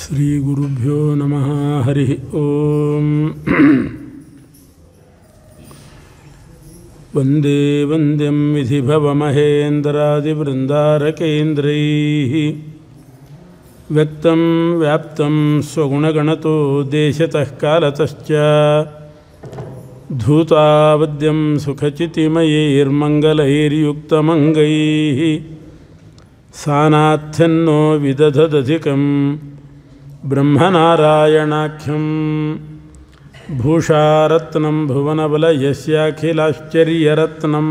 श्रीगुरुभ्यो नमः हरिः ॐ वन्दे वन्द्यं विधिभवमहेन्द्रादिवृन्दारकेन्द्रैः व्यक्तं व्याप्तं स्वगुणगणतो देशतः कालतश्च धूतावद्यं सुखचितिमयैर्मङ्गलैर्युक्तमङ्गैः सानाथ्यन्नो विदधदधिकम् ब्रह्मनारायणाख्यं भूषारत्नं भुवनबलयस्याखिलाश्चर्यरत्नं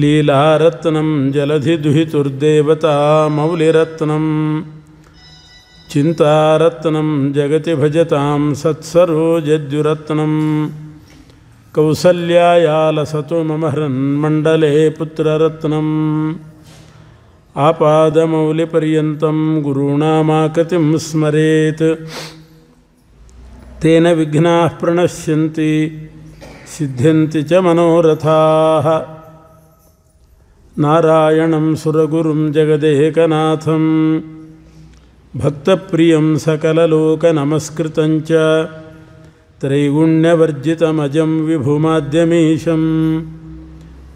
लीलारत्नं जलधिदुहितुर्देवतामौलिरत्नं चिन्तारत्नं जगति भजतां सत्सरोजद्युरत्नं कौसल्यायालसतो मम हृन्मण्डले पुत्ररत्नम् आपादमौलिपर्यन्तं गुरूणामाकृतिं स्मरेत् तेन विघ्नाः प्रणश्यन्ति सिद्ध्यन्ति च मनोरथाः नारायणं सुरगुरुं जगदेकनाथं भक्तप्रियं सकललोकनमस्कृतं च त्रैगुण्यवर्जितमजं विभुमाद्यमीशम्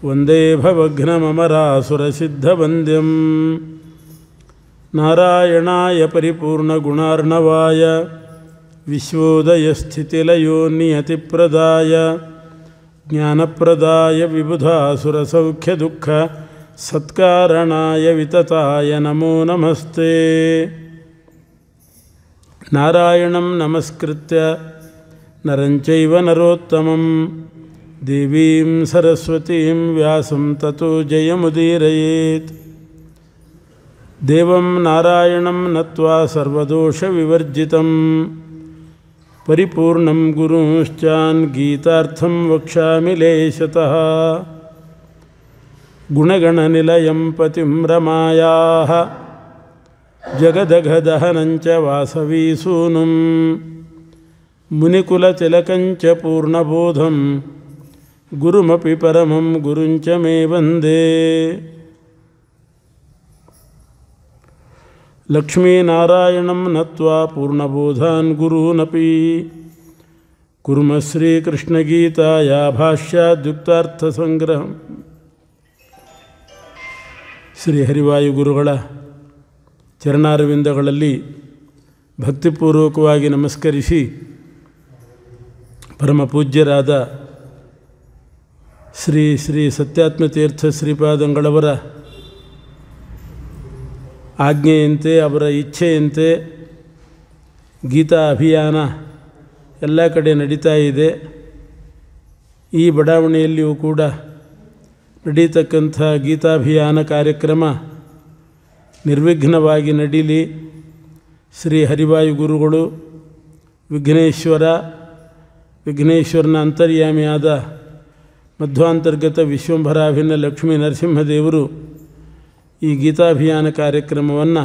वन्दे भवघ्नममरासुरसिद्धवन्द्यं नारायणाय परिपूर्णगुणार्णवाय विश्वोदयस्थितिलयो नियतिप्रदाय ज्ञानप्रदाय विबुधासुरसौख्यदुःख सत्कारणाय वितताय नमो नमस्ते नारायणं नमस्कृत्य नरं चैव नरोत्तमम् देवी सरस्वती व्यासं ततो जयमुदीरयेत् देवं नारायणं नत्वा सर्वदोषविवर्जितं परिपूर्णं गुरुंश्चान् गीतार्थं वक्ष्यामि लेशतः गुणगणनिलयं पतिं रमायाः जगदघदहनञ्च वासवीसूनुं मुनिकुलतिलकञ्च पूर्णबोधम् ಗುರುಮಪಿ ಪರಮಂ ಗುರುಂಚ ಮೇ ವಂದೇ ಲಕ್ಷ್ಮೀನಾರಾಯಣಂ ನತ್ವಾ ಪೂರ್ಣಬೋಧಾನ್ ಗುರುನಪಿ ಕುರ್ಮ ಶ್ರೀಕೃಷ್ಣಗೀತಾ ಭಾಷ್ಯಾದ್ಯುಕ್ತಾರ್ಥಸಂಗ್ರಹಂ ಶ್ರೀ ಗುರುಗಳ ಚರಣಾರವಿಂದಗಳಲ್ಲಿ ಭಕ್ತಿಪೂರ್ವಕವಾಗಿ ನಮಸ್ಕರಿಸಿ ಪರಮ ಪೂಜ್ಯರಾದ ಶ್ರೀ ಶ್ರೀ ಸತ್ಯಾತ್ಮತೀರ್ಥ ಶ್ರೀಪಾದಂಗಳವರ ಆಜ್ಞೆಯಂತೆ ಅವರ ಇಚ್ಛೆಯಂತೆ ಗೀತಾ ಅಭಿಯಾನ ಎಲ್ಲ ಕಡೆ ನಡೀತಾ ಇದೆ ಈ ಬಡಾವಣೆಯಲ್ಲಿಯೂ ಕೂಡ ನಡೀತಕ್ಕಂಥ ಗೀತಾಭಿಯಾನ ಕಾರ್ಯಕ್ರಮ ನಿರ್ವಿಘ್ನವಾಗಿ ನಡೀಲಿ ಶ್ರೀ ಹರಿವಾಯು ಗುರುಗಳು ವಿಘ್ನೇಶ್ವರ ವಿಘ್ನೇಶ್ವರನ ಅಂತರ್ಯಾಮಿಯಾದ ಮಧ್ವಾಂತರ್ಗತ ವಿಶ್ವಂಭರಾಭಿನ್ನ ಲಕ್ಷ್ಮೀ ನರಸಿಂಹದೇವರು ಈ ಗೀತಾಭಿಯಾನ ಕಾರ್ಯಕ್ರಮವನ್ನು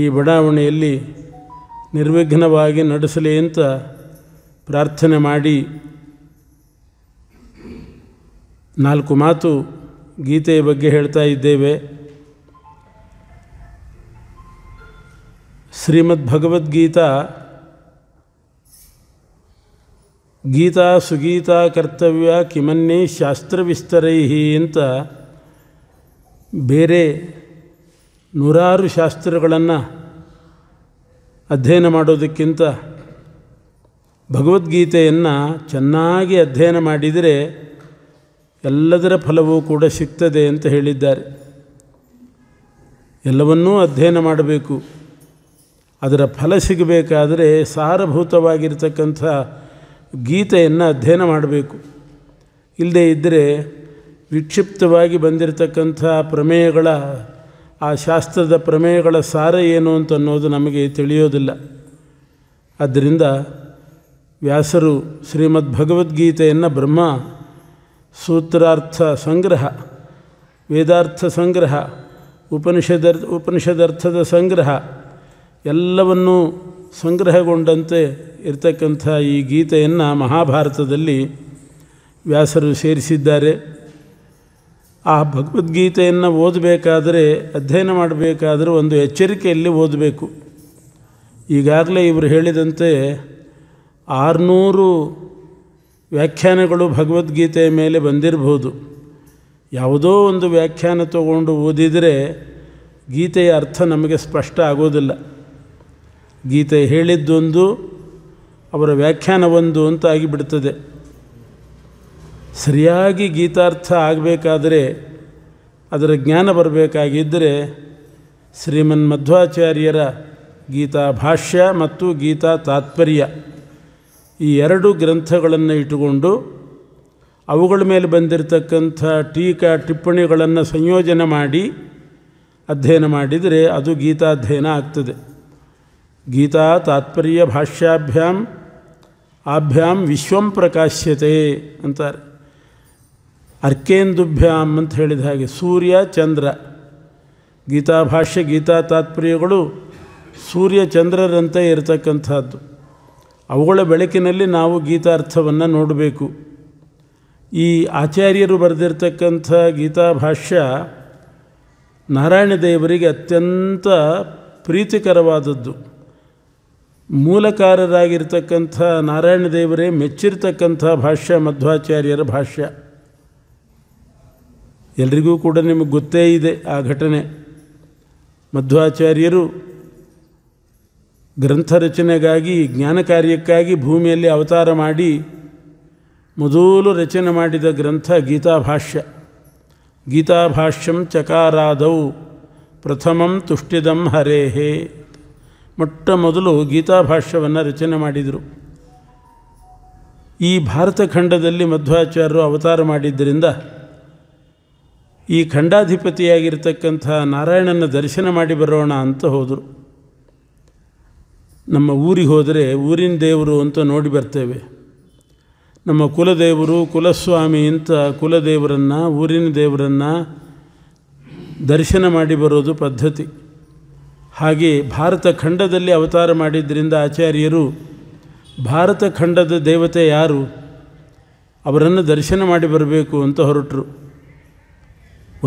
ಈ ಬಡಾವಣೆಯಲ್ಲಿ ನಿರ್ವಿಘ್ನವಾಗಿ ನಡೆಸಲಿ ಅಂತ ಪ್ರಾರ್ಥನೆ ಮಾಡಿ ನಾಲ್ಕು ಮಾತು ಗೀತೆಯ ಬಗ್ಗೆ ಹೇಳ್ತಾ ಇದ್ದೇವೆ ಶ್ರೀಮದ್ ಭಗವದ್ಗೀತಾ ಗೀತಾ ಸುಗೀತಾ ಕರ್ತವ್ಯ ಕಿಮನ್ನೇ ಶಾಸ್ತ್ರವಿಸ್ತರೈಹಿ ಅಂತ ಬೇರೆ ನೂರಾರು ಶಾಸ್ತ್ರಗಳನ್ನು ಅಧ್ಯಯನ ಮಾಡೋದಕ್ಕಿಂತ ಭಗವದ್ಗೀತೆಯನ್ನು ಚೆನ್ನಾಗಿ ಅಧ್ಯಯನ ಮಾಡಿದರೆ ಎಲ್ಲದರ ಫಲವೂ ಕೂಡ ಸಿಗ್ತದೆ ಅಂತ ಹೇಳಿದ್ದಾರೆ ಎಲ್ಲವನ್ನೂ ಅಧ್ಯಯನ ಮಾಡಬೇಕು ಅದರ ಫಲ ಸಿಗಬೇಕಾದರೆ ಸಾರಭೂತವಾಗಿರ್ತಕ್ಕಂಥ ಗೀತೆಯನ್ನು ಅಧ್ಯಯನ ಮಾಡಬೇಕು ಇಲ್ಲದೇ ಇದ್ದರೆ ವಿಕ್ಷಿಪ್ತವಾಗಿ ಬಂದಿರತಕ್ಕಂಥ ಪ್ರಮೇಯಗಳ ಆ ಶಾಸ್ತ್ರದ ಪ್ರಮೇಯಗಳ ಸಾರ ಏನು ಅಂತ ಅನ್ನೋದು ನಮಗೆ ತಿಳಿಯೋದಿಲ್ಲ ಆದ್ದರಿಂದ ವ್ಯಾಸರು ಶ್ರೀಮದ್ ಭಗವದ್ಗೀತೆಯನ್ನು ಬ್ರಹ್ಮ ಸೂತ್ರಾರ್ಥ ಸಂಗ್ರಹ ವೇದಾರ್ಥ ಸಂಗ್ರಹ ಉಪನಿಷದರ್ ಉಪನಿಷದರ್ಥದ ಸಂಗ್ರಹ ಎಲ್ಲವನ್ನೂ ಸಂಗ್ರಹಗೊಂಡಂತೆ ಇರತಕ್ಕಂಥ ಈ ಗೀತೆಯನ್ನು ಮಹಾಭಾರತದಲ್ಲಿ ವ್ಯಾಸರು ಸೇರಿಸಿದ್ದಾರೆ ಆ ಭಗವದ್ಗೀತೆಯನ್ನು ಓದಬೇಕಾದರೆ ಅಧ್ಯಯನ ಮಾಡಬೇಕಾದರೂ ಒಂದು ಎಚ್ಚರಿಕೆಯಲ್ಲಿ ಓದಬೇಕು ಈಗಾಗಲೇ ಇವರು ಹೇಳಿದಂತೆ ಆರುನೂರು ವ್ಯಾಖ್ಯಾನಗಳು ಭಗವದ್ಗೀತೆಯ ಮೇಲೆ ಬಂದಿರಬಹುದು ಯಾವುದೋ ಒಂದು ವ್ಯಾಖ್ಯಾನ ತಗೊಂಡು ಓದಿದರೆ ಗೀತೆಯ ಅರ್ಥ ನಮಗೆ ಸ್ಪಷ್ಟ ಆಗೋದಿಲ್ಲ ಗೀತೆ ಹೇಳಿದ್ದೊಂದು ಅವರ ವ್ಯಾಖ್ಯಾನವೊಂದು ಅಂತ ಆಗಿಬಿಡ್ತದೆ ಸರಿಯಾಗಿ ಗೀತಾರ್ಥ ಆಗಬೇಕಾದರೆ ಅದರ ಜ್ಞಾನ ಬರಬೇಕಾಗಿದ್ದರೆ ಶ್ರೀಮನ್ ಮಧ್ವಾಚಾರ್ಯರ ಗೀತಾ ಭಾಷ್ಯ ಮತ್ತು ಗೀತಾ ತಾತ್ಪರ್ಯ ಈ ಎರಡು ಗ್ರಂಥಗಳನ್ನು ಇಟ್ಟುಕೊಂಡು ಅವುಗಳ ಮೇಲೆ ಬಂದಿರತಕ್ಕಂಥ ಟೀಕಾ ಟಿಪ್ಪಣಿಗಳನ್ನು ಸಂಯೋಜನೆ ಮಾಡಿ ಅಧ್ಯಯನ ಮಾಡಿದರೆ ಅದು ಗೀತಾಧ್ಯಯನ ಆಗ್ತದೆ ಗೀತಾ ತಾತ್ಪರ್ಯ ಭಾಷ್ಯಾಭ್ಯಾಮ್ ಆಭ್ಯಾಮ್ ವಿಶ್ವಂ ಪ್ರಕಾಶ್ಯತೆ ಅಂತಾರೆ ಅರ್ಕೇಂದುಭ್ಯಾಂ ಅಂತ ಹೇಳಿದ ಹಾಗೆ ಸೂರ್ಯ ಚಂದ್ರ ಗೀತಾ ಭಾಷ್ಯ ಗೀತಾ ತಾತ್ಪರ್ಯಗಳು ಸೂರ್ಯ ಚಂದ್ರರಂತೆ ಇರತಕ್ಕಂಥದ್ದು ಅವುಗಳ ಬೆಳಕಿನಲ್ಲಿ ನಾವು ಗೀತಾರ್ಥವನ್ನು ನೋಡಬೇಕು ಈ ಆಚಾರ್ಯರು ಬರೆದಿರ್ತಕ್ಕಂಥ ಗೀತಾ ಭಾಷ್ಯ ನಾರಾಯಣ ದೇವರಿಗೆ ಅತ್ಯಂತ ಪ್ರೀತಿಕರವಾದದ್ದು ಮೂಲಕಾರರಾಗಿರ್ತಕ್ಕಂಥ ನಾರಾಯಣ ದೇವರೇ ಮೆಚ್ಚಿರ್ತಕ್ಕಂಥ ಭಾಷ್ಯ ಮಧ್ವಾಚಾರ್ಯರ ಭಾಷ್ಯ ಎಲ್ರಿಗೂ ಕೂಡ ನಿಮಗೆ ಗೊತ್ತೇ ಇದೆ ಆ ಘಟನೆ ಮಧ್ವಾಚಾರ್ಯರು ಗ್ರಂಥ ರಚನೆಗಾಗಿ ಜ್ಞಾನ ಕಾರ್ಯಕ್ಕಾಗಿ ಭೂಮಿಯಲ್ಲಿ ಅವತಾರ ಮಾಡಿ ಮೊದಲು ರಚನೆ ಮಾಡಿದ ಗ್ರಂಥ ಗೀತಾಭಾಷ್ಯ ಗೀತಾಭಾಷ್ಯಂ ಚಕಾರಾದೌ ಪ್ರಥಮಂ ತುಷ್ಟಿದಂ ಹರೇಹೇ ಮೊಟ್ಟ ಮೊದಲು ಗೀತಾಭಾಷ್ಯವನ್ನು ರಚನೆ ಮಾಡಿದರು ಈ ಭಾರತ ಖಂಡದಲ್ಲಿ ಮಧ್ವಾಚಾರ್ಯರು ಅವತಾರ ಮಾಡಿದ್ದರಿಂದ ಈ ಖಂಡಾಧಿಪತಿಯಾಗಿರ್ತಕ್ಕಂಥ ನಾರಾಯಣನ ದರ್ಶನ ಮಾಡಿ ಬರೋಣ ಅಂತ ಹೋದರು ನಮ್ಮ ಊರಿಗೆ ಹೋದರೆ ಊರಿನ ದೇವರು ಅಂತ ನೋಡಿ ಬರ್ತೇವೆ ನಮ್ಮ ಕುಲದೇವರು ಕುಲಸ್ವಾಮಿ ಅಂತ ಕುಲದೇವರನ್ನು ಊರಿನ ದೇವರನ್ನು ದರ್ಶನ ಮಾಡಿ ಬರೋದು ಪದ್ಧತಿ ಹಾಗೆ ಭಾರತ ಖಂಡದಲ್ಲಿ ಅವತಾರ ಮಾಡಿದ್ದರಿಂದ ಆಚಾರ್ಯರು ಭಾರತ ಖಂಡದ ದೇವತೆ ಯಾರು ಅವರನ್ನು ದರ್ಶನ ಮಾಡಿ ಬರಬೇಕು ಅಂತ ಹೊರಟರು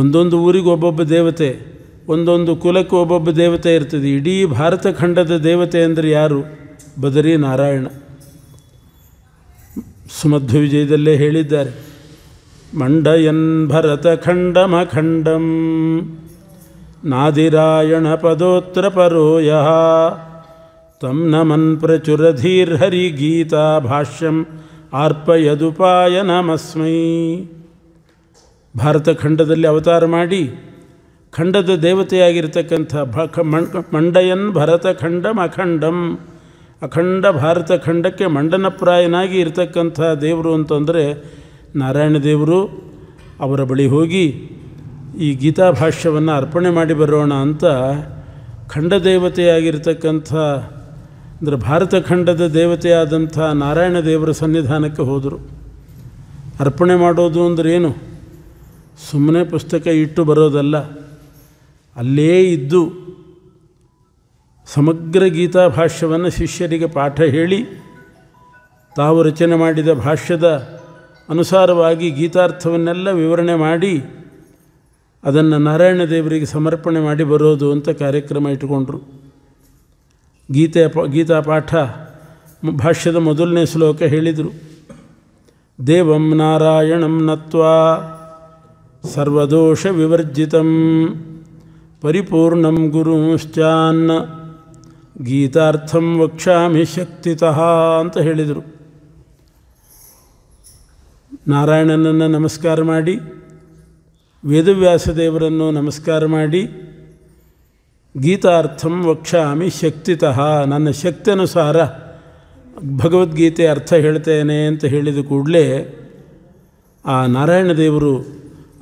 ಒಂದೊಂದು ಊರಿಗೆ ಒಬ್ಬೊಬ್ಬ ದೇವತೆ ಒಂದೊಂದು ಕುಲಕ್ಕೆ ಒಬ್ಬೊಬ್ಬ ದೇವತೆ ಇರ್ತದೆ ಇಡೀ ಭಾರತ ಖಂಡದ ದೇವತೆ ಅಂದರೆ ಯಾರು ಬದರಿ ನಾರಾಯಣ ಸುಮಧ್ವ ವಿಜಯದಲ್ಲೇ ಹೇಳಿದ್ದಾರೆ ಮಂಡಯನ್ ಭರತ ಖಂಡಮ ಖಂಡಂ ತಂ ನಮನ್ ಪ್ರಚುರಧೀರ್ಹರಿ ಗೀತಾ ಭಾಷ್ಯಂ ಆರ್ಪಯದುಪಾಯ ನಮಸ್ಮೈ ಭಾರತ ಖಂಡದಲ್ಲಿ ಅವತಾರ ಮಾಡಿ ಖಂಡದ ದೇವತೆಯಾಗಿರ್ತಕ್ಕಂಥ ಭ ಮಂಡಯನ್ ಖಂಡಂ ಅಖಂಡಂ ಅಖಂಡ ಭಾರತ ಖಂಡಕ್ಕೆ ಮಂಡನಪ್ರಾಯನಾಗಿ ಇರತಕ್ಕಂಥ ದೇವರು ಅಂತಂದರೆ ನಾರಾಯಣ ದೇವರು ಅವರ ಬಳಿ ಹೋಗಿ ಈ ಗೀತಾ ಭಾಷ್ಯವನ್ನು ಅರ್ಪಣೆ ಮಾಡಿ ಬರೋಣ ಅಂತ ಖಂಡದೇವತೆಯಾಗಿರ್ತಕ್ಕಂಥ ಅಂದರೆ ಭಾರತ ಖಂಡದ ದೇವತೆಯಾದಂಥ ನಾರಾಯಣ ದೇವರ ಸನ್ನಿಧಾನಕ್ಕೆ ಹೋದರು ಅರ್ಪಣೆ ಮಾಡೋದು ಅಂದ್ರೇನು ಏನು ಸುಮ್ಮನೆ ಪುಸ್ತಕ ಇಟ್ಟು ಬರೋದಲ್ಲ ಅಲ್ಲೇ ಇದ್ದು ಸಮಗ್ರ ಗೀತಾ ಭಾಷ್ಯವನ್ನು ಶಿಷ್ಯರಿಗೆ ಪಾಠ ಹೇಳಿ ತಾವು ರಚನೆ ಮಾಡಿದ ಭಾಷ್ಯದ ಅನುಸಾರವಾಗಿ ಗೀತಾರ್ಥವನ್ನೆಲ್ಲ ವಿವರಣೆ ಮಾಡಿ ಅದನ್ನು ನಾರಾಯಣ ದೇವರಿಗೆ ಸಮರ್ಪಣೆ ಮಾಡಿ ಬರೋದು ಅಂತ ಕಾರ್ಯಕ್ರಮ ಇಟ್ಟುಕೊಂಡ್ರು ಗೀತೆ ಗೀತಾ ಪಾಠ ಭಾಷ್ಯದ ಮೊದಲನೇ ಶ್ಲೋಕ ಹೇಳಿದರು ದೇವಂ ನಾರಾಯಣಂ ನತ್ವಾ ಸರ್ವದೋಷ ವಿವರ್ಜಿತಂ ಪರಿಪೂರ್ಣಂ ಗುರುಂಶ್ಚಾನ್ನ ಗೀತಾರ್ಥಂ ವಕ್ಷಾಮಿ ಶಕ್ತಿತಃ ಅಂತ ಹೇಳಿದರು ನಾರಾಯಣನನ್ನು ನಮಸ್ಕಾರ ಮಾಡಿ ವೇದವ್ಯಾಸ ದೇವರನ್ನು ನಮಸ್ಕಾರ ಮಾಡಿ ಗೀತಾರ್ಥಂ ವಕ್ಷಾಮಿ ಶಕ್ತಿತಃ ನನ್ನ ಶಕ್ತಿಯನುಸಾರ ಭಗವದ್ಗೀತೆ ಅರ್ಥ ಹೇಳ್ತೇನೆ ಅಂತ ಹೇಳಿದ ಕೂಡಲೇ ಆ ನಾರಾಯಣ ದೇವರು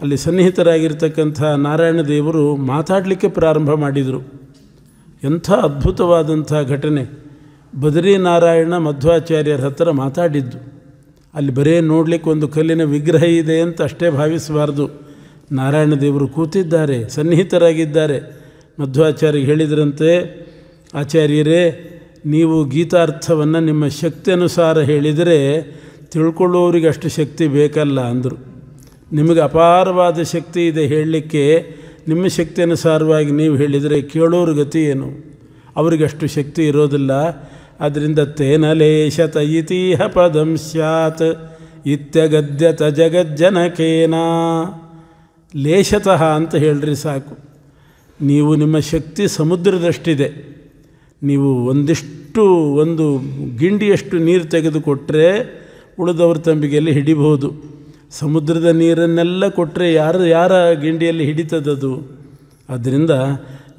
ಅಲ್ಲಿ ಸನ್ನಿಹಿತರಾಗಿರ್ತಕ್ಕಂಥ ನಾರಾಯಣ ದೇವರು ಮಾತಾಡಲಿಕ್ಕೆ ಪ್ರಾರಂಭ ಮಾಡಿದರು ಎಂಥ ಅದ್ಭುತವಾದಂಥ ಘಟನೆ ನಾರಾಯಣ ಮಧ್ವಾಚಾರ್ಯರ ಹತ್ತಿರ ಮಾತಾಡಿದ್ದು ಅಲ್ಲಿ ಬರೇ ನೋಡಲಿಕ್ಕೆ ಒಂದು ಕಲ್ಲಿನ ವಿಗ್ರಹ ಇದೆ ಅಂತ ಅಷ್ಟೇ ಭಾವಿಸಬಾರ್ದು ನಾರಾಯಣ ದೇವರು ಕೂತಿದ್ದಾರೆ ಸನ್ನಿಹಿತರಾಗಿದ್ದಾರೆ ಮಧ್ವಾಚಾರ್ಯ ಹೇಳಿದ್ರಂತೆ ಆಚಾರ್ಯರೇ ನೀವು ಗೀತಾರ್ಥವನ್ನು ನಿಮ್ಮ ಶಕ್ತಿ ಅನುಸಾರ ಹೇಳಿದರೆ ತಿಳ್ಕೊಳ್ಳೋರಿಗೆ ಅಷ್ಟು ಶಕ್ತಿ ಬೇಕಲ್ಲ ಅಂದರು ನಿಮಗೆ ಅಪಾರವಾದ ಶಕ್ತಿ ಇದೆ ಹೇಳಲಿಕ್ಕೆ ನಿಮ್ಮ ಶಕ್ತಿ ಅನುಸಾರವಾಗಿ ನೀವು ಹೇಳಿದರೆ ಕೇಳೋರ ಗತಿ ಏನು ಅವರಿಗಷ್ಟು ಶಕ್ತಿ ಇರೋದಿಲ್ಲ ಆದ್ದರಿಂದ ತೇನಲೇಶತ ಇತಿಹ ಪದಂ ಸ್ಯಾತ್ ಇತ್ಯಗದ್ಯತ ಜಗಜ್ಜನಕೇನಾ ಲೇಷತಃ ಅಂತ ಹೇಳ್ರಿ ಸಾಕು ನೀವು ನಿಮ್ಮ ಶಕ್ತಿ ಸಮುದ್ರದಷ್ಟಿದೆ ನೀವು ಒಂದಿಷ್ಟು ಒಂದು ಗಿಂಡಿಯಷ್ಟು ನೀರು ತೆಗೆದುಕೊಟ್ಟರೆ ಉಳಿದವ್ರ ತಂಬಿಗೆಯಲ್ಲಿ ಹಿಡಿಬಹುದು ಸಮುದ್ರದ ನೀರನ್ನೆಲ್ಲ ಕೊಟ್ಟರೆ ಯಾರು ಯಾರ ಗಿಂಡಿಯಲ್ಲಿ ಹಿಡಿತದದು ಆದ್ದರಿಂದ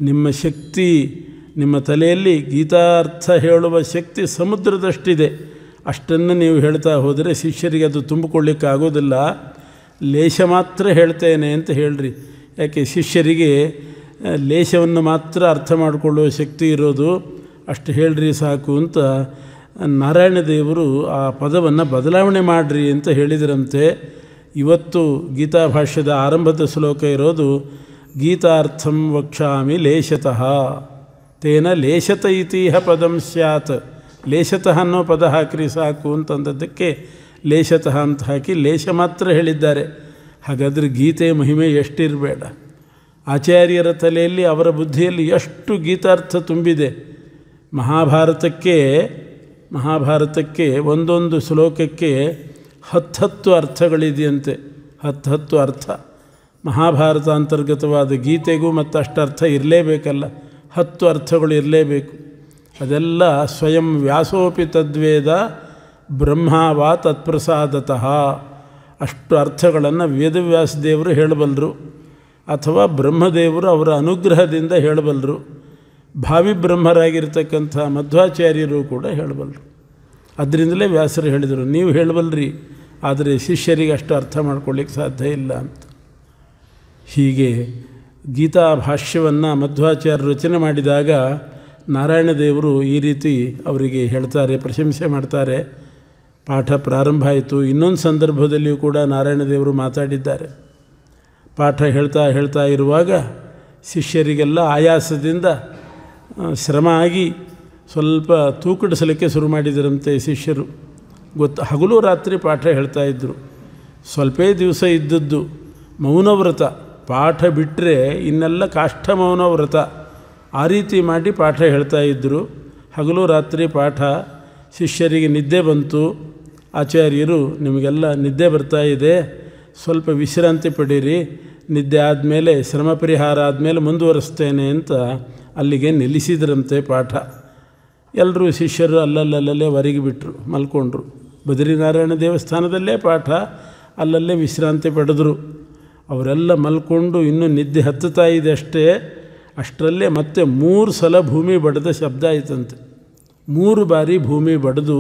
ನಿಮ್ಮ ಶಕ್ತಿ ನಿಮ್ಮ ತಲೆಯಲ್ಲಿ ಗೀತಾರ್ಥ ಹೇಳುವ ಶಕ್ತಿ ಸಮುದ್ರದಷ್ಟಿದೆ ಅಷ್ಟನ್ನು ನೀವು ಹೇಳ್ತಾ ಹೋದರೆ ಶಿಷ್ಯರಿಗೆ ಅದು ತುಂಬಿಕೊಳ್ಳಿಕ್ಕಾಗೋದಿಲ್ಲ ಲೇಷ ಮಾತ್ರ ಹೇಳ್ತೇನೆ ಅಂತ ಹೇಳ್ರಿ ಯಾಕೆ ಶಿಷ್ಯರಿಗೆ ಲೇಷವನ್ನು ಮಾತ್ರ ಅರ್ಥ ಮಾಡಿಕೊಳ್ಳುವ ಶಕ್ತಿ ಇರೋದು ಅಷ್ಟು ಹೇಳ್ರಿ ಸಾಕು ಅಂತ ನಾರಾಯಣ ದೇವರು ಆ ಪದವನ್ನು ಬದಲಾವಣೆ ಮಾಡಿರಿ ಅಂತ ಹೇಳಿದರಂತೆ ಇವತ್ತು ಗೀತಾ ಭಾಷ್ಯದ ಆರಂಭದ ಶ್ಲೋಕ ಇರೋದು ಗೀತಾರ್ಥಂ ವಕ್ಷಾಮಿ ಲೇಷತಃ ತೇನ ಲೇಷತ ಇತೀಹ ಪದಂ ಸ್ಯಾತ್ ಲೇಷತಃ ಅನ್ನೋ ಪದ ಹಾಕ್ರಿ ಸಾಕು ಅಂತಂದದ್ದಕ್ಕೆ ಲೇಷತಃ ಅಂತ ಹಾಕಿ ಲೇಷ ಮಾತ್ರ ಹೇಳಿದ್ದಾರೆ ಹಾಗಾದರೆ ಗೀತೆಯ ಮಹಿಮೆ ಎಷ್ಟಿರಬೇಡ ಆಚಾರ್ಯರ ತಲೆಯಲ್ಲಿ ಅವರ ಬುದ್ಧಿಯಲ್ಲಿ ಎಷ್ಟು ಗೀತಾರ್ಥ ತುಂಬಿದೆ ಮಹಾಭಾರತಕ್ಕೆ ಮಹಾಭಾರತಕ್ಕೆ ಒಂದೊಂದು ಶ್ಲೋಕಕ್ಕೆ ಹತ್ತತ್ತು ಅರ್ಥಗಳಿದೆಯಂತೆ ಹತ್ತು ಅರ್ಥ ಮಹಾಭಾರತ ಅಂತರ್ಗತವಾದ ಗೀತೆಗೂ ಮತ್ತು ಅರ್ಥ ಇರಲೇಬೇಕಲ್ಲ ಹತ್ತು ಅರ್ಥಗಳು ಇರಲೇಬೇಕು ಅದೆಲ್ಲ ಸ್ವಯಂ ವ್ಯಾಸೋಪಿ ತದ್ವೇದ ವಾ ತತ್ಪ್ರಸಾದತಃ ಅಷ್ಟು ಅರ್ಥಗಳನ್ನು ವೇದವ್ಯಾಸ ದೇವರು ಹೇಳಬಲ್ಲರು ಅಥವಾ ಬ್ರಹ್ಮದೇವರು ಅವರ ಅನುಗ್ರಹದಿಂದ ಹೇಳಬಲ್ಲರು ಭಾವಿ ಬ್ರಹ್ಮರಾಗಿರ್ತಕ್ಕಂಥ ಮಧ್ವಾಚಾರ್ಯರು ಕೂಡ ಹೇಳಬಲ್ಲರು ಅದರಿಂದಲೇ ವ್ಯಾಸರು ಹೇಳಿದರು ನೀವು ಹೇಳಬಲ್ರಿ ಆದರೆ ಶಿಷ್ಯರಿಗೆ ಅಷ್ಟು ಅರ್ಥ ಮಾಡ್ಕೊಳ್ಳಿಕ್ಕೆ ಸಾಧ್ಯ ಇಲ್ಲ ಅಂತ ಹೀಗೆ ಗೀತಾ ಭಾಷ್ಯವನ್ನು ಮಧ್ವಾಚಾರ್ಯ ರಚನೆ ಮಾಡಿದಾಗ ನಾರಾಯಣ ದೇವರು ಈ ರೀತಿ ಅವರಿಗೆ ಹೇಳ್ತಾರೆ ಪ್ರಶಂಸೆ ಮಾಡ್ತಾರೆ ಪಾಠ ಪ್ರಾರಂಭ ಆಯಿತು ಇನ್ನೊಂದು ಸಂದರ್ಭದಲ್ಲಿಯೂ ಕೂಡ ನಾರಾಯಣ ದೇವರು ಮಾತಾಡಿದ್ದಾರೆ ಪಾಠ ಹೇಳ್ತಾ ಹೇಳ್ತಾ ಇರುವಾಗ ಶಿಷ್ಯರಿಗೆಲ್ಲ ಆಯಾಸದಿಂದ ಶ್ರಮ ಆಗಿ ಸ್ವಲ್ಪ ತೂಕಡಿಸಲಿಕ್ಕೆ ಶುರು ಮಾಡಿದರಂತೆ ಶಿಷ್ಯರು ಗೊತ್ತು ಹಗಲು ರಾತ್ರಿ ಪಾಠ ಹೇಳ್ತಾ ಇದ್ದರು ಸ್ವಲ್ಪೇ ದಿವಸ ಇದ್ದದ್ದು ಮೌನವ್ರತ ಪಾಠ ಬಿಟ್ಟರೆ ಇನ್ನೆಲ್ಲ ಕಾಷ್ಟ ಮೌನವ್ರತ ಆ ರೀತಿ ಮಾಡಿ ಪಾಠ ಹೇಳ್ತಾ ಇದ್ದರು ಹಗಲು ರಾತ್ರಿ ಪಾಠ ಶಿಷ್ಯರಿಗೆ ನಿದ್ದೆ ಬಂತು ಆಚಾರ್ಯರು ನಿಮಗೆಲ್ಲ ನಿದ್ದೆ ಬರ್ತಾ ಇದೆ ಸ್ವಲ್ಪ ವಿಶ್ರಾಂತಿ ಪಡೀರಿ ನಿದ್ದೆ ಆದಮೇಲೆ ಶ್ರಮ ಪರಿಹಾರ ಆದಮೇಲೆ ಮುಂದುವರಿಸ್ತೇನೆ ಅಂತ ಅಲ್ಲಿಗೆ ನಿಲ್ಲಿಸಿದ್ರಂತೆ ಪಾಠ ಎಲ್ಲರೂ ಶಿಷ್ಯರು ಅಲ್ಲಲ್ಲಲ್ಲೇ ಹೊರಗೆ ಬಿಟ್ಟರು ಮಲ್ಕೊಂಡ್ರು ಬದ್ರಿನಾರಾಯಣ ದೇವಸ್ಥಾನದಲ್ಲೇ ಪಾಠ ಅಲ್ಲಲ್ಲೇ ವಿಶ್ರಾಂತಿ ಪಡೆದರು ಅವರೆಲ್ಲ ಮಲ್ಕೊಂಡು ಇನ್ನೂ ನಿದ್ದೆ ಹತ್ತುತ್ತಾ ಇದೆ ಅಷ್ಟೇ ಅಷ್ಟರಲ್ಲೇ ಮತ್ತೆ ಮೂರು ಸಲ ಭೂಮಿ ಬಡಿದ ಶಬ್ದ ಆಯಿತಂತೆ ಮೂರು ಬಾರಿ ಭೂಮಿ ಬಡಿದು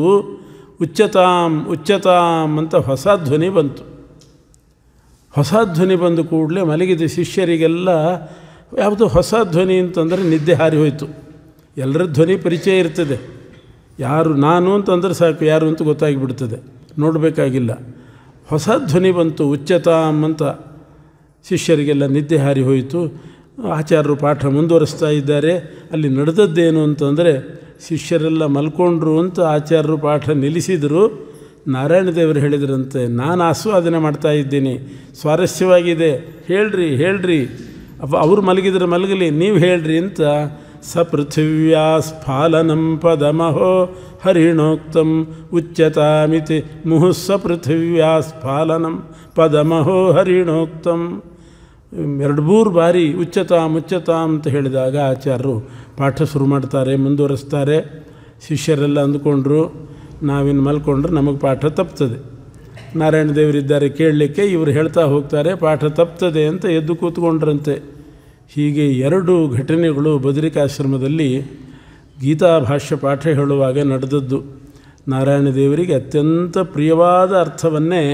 ಉಚ್ಚತಾಂ ಉಚ್ಚತಾಂ ಅಂತ ಹೊಸ ಧ್ವನಿ ಬಂತು ಹೊಸ ಧ್ವನಿ ಬಂದು ಕೂಡಲೇ ಮಲಗಿದ ಶಿಷ್ಯರಿಗೆಲ್ಲ ಯಾವುದು ಹೊಸ ಧ್ವನಿ ಅಂತಂದರೆ ನಿದ್ದೆ ಹಾರಿ ಹೋಯಿತು ಎಲ್ಲರ ಧ್ವನಿ ಪರಿಚಯ ಇರ್ತದೆ ಯಾರು ನಾನು ಅಂತಂದರೆ ಸಾಕು ಯಾರು ಅಂತ ಗೊತ್ತಾಗಿಬಿಡ್ತದೆ ನೋಡಬೇಕಾಗಿಲ್ಲ ಹೊಸ ಧ್ವನಿ ಬಂತು ಉಚ್ಚತಾಂ ಅಂತ ಶಿಷ್ಯರಿಗೆಲ್ಲ ನಿದ್ದೆ ಹಾರಿ ಹೋಯಿತು ಆಚಾರ್ಯರು ಪಾಠ ಮುಂದುವರಿಸ್ತಾ ಇದ್ದಾರೆ ಅಲ್ಲಿ ನಡೆದದ್ದೇನು ಅಂತಂದರೆ ಶಿಷ್ಯರೆಲ್ಲ ಮಲ್ಕೊಂಡ್ರು ಅಂತ ಆಚಾರ್ಯರು ಪಾಠ ನಿಲ್ಲಿಸಿದರು ನಾರಾಯಣ ದೇವರು ಹೇಳಿದ್ರಂತೆ ನಾನು ಆಸ್ವಾದನೆ ಮಾಡ್ತಾ ಇದ್ದೀನಿ ಸ್ವಾರಸ್ಯವಾಗಿದೆ ಹೇಳ್ರಿ ಹೇಳ್ರಿ ಅವರು ಮಲಗಿದ್ರೆ ಮಲಗಲಿ ನೀವು ಹೇಳ್ರಿ ಅಂತ ಸ ಪೃಥಿವ್ಯಾ ಸ್ಫಾಲನಂ ಪದಮಹೋ ಹರಿಣೋಕ್ತಂ ಉಚ್ಯತಾಮಿತಿ ಮುಹುಸ್ಸ ಪೃಥಿವ್ಯಾ ಸ್ಫಾಲನಂ ಪದಮಹೋ ಹರಿಣೋಕ್ತಂ ಎರಡು ಮೂರು ಬಾರಿ ಉಚ್ಚತಾ ಮುಚ್ಚತಾ ಅಂತ ಹೇಳಿದಾಗ ಆಚಾರ್ಯರು ಪಾಠ ಶುರು ಮಾಡ್ತಾರೆ ಮುಂದುವರೆಸ್ತಾರೆ ಶಿಷ್ಯರೆಲ್ಲ ಅಂದ್ಕೊಂಡ್ರು ನಾವಿನ್ನು ಮಲ್ಕೊಂಡ್ರೆ ನಮಗೆ ಪಾಠ ತಪ್ತದೆ ನಾರಾಯಣ ದೇವರಿದ್ದಾರೆ ಕೇಳಲಿಕ್ಕೆ ಇವರು ಹೇಳ್ತಾ ಹೋಗ್ತಾರೆ ಪಾಠ ತಪ್ತದೆ ಅಂತ ಎದ್ದು ಕೂತ್ಕೊಂಡ್ರಂತೆ ಹೀಗೆ ಎರಡು ಘಟನೆಗಳು ಬದರಿಕಾಶ್ರಮದಲ್ಲಿ ಗೀತಾ ಭಾಷ್ಯ ಪಾಠ ಹೇಳುವಾಗ ನಡೆದದ್ದು ನಾರಾಯಣ ದೇವರಿಗೆ ಅತ್ಯಂತ ಪ್ರಿಯವಾದ ಅರ್ಥವನ್ನೇ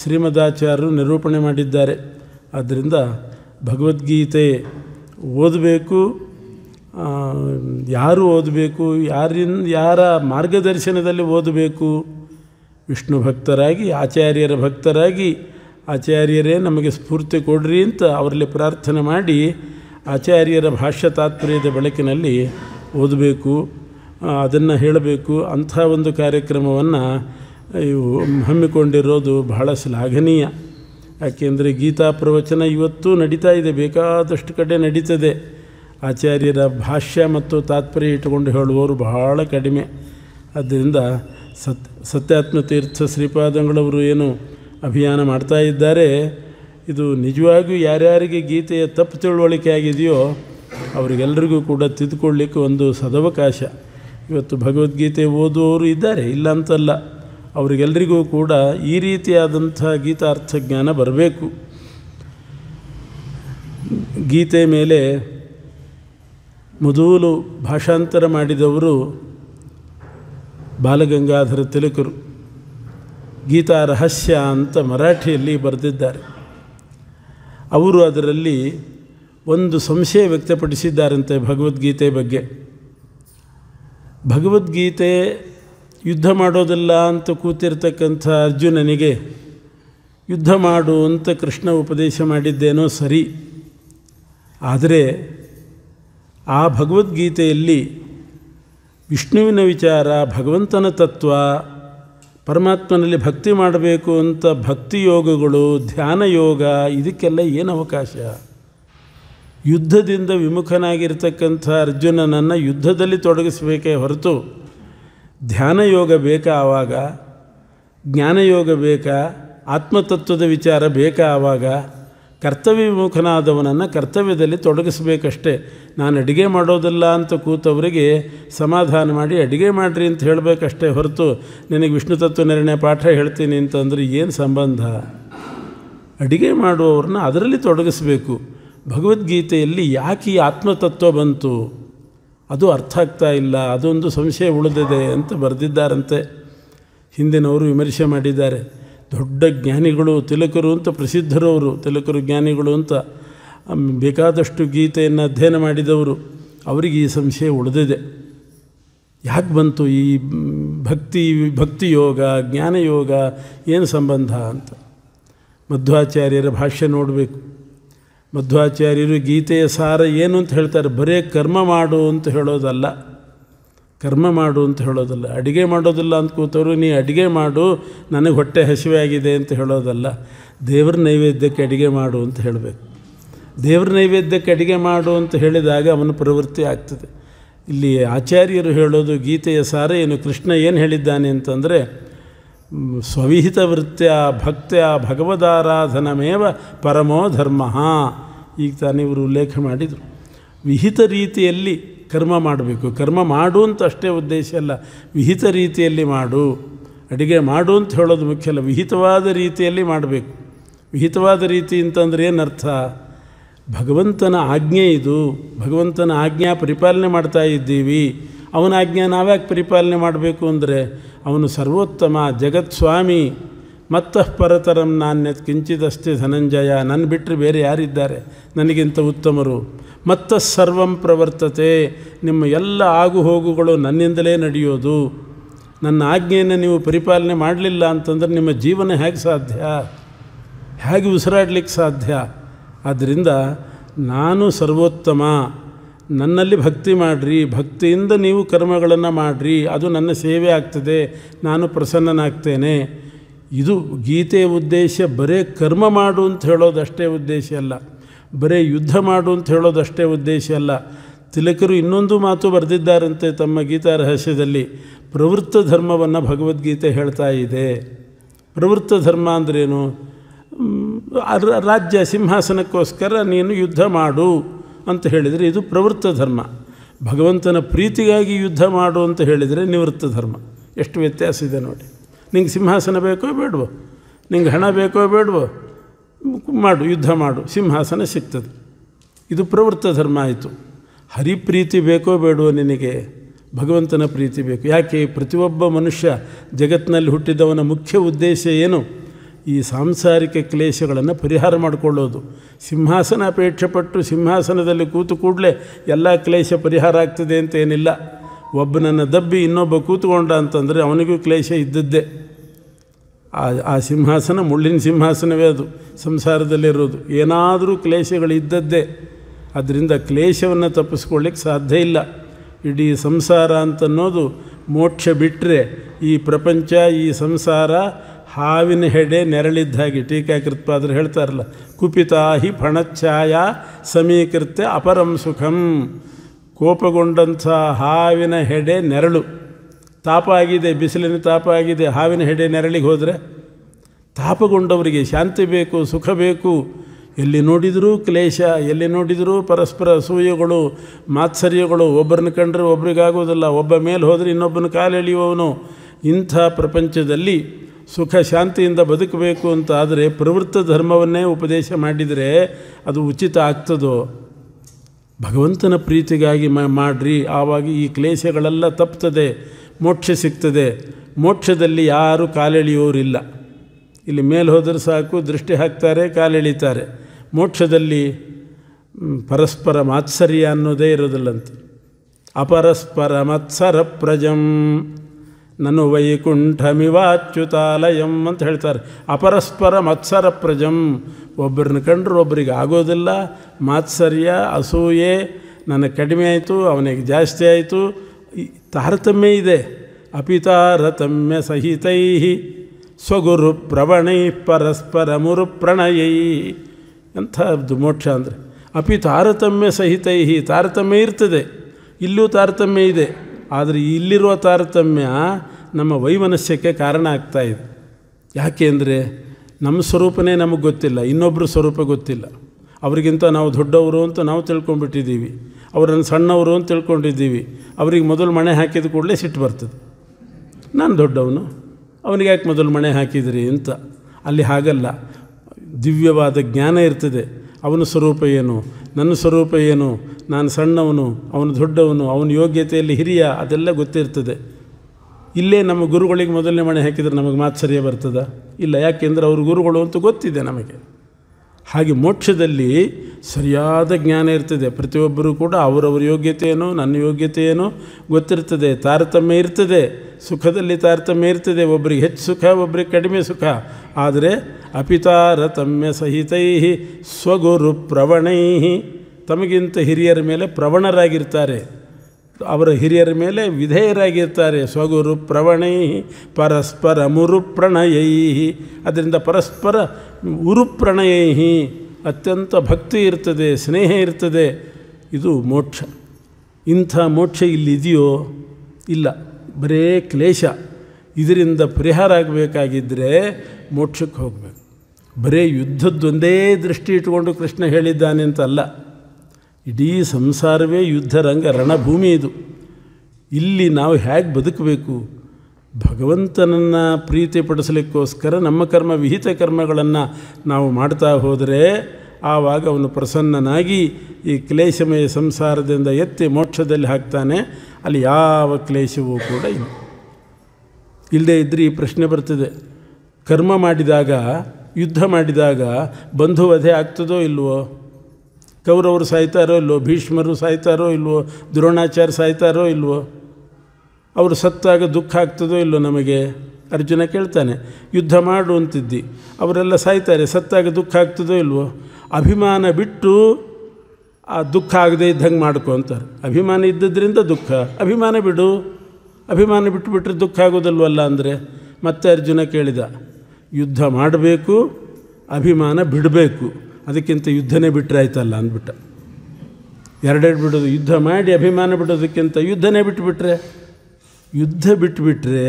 ಶ್ರೀಮದಾಚಾರ್ಯರು ನಿರೂಪಣೆ ಮಾಡಿದ್ದಾರೆ ಆದ್ದರಿಂದ ಭಗವದ್ಗೀತೆ ಓದಬೇಕು ಯಾರು ಓದಬೇಕು ಯಾರಿನ್ ಯಾರ ಮಾರ್ಗದರ್ಶನದಲ್ಲಿ ಓದಬೇಕು ವಿಷ್ಣು ಭಕ್ತರಾಗಿ ಆಚಾರ್ಯರ ಭಕ್ತರಾಗಿ ಆಚಾರ್ಯರೇ ನಮಗೆ ಸ್ಫೂರ್ತಿ ಕೊಡ್ರಿ ಅಂತ ಅವರಲ್ಲಿ ಪ್ರಾರ್ಥನೆ ಮಾಡಿ ಆಚಾರ್ಯರ ಭಾಷ್ಯ ತಾತ್ಪರ್ಯದ ಬೆಳಕಿನಲ್ಲಿ ಓದಬೇಕು ಅದನ್ನು ಹೇಳಬೇಕು ಅಂಥ ಒಂದು ಕಾರ್ಯಕ್ರಮವನ್ನು ಇವು ಹಮ್ಮಿಕೊಂಡಿರೋದು ಬಹಳ ಶ್ಲಾಘನೀಯ ಯಾಕೆಂದರೆ ಗೀತಾ ಪ್ರವಚನ ಇವತ್ತೂ ನಡೀತಾ ಇದೆ ಬೇಕಾದಷ್ಟು ಕಡೆ ನಡೀತದೆ ಆಚಾರ್ಯರ ಭಾಷ್ಯ ಮತ್ತು ತಾತ್ಪರ್ಯ ಇಟ್ಟುಕೊಂಡು ಹೇಳುವವರು ಬಹಳ ಕಡಿಮೆ ಆದ್ದರಿಂದ ಸತ್ ಸತ್ಯಾತ್ಮ ತೀರ್ಥ ಶ್ರೀಪಾದಂಗಳವರು ಏನು ಅಭಿಯಾನ ಮಾಡ್ತಾ ಇದ್ದಾರೆ ಇದು ನಿಜವಾಗಿಯೂ ಯಾರ್ಯಾರಿಗೆ ಗೀತೆಯ ತಪ್ಪು ತಿಳುವಳಿಕೆ ಆಗಿದೆಯೋ ಅವರಿಗೆಲ್ಲರಿಗೂ ಕೂಡ ತಿದ್ದುಕೊಳ್ಳಿಕ್ಕೆ ಒಂದು ಸದವಕಾಶ ಇವತ್ತು ಭಗವದ್ಗೀತೆ ಓದುವವರು ಇದ್ದಾರೆ ಇಲ್ಲ ಅಂತಲ್ಲ ಅವರಿಗೆಲ್ಲರಿಗೂ ಕೂಡ ಈ ರೀತಿಯಾದಂಥ ಗೀತಾರ್ಥ ಜ್ಞಾನ ಬರಬೇಕು ಗೀತೆ ಮೇಲೆ ಮೊದಲು ಭಾಷಾಂತರ ಮಾಡಿದವರು ಬಾಲಗಂಗಾಧರ ತಿಲಕರು ಗೀತಾ ರಹಸ್ಯ ಅಂತ ಮರಾಠಿಯಲ್ಲಿ ಬರೆದಿದ್ದಾರೆ ಅವರು ಅದರಲ್ಲಿ ಒಂದು ಸಂಶಯ ವ್ಯಕ್ತಪಡಿಸಿದ್ದಾರಂತೆ ಭಗವದ್ಗೀತೆ ಬಗ್ಗೆ ಭಗವದ್ಗೀತೆ ಯುದ್ಧ ಮಾಡೋದಲ್ಲ ಅಂತ ಕೂತಿರ್ತಕ್ಕಂಥ ಅರ್ಜುನನಿಗೆ ಯುದ್ಧ ಮಾಡು ಅಂತ ಕೃಷ್ಣ ಉಪದೇಶ ಮಾಡಿದ್ದೇನೋ ಸರಿ ಆದರೆ ಆ ಭಗವದ್ಗೀತೆಯಲ್ಲಿ ವಿಷ್ಣುವಿನ ವಿಚಾರ ಭಗವಂತನ ತತ್ವ ಪರಮಾತ್ಮನಲ್ಲಿ ಭಕ್ತಿ ಮಾಡಬೇಕು ಅಂತ ಭಕ್ತಿ ಯೋಗಗಳು ಧ್ಯಾನ ಯೋಗ ಇದಕ್ಕೆಲ್ಲ ಏನು ಅವಕಾಶ ಯುದ್ಧದಿಂದ ವಿಮುಖನಾಗಿರ್ತಕ್ಕಂಥ ಅರ್ಜುನನನ್ನು ಯುದ್ಧದಲ್ಲಿ ತೊಡಗಿಸಬೇಕೇ ಹೊರತು ಧ್ಯಾನಯೋಗ ಬೇಕಾ ಆವಾಗ ಜ್ಞಾನಯೋಗ ಬೇಕಾ ಆತ್ಮತತ್ವದ ವಿಚಾರ ಬೇಕಾ ಆವಾಗ ಕರ್ತವ್ಯ ವಿಮುಖನಾದವನನ್ನು ಕರ್ತವ್ಯದಲ್ಲಿ ತೊಡಗಿಸಬೇಕಷ್ಟೇ ನಾನು ಅಡುಗೆ ಮಾಡೋದಿಲ್ಲ ಅಂತ ಕೂತವರಿಗೆ ಸಮಾಧಾನ ಮಾಡಿ ಅಡುಗೆ ಮಾಡಿರಿ ಅಂತ ಹೇಳಬೇಕಷ್ಟೇ ಹೊರತು ನಿನಗೆ ವಿಷ್ಣು ತತ್ವ ನಿರ್ಣಯ ಪಾಠ ಹೇಳ್ತೀನಿ ಅಂತಂದರೆ ಏನು ಸಂಬಂಧ ಅಡುಗೆ ಮಾಡುವವ್ರನ್ನ ಅದರಲ್ಲಿ ತೊಡಗಿಸಬೇಕು ಭಗವದ್ಗೀತೆಯಲ್ಲಿ ಯಾಕೆ ಈ ಆತ್ಮತತ್ವ ಬಂತು ಅದು ಅರ್ಥ ಆಗ್ತಾ ಇಲ್ಲ ಅದೊಂದು ಸಂಶಯ ಉಳಿದಿದೆ ಅಂತ ಬರೆದಿದ್ದಾರಂತೆ ಹಿಂದಿನವರು ವಿಮರ್ಶೆ ಮಾಡಿದ್ದಾರೆ ದೊಡ್ಡ ಜ್ಞಾನಿಗಳು ತಿಲಕರು ಅಂತ ಪ್ರಸಿದ್ಧರವರು ತಿಲಕರು ಜ್ಞಾನಿಗಳು ಅಂತ ಬೇಕಾದಷ್ಟು ಗೀತೆಯನ್ನು ಅಧ್ಯಯನ ಮಾಡಿದವರು ಅವರಿಗೆ ಈ ಸಂಶಯ ಉಳಿದಿದೆ ಯಾಕೆ ಬಂತು ಈ ಭಕ್ತಿ ಭಕ್ತಿ ಯೋಗ ಜ್ಞಾನಯೋಗ ಏನು ಸಂಬಂಧ ಅಂತ ಮಧ್ವಾಚಾರ್ಯರ ಭಾಷ್ಯ ನೋಡಬೇಕು ಮಧ್ವಾಚಾರ್ಯರು ಗೀತೆಯ ಸಾರ ಏನು ಅಂತ ಹೇಳ್ತಾರೆ ಬರೇ ಕರ್ಮ ಮಾಡು ಅಂತ ಹೇಳೋದಲ್ಲ ಕರ್ಮ ಮಾಡು ಅಂತ ಹೇಳೋದಲ್ಲ ಅಡುಗೆ ಮಾಡೋದಿಲ್ಲ ಅಂತ ಕೂತವರು ನೀ ಅಡುಗೆ ಮಾಡು ನನಗೆ ಹೊಟ್ಟೆ ಹಸಿವೆ ಆಗಿದೆ ಅಂತ ಹೇಳೋದಲ್ಲ ದೇವ್ರ ನೈವೇದ್ಯಕ್ಕೆ ಅಡುಗೆ ಮಾಡು ಅಂತ ಹೇಳಬೇಕು ದೇವ್ರ ನೈವೇದ್ಯಕ್ಕೆ ಅಡುಗೆ ಮಾಡು ಅಂತ ಹೇಳಿದಾಗ ಅವನ ಪ್ರವೃತ್ತಿ ಆಗ್ತದೆ ಇಲ್ಲಿ ಆಚಾರ್ಯರು ಹೇಳೋದು ಗೀತೆಯ ಸಾರ ಏನು ಕೃಷ್ಣ ಏನು ಹೇಳಿದ್ದಾನೆ ಅಂತಂದರೆ ವೃತ್ತಿಯ ಭಕ್ತ್ಯ ಭಗವದಾರಾಧನಮೇವ ಪರಮೋ ಧರ್ಮ ಈಗ ತಾನೇ ಇವರು ಉಲ್ಲೇಖ ಮಾಡಿದರು ವಿಹಿತ ರೀತಿಯಲ್ಲಿ ಕರ್ಮ ಮಾಡಬೇಕು ಕರ್ಮ ಮಾಡು ಅಂತ ಅಷ್ಟೇ ಉದ್ದೇಶ ಅಲ್ಲ ವಿಹಿತ ರೀತಿಯಲ್ಲಿ ಮಾಡು ಅಡುಗೆ ಮಾಡು ಅಂತ ಹೇಳೋದು ಮುಖ್ಯ ಅಲ್ಲ ವಿಹಿತವಾದ ರೀತಿಯಲ್ಲಿ ಮಾಡಬೇಕು ವಿಹಿತವಾದ ರೀತಿ ಅಂತಂದ್ರೆ ಏನರ್ಥ ಭಗವಂತನ ಆಜ್ಞೆ ಇದು ಭಗವಂತನ ಆಜ್ಞಾ ಪರಿಪಾಲನೆ ಮಾಡ್ತಾ ಇದ್ದೀವಿ ಅವನ ಆಜ್ಞೆ ನಾವ್ಯಾಕೆ ಪರಿಪಾಲನೆ ಮಾಡಬೇಕು ಅಂದರೆ ಅವನು ಸರ್ವೋತ್ತಮ ಜಗತ್ಸ್ವಾಮಿ ಮತ್ತಃ ಪರತರಂ ನಾಣ್ಯತ್ ಕಿಂಚಿದಷ್ಟೇ ಧನಂಜಯ ನನ್ನ ಬಿಟ್ಟರೆ ಬೇರೆ ಯಾರಿದ್ದಾರೆ ನನಗಿಂತ ಉತ್ತಮರು ಮತ್ತ ಸರ್ವಂ ಪ್ರವರ್ತತೆ ನಿಮ್ಮ ಎಲ್ಲ ಆಗುಹೋಗುಗಳು ನನ್ನಿಂದಲೇ ನಡೆಯೋದು ನನ್ನ ಆಜ್ಞೆಯನ್ನು ನೀವು ಪರಿಪಾಲನೆ ಮಾಡಲಿಲ್ಲ ಅಂತಂದರೆ ನಿಮ್ಮ ಜೀವನ ಹೇಗೆ ಸಾಧ್ಯ ಹೇಗೆ ಉಸಿರಾಡಲಿಕ್ಕೆ ಸಾಧ್ಯ ಆದ್ದರಿಂದ ನಾನು ಸರ್ವೋತ್ತಮ ನನ್ನಲ್ಲಿ ಭಕ್ತಿ ಮಾಡಿರಿ ಭಕ್ತಿಯಿಂದ ನೀವು ಕರ್ಮಗಳನ್ನು ಮಾಡಿರಿ ಅದು ನನ್ನ ಸೇವೆ ಆಗ್ತದೆ ನಾನು ಪ್ರಸನ್ನನಾಗ್ತೇನೆ ಇದು ಗೀತೆಯ ಉದ್ದೇಶ ಬರೇ ಕರ್ಮ ಮಾಡು ಅಂತ ಹೇಳೋದಷ್ಟೇ ಉದ್ದೇಶ ಅಲ್ಲ ಬರೇ ಯುದ್ಧ ಮಾಡು ಅಂತ ಹೇಳೋದಷ್ಟೇ ಉದ್ದೇಶ ಅಲ್ಲ ತಿಲಕರು ಇನ್ನೊಂದು ಮಾತು ಬರೆದಿದ್ದಾರಂತೆ ತಮ್ಮ ಗೀತಾ ರಹಸ್ಯದಲ್ಲಿ ಪ್ರವೃತ್ತ ಧರ್ಮವನ್ನು ಭಗವದ್ಗೀತೆ ಹೇಳ್ತಾ ಇದೆ ಪ್ರವೃತ್ತ ಧರ್ಮ ಅಂದ್ರೇನು ರಾಜ್ಯ ಸಿಂಹಾಸನಕ್ಕೋಸ್ಕರ ನೀನು ಯುದ್ಧ ಮಾಡು ಅಂತ ಹೇಳಿದರೆ ಇದು ಪ್ರವೃತ್ತ ಧರ್ಮ ಭಗವಂತನ ಪ್ರೀತಿಗಾಗಿ ಯುದ್ಧ ಮಾಡು ಅಂತ ಹೇಳಿದರೆ ನಿವೃತ್ತ ಧರ್ಮ ಎಷ್ಟು ವ್ಯತ್ಯಾಸ ಇದೆ ನೋಡಿ ನಿಂಗೆ ಸಿಂಹಾಸನ ಬೇಕೋ ಬೇಡವೋ ನಿಂಗೆ ಹಣ ಬೇಕೋ ಬೇಡವೋ ಮಾಡು ಯುದ್ಧ ಮಾಡು ಸಿಂಹಾಸನ ಸಿಗ್ತದೆ ಇದು ಪ್ರವೃತ್ತ ಧರ್ಮ ಆಯಿತು ಹರಿಪ್ರೀತಿ ಬೇಕೋ ಬೇಡವೋ ನಿನಗೆ ಭಗವಂತನ ಪ್ರೀತಿ ಬೇಕು ಯಾಕೆ ಪ್ರತಿಯೊಬ್ಬ ಮನುಷ್ಯ ಜಗತ್ತಿನಲ್ಲಿ ಹುಟ್ಟಿದವನ ಮುಖ್ಯ ಉದ್ದೇಶ ಏನು ಈ ಸಾಂಸಾರಿಕ ಕ್ಲೇಶಗಳನ್ನು ಪರಿಹಾರ ಮಾಡಿಕೊಳ್ಳೋದು ಸಿಂಹಾಸನ ಅಪೇಕ್ಷೆ ಪಟ್ಟು ಸಿಂಹಾಸನದಲ್ಲಿ ಕೂತು ಕೂಡಲೇ ಎಲ್ಲ ಕ್ಲೇಶ ಪರಿಹಾರ ಆಗ್ತದೆ ಅಂತ ಏನಿಲ್ಲ ಒಬ್ಬನನ್ನು ದಬ್ಬಿ ಇನ್ನೊಬ್ಬ ಕೂತ್ಕೊಂಡ ಅಂತಂದರೆ ಅವನಿಗೂ ಕ್ಲೇಶ ಇದ್ದದ್ದೇ ಆ ಆ ಸಿಂಹಾಸನ ಮುಳ್ಳಿನ ಸಿಂಹಾಸನವೇ ಅದು ಸಂಸಾರದಲ್ಲಿರೋದು ಏನಾದರೂ ಕ್ಲೇಶಗಳಿದ್ದದ್ದೇ ಅದರಿಂದ ಕ್ಲೇಶವನ್ನು ತಪ್ಪಿಸ್ಕೊಳ್ಳಿಕ್ಕೆ ಸಾಧ್ಯ ಇಲ್ಲ ಇಡೀ ಸಂಸಾರ ಅಂತನ್ನೋದು ಮೋಕ್ಷ ಬಿಟ್ಟರೆ ಈ ಪ್ರಪಂಚ ಈ ಸಂಸಾರ ಹಾವಿನ ಹೆಡೆ ನೆರಳಿದ್ದ ಹಾಗೆ ಆದರೆ ಹೇಳ್ತಾರಲ್ಲ ಕುಪಿತಾಹಿ ಹಿ ಫಣಚ್ಛಾಯ ಸಮೀಕೃತ್ಯ ಅಪರಂ ಸುಖಂ ಕೋಪಗೊಂಡಂಥ ಹಾವಿನ ಹೆಡೆ ನೆರಳು ತಾಪ ಆಗಿದೆ ಬಿಸಿಲಿನ ತಾಪ ಆಗಿದೆ ಹಾವಿನ ಹೆಡೆ ನೆರಳಿಗೆ ಹೋದರೆ ತಾಪಗೊಂಡವರಿಗೆ ಶಾಂತಿ ಬೇಕು ಸುಖ ಬೇಕು ಎಲ್ಲಿ ನೋಡಿದರೂ ಕ್ಲೇಶ ಎಲ್ಲಿ ನೋಡಿದರೂ ಪರಸ್ಪರ ಅಸೂಯೆಗಳು ಮಾತ್ಸರ್ಯಗಳು ಒಬ್ಬರನ್ನ ಕಂಡ್ರೆ ಒಬ್ರಿಗಾಗೋದಿಲ್ಲ ಒಬ್ಬ ಮೇಲೆ ಹೋದರೆ ಇನ್ನೊಬ್ಬನ ಎಳೆಯುವವನು ಇಂಥ ಪ್ರಪಂಚದಲ್ಲಿ ಸುಖ ಶಾಂತಿಯಿಂದ ಬದುಕಬೇಕು ಅಂತ ಆದರೆ ಪ್ರವೃತ್ತ ಧರ್ಮವನ್ನೇ ಉಪದೇಶ ಮಾಡಿದರೆ ಅದು ಉಚಿತ ಆಗ್ತದೋ ಭಗವಂತನ ಪ್ರೀತಿಗಾಗಿ ಮಾಡಿರಿ ಆವಾಗ ಈ ಕ್ಲೇಶಗಳೆಲ್ಲ ತಪ್ತದೆ ಮೋಕ್ಷ ಸಿಗ್ತದೆ ಮೋಕ್ಷದಲ್ಲಿ ಯಾರೂ ಕಾಲೆಳೆಯೋರಿಲ್ಲ ಇಲ್ಲಿ ಮೇಲೆ ಹೋದರೆ ಸಾಕು ದೃಷ್ಟಿ ಹಾಕ್ತಾರೆ ಕಾಲೆಳಿತಾರೆ ಮೋಕ್ಷದಲ್ಲಿ ಪರಸ್ಪರ ಮಾತ್ಸರ್ಯ ಅನ್ನೋದೇ ಇರೋದಿಲ್ಲಂತೆ ಅಪರಸ್ಪರ ಮತ್ಸರ ಪ್ರಜಂ ನನ್ನ ವೈಕುಂಠಮಿವಾಚ್ಯುತಾಲಯಂ ಅಂತ ಹೇಳ್ತಾರೆ ಅಪರಸ್ಪರ ಮತ್ಸರ ಪ್ರಜಂ ಒಬ್ಬರನ್ನ ಕಂಡ್ರು ಒಬ್ಬರಿಗೆ ಆಗೋದಿಲ್ಲ ಮಾತ್ಸರ್ಯ ಅಸೂಯೆ ನನಗೆ ಕಡಿಮೆ ಆಯಿತು ಅವನಿಗೆ ಜಾಸ್ತಿ ಆಯಿತು ತಾರತಮ್ಯ ಇದೆ ಅಪಿತಾರತಮ್ಯ ಸಹಿತೈ ಸ್ವಗುರು ಪ್ರವಣೈ ಪರಸ್ಪರ ಮುರು ಪ್ರಣಯೈ ಅಂಥದ್ದು ಮೋಕ್ಷ ಅಂದರೆ ಅಪಿ ತಾರತಮ್ಯ ಸಹಿತೈ ತಾರತಮ್ಯ ಇರ್ತದೆ ಇಲ್ಲೂ ತಾರತಮ್ಯ ಇದೆ ಆದರೆ ಇಲ್ಲಿರುವ ತಾರತಮ್ಯ ನಮ್ಮ ವೈಮನಸ್ಯಕ್ಕೆ ಕಾರಣ ಇದೆ ಯಾಕೆ ಅಂದರೆ ನಮ್ಮ ಸ್ವರೂಪನೇ ನಮಗೆ ಗೊತ್ತಿಲ್ಲ ಇನ್ನೊಬ್ಬರ ಸ್ವರೂಪ ಗೊತ್ತಿಲ್ಲ ಅವರಿಗಿಂತ ನಾವು ದೊಡ್ಡವರು ಅಂತ ನಾವು ತಿಳ್ಕೊಂಡ್ಬಿಟ್ಟಿದ್ದೀವಿ ಅವರನ್ನು ಸಣ್ಣವರು ಅಂತ ತಿಳ್ಕೊಂಡಿದ್ದೀವಿ ಅವ್ರಿಗೆ ಮೊದಲು ಮಣೆ ಹಾಕಿದ ಕೂಡಲೇ ಸಿಟ್ಟು ಬರ್ತದೆ ನಾನು ದೊಡ್ಡವನು ಅವನಿಗೆ ಯಾಕೆ ಮೊದಲು ಮಣೆ ಹಾಕಿದ್ರಿ ಅಂತ ಅಲ್ಲಿ ಹಾಗಲ್ಲ ದಿವ್ಯವಾದ ಜ್ಞಾನ ಇರ್ತದೆ ಅವನ ಸ್ವರೂಪ ಏನು ನನ್ನ ಸ್ವರೂಪ ಏನು ನಾನು ಸಣ್ಣವನು ಅವನು ದೊಡ್ಡವನು ಅವನ ಯೋಗ್ಯತೆಯಲ್ಲಿ ಹಿರಿಯ ಅದೆಲ್ಲ ಗೊತ್ತಿರ್ತದೆ ಇಲ್ಲೇ ನಮ್ಮ ಗುರುಗಳಿಗೆ ಮೊದಲನೇ ಮಣೆ ಹಾಕಿದರೆ ನಮಗೆ ಮಾತು ಬರ್ತದ ಇಲ್ಲ ಯಾಕೆಂದರೆ ಅವರು ಗುರುಗಳು ಅಂತೂ ಗೊತ್ತಿದೆ ನಮಗೆ ಹಾಗೆ ಮೋಕ್ಷದಲ್ಲಿ ಸರಿಯಾದ ಜ್ಞಾನ ಇರ್ತದೆ ಪ್ರತಿಯೊಬ್ಬರೂ ಕೂಡ ಅವರವ್ರ ಯೋಗ್ಯತೆ ನನ್ನ ಯೋಗ್ಯತೆಯೇನು ಗೊತ್ತಿರ್ತದೆ ತಾರತಮ್ಯ ಇರ್ತದೆ ಸುಖದಲ್ಲಿ ತಾರತಮ್ಯ ಇರ್ತದೆ ಒಬ್ಬರಿಗೆ ಹೆಚ್ಚು ಸುಖ ಒಬ್ಬರಿಗೆ ಕಡಿಮೆ ಸುಖ ಆದರೆ ಅಪಿತಾರತಮ್ಯ ಸಹಿತೈ ಸ್ವಗುರು ಪ್ರವಣೈ ತಮಗಿಂತ ಹಿರಿಯರ ಮೇಲೆ ಪ್ರವಣರಾಗಿರ್ತಾರೆ ಅವರ ಹಿರಿಯರ ಮೇಲೆ ವಿಧೇಯರಾಗಿರ್ತಾರೆ ಸ್ವಗುರು ಪ್ರವಣೈ ಪರಸ್ಪರ ಮುರು ಪ್ರಣಯೈ ಅದರಿಂದ ಪರಸ್ಪರ ಉರುಪ್ರಣಯೈ ಅತ್ಯಂತ ಭಕ್ತಿ ಇರ್ತದೆ ಸ್ನೇಹ ಇರ್ತದೆ ಇದು ಮೋಕ್ಷ ಇಂಥ ಮೋಕ್ಷ ಇಲ್ಲಿದೆಯೋ ಇಲ್ಲ ಬರೇ ಕ್ಲೇಶ ಇದರಿಂದ ಪರಿಹಾರ ಆಗಬೇಕಾಗಿದ್ದರೆ ಮೋಕ್ಷಕ್ಕೆ ಹೋಗಬೇಕು ಬರೇ ಯುದ್ಧದ್ದೊಂದೇ ದೃಷ್ಟಿ ಇಟ್ಟುಕೊಂಡು ಕೃಷ್ಣ ಹೇಳಿದ್ದಾನೆ ಅಂತಲ್ಲ ಇಡೀ ಸಂಸಾರವೇ ಯುದ್ಧ ರಂಗ ರಣಭೂಮಿ ಇದು ಇಲ್ಲಿ ನಾವು ಹೇಗೆ ಬದುಕಬೇಕು ಭಗವಂತನನ್ನು ಪ್ರೀತಿ ಪಡಿಸಲಿಕ್ಕೋಸ್ಕರ ನಮ್ಮ ಕರ್ಮ ವಿಹಿತ ಕರ್ಮಗಳನ್ನು ನಾವು ಮಾಡ್ತಾ ಹೋದರೆ ಆವಾಗ ಅವನು ಪ್ರಸನ್ನನಾಗಿ ಈ ಕ್ಲೇಶಮಯ ಸಂಸಾರದಿಂದ ಎತ್ತಿ ಮೋಕ್ಷದಲ್ಲಿ ಹಾಕ್ತಾನೆ ಅಲ್ಲಿ ಯಾವ ಕ್ಲೇಶವೂ ಕೂಡ ಇಲ್ಲ ಇಲ್ಲದೇ ಇದ್ದರೆ ಈ ಪ್ರಶ್ನೆ ಬರ್ತದೆ ಕರ್ಮ ಮಾಡಿದಾಗ ಯುದ್ಧ ಮಾಡಿದಾಗ ಬಂಧುವಧೆ ಆಗ್ತದೋ ಇಲ್ವೋ ಕೌರವರು ಸಾಯ್ತಾರೋ ಇಲ್ವೋ ಭೀಷ್ಮರು ಸಾಯ್ತಾರೋ ಇಲ್ವೋ ದ್ರೋಣಾಚಾರ್ಯ ಸಾಯ್ತಾರೋ ಇಲ್ವೋ ಅವರು ಸತ್ತಾಗ ದುಃಖ ಆಗ್ತದೋ ಇಲ್ಲೋ ನಮಗೆ ಅರ್ಜುನ ಕೇಳ್ತಾನೆ ಯುದ್ಧ ಮಾಡು ಅಂತಿದ್ದಿ ಅವರೆಲ್ಲ ಸಾಯ್ತಾರೆ ಸತ್ತಾಗ ದುಃಖ ಆಗ್ತದೋ ಇಲ್ವೋ ಅಭಿಮಾನ ಬಿಟ್ಟು ಆ ದುಃಖ ಆಗದೆ ಇದ್ದಂಗೆ ಮಾಡ್ಕೊ ಅಂತಾರೆ ಅಭಿಮಾನ ಇದ್ದದ್ರಿಂದ ದುಃಖ ಅಭಿಮಾನ ಬಿಡು ಅಭಿಮಾನ ಬಿಟ್ಟುಬಿಟ್ರೆ ದುಃಖ ಆಗೋದಲ್ವಲ್ಲ ಅಂದರೆ ಮತ್ತೆ ಅರ್ಜುನ ಕೇಳಿದ ಯುದ್ಧ ಮಾಡಬೇಕು ಅಭಿಮಾನ ಬಿಡಬೇಕು ಅದಕ್ಕಿಂತ ಯುದ್ಧನೇ ಬಿಟ್ಟರೆ ಆಯ್ತಲ್ಲ ಅಂದ್ಬಿಟ್ಟ ಎರಡೆರಡು ಬಿಡೋದು ಯುದ್ಧ ಮಾಡಿ ಅಭಿಮಾನ ಬಿಡೋದಕ್ಕಿಂತ ಯುದ್ಧನೇ ಬಿಟ್ಟುಬಿಟ್ರೆ ಯುದ್ಧ ಬಿಟ್ಟುಬಿಟ್ರೆ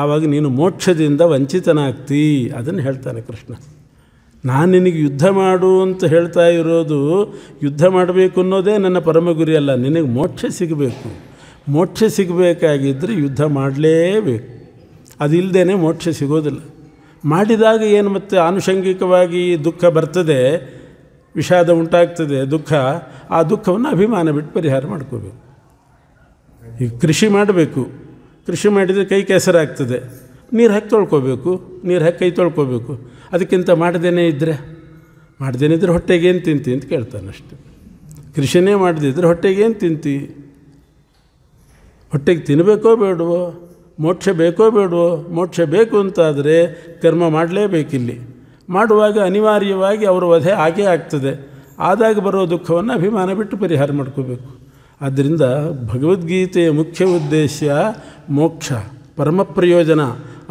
ಆವಾಗ ನೀನು ಮೋಕ್ಷದಿಂದ ವಂಚಿತನಾಗ್ತಿ ಅದನ್ನು ಹೇಳ್ತಾನೆ ಕೃಷ್ಣ ನಾನು ನಿನಗೆ ಯುದ್ಧ ಮಾಡು ಅಂತ ಹೇಳ್ತಾ ಇರೋದು ಯುದ್ಧ ಮಾಡಬೇಕು ಅನ್ನೋದೇ ನನ್ನ ಪರಮ ಗುರಿ ಅಲ್ಲ ನಿನಗೆ ಮೋಕ್ಷ ಸಿಗಬೇಕು ಮೋಕ್ಷ ಸಿಗಬೇಕಾಗಿದ್ದರೆ ಯುದ್ಧ ಮಾಡಲೇಬೇಕು ಅದಿಲ್ಲದೇ ಮೋಕ್ಷ ಸಿಗೋದಿಲ್ಲ ಮಾಡಿದಾಗ ಏನು ಮತ್ತು ಆನುಷಂಗಿಕವಾಗಿ ದುಃಖ ಬರ್ತದೆ ವಿಷಾದ ಉಂಟಾಗ್ತದೆ ದುಃಖ ಆ ದುಃಖವನ್ನು ಅಭಿಮಾನ ಬಿಟ್ಟು ಪರಿಹಾರ ಮಾಡ್ಕೋಬೇಕು ಈಗ ಕೃಷಿ ಮಾಡಬೇಕು ಕೃಷಿ ಮಾಡಿದರೆ ಕೈ ಕೆಸರಾಗ್ತದೆ ನೀರು ಹಾಕಿ ತೊಳ್ಕೊಬೇಕು ನೀರು ಹಾಕಿ ಕೈ ತೊಳ್ಕೊಬೇಕು ಅದಕ್ಕಿಂತ ಮಾಡ್ದೇನೇ ಇದ್ದರೆ ಮಾಡ್ದೇನೆ ಇದ್ದರೆ ಹೊಟ್ಟೆಗೆ ಏನು ತಿಂತಿ ಅಂತ ಕೇಳ್ತಾನೆ ಅಷ್ಟೆ ಕೃಷಿನೇ ಮಾಡದಿದ್ದರೆ ಹೊಟ್ಟೆಗೆ ಏನು ತಿಂತಿ ಹೊಟ್ಟೆಗೆ ತಿನ್ನಬೇಕೋ ಬೇಡವೋ ಮೋಕ್ಷ ಬೇಕೋ ಬೇಡವೋ ಮೋಕ್ಷ ಬೇಕು ಅಂತಾದರೆ ಕರ್ಮ ಮಾಡಲೇಬೇಕಿಲ್ಲಿ ಮಾಡುವಾಗ ಅನಿವಾರ್ಯವಾಗಿ ಅವರ ವಧೆ ಆಗೇ ಆಗ್ತದೆ ಆದಾಗ ಬರೋ ದುಃಖವನ್ನು ಅಭಿಮಾನ ಬಿಟ್ಟು ಪರಿಹಾರ ಮಾಡ್ಕೋಬೇಕು ಆದ್ದರಿಂದ ಭಗವದ್ಗೀತೆಯ ಮುಖ್ಯ ಉದ್ದೇಶ ಮೋಕ್ಷ ಪರಮ ಪ್ರಯೋಜನ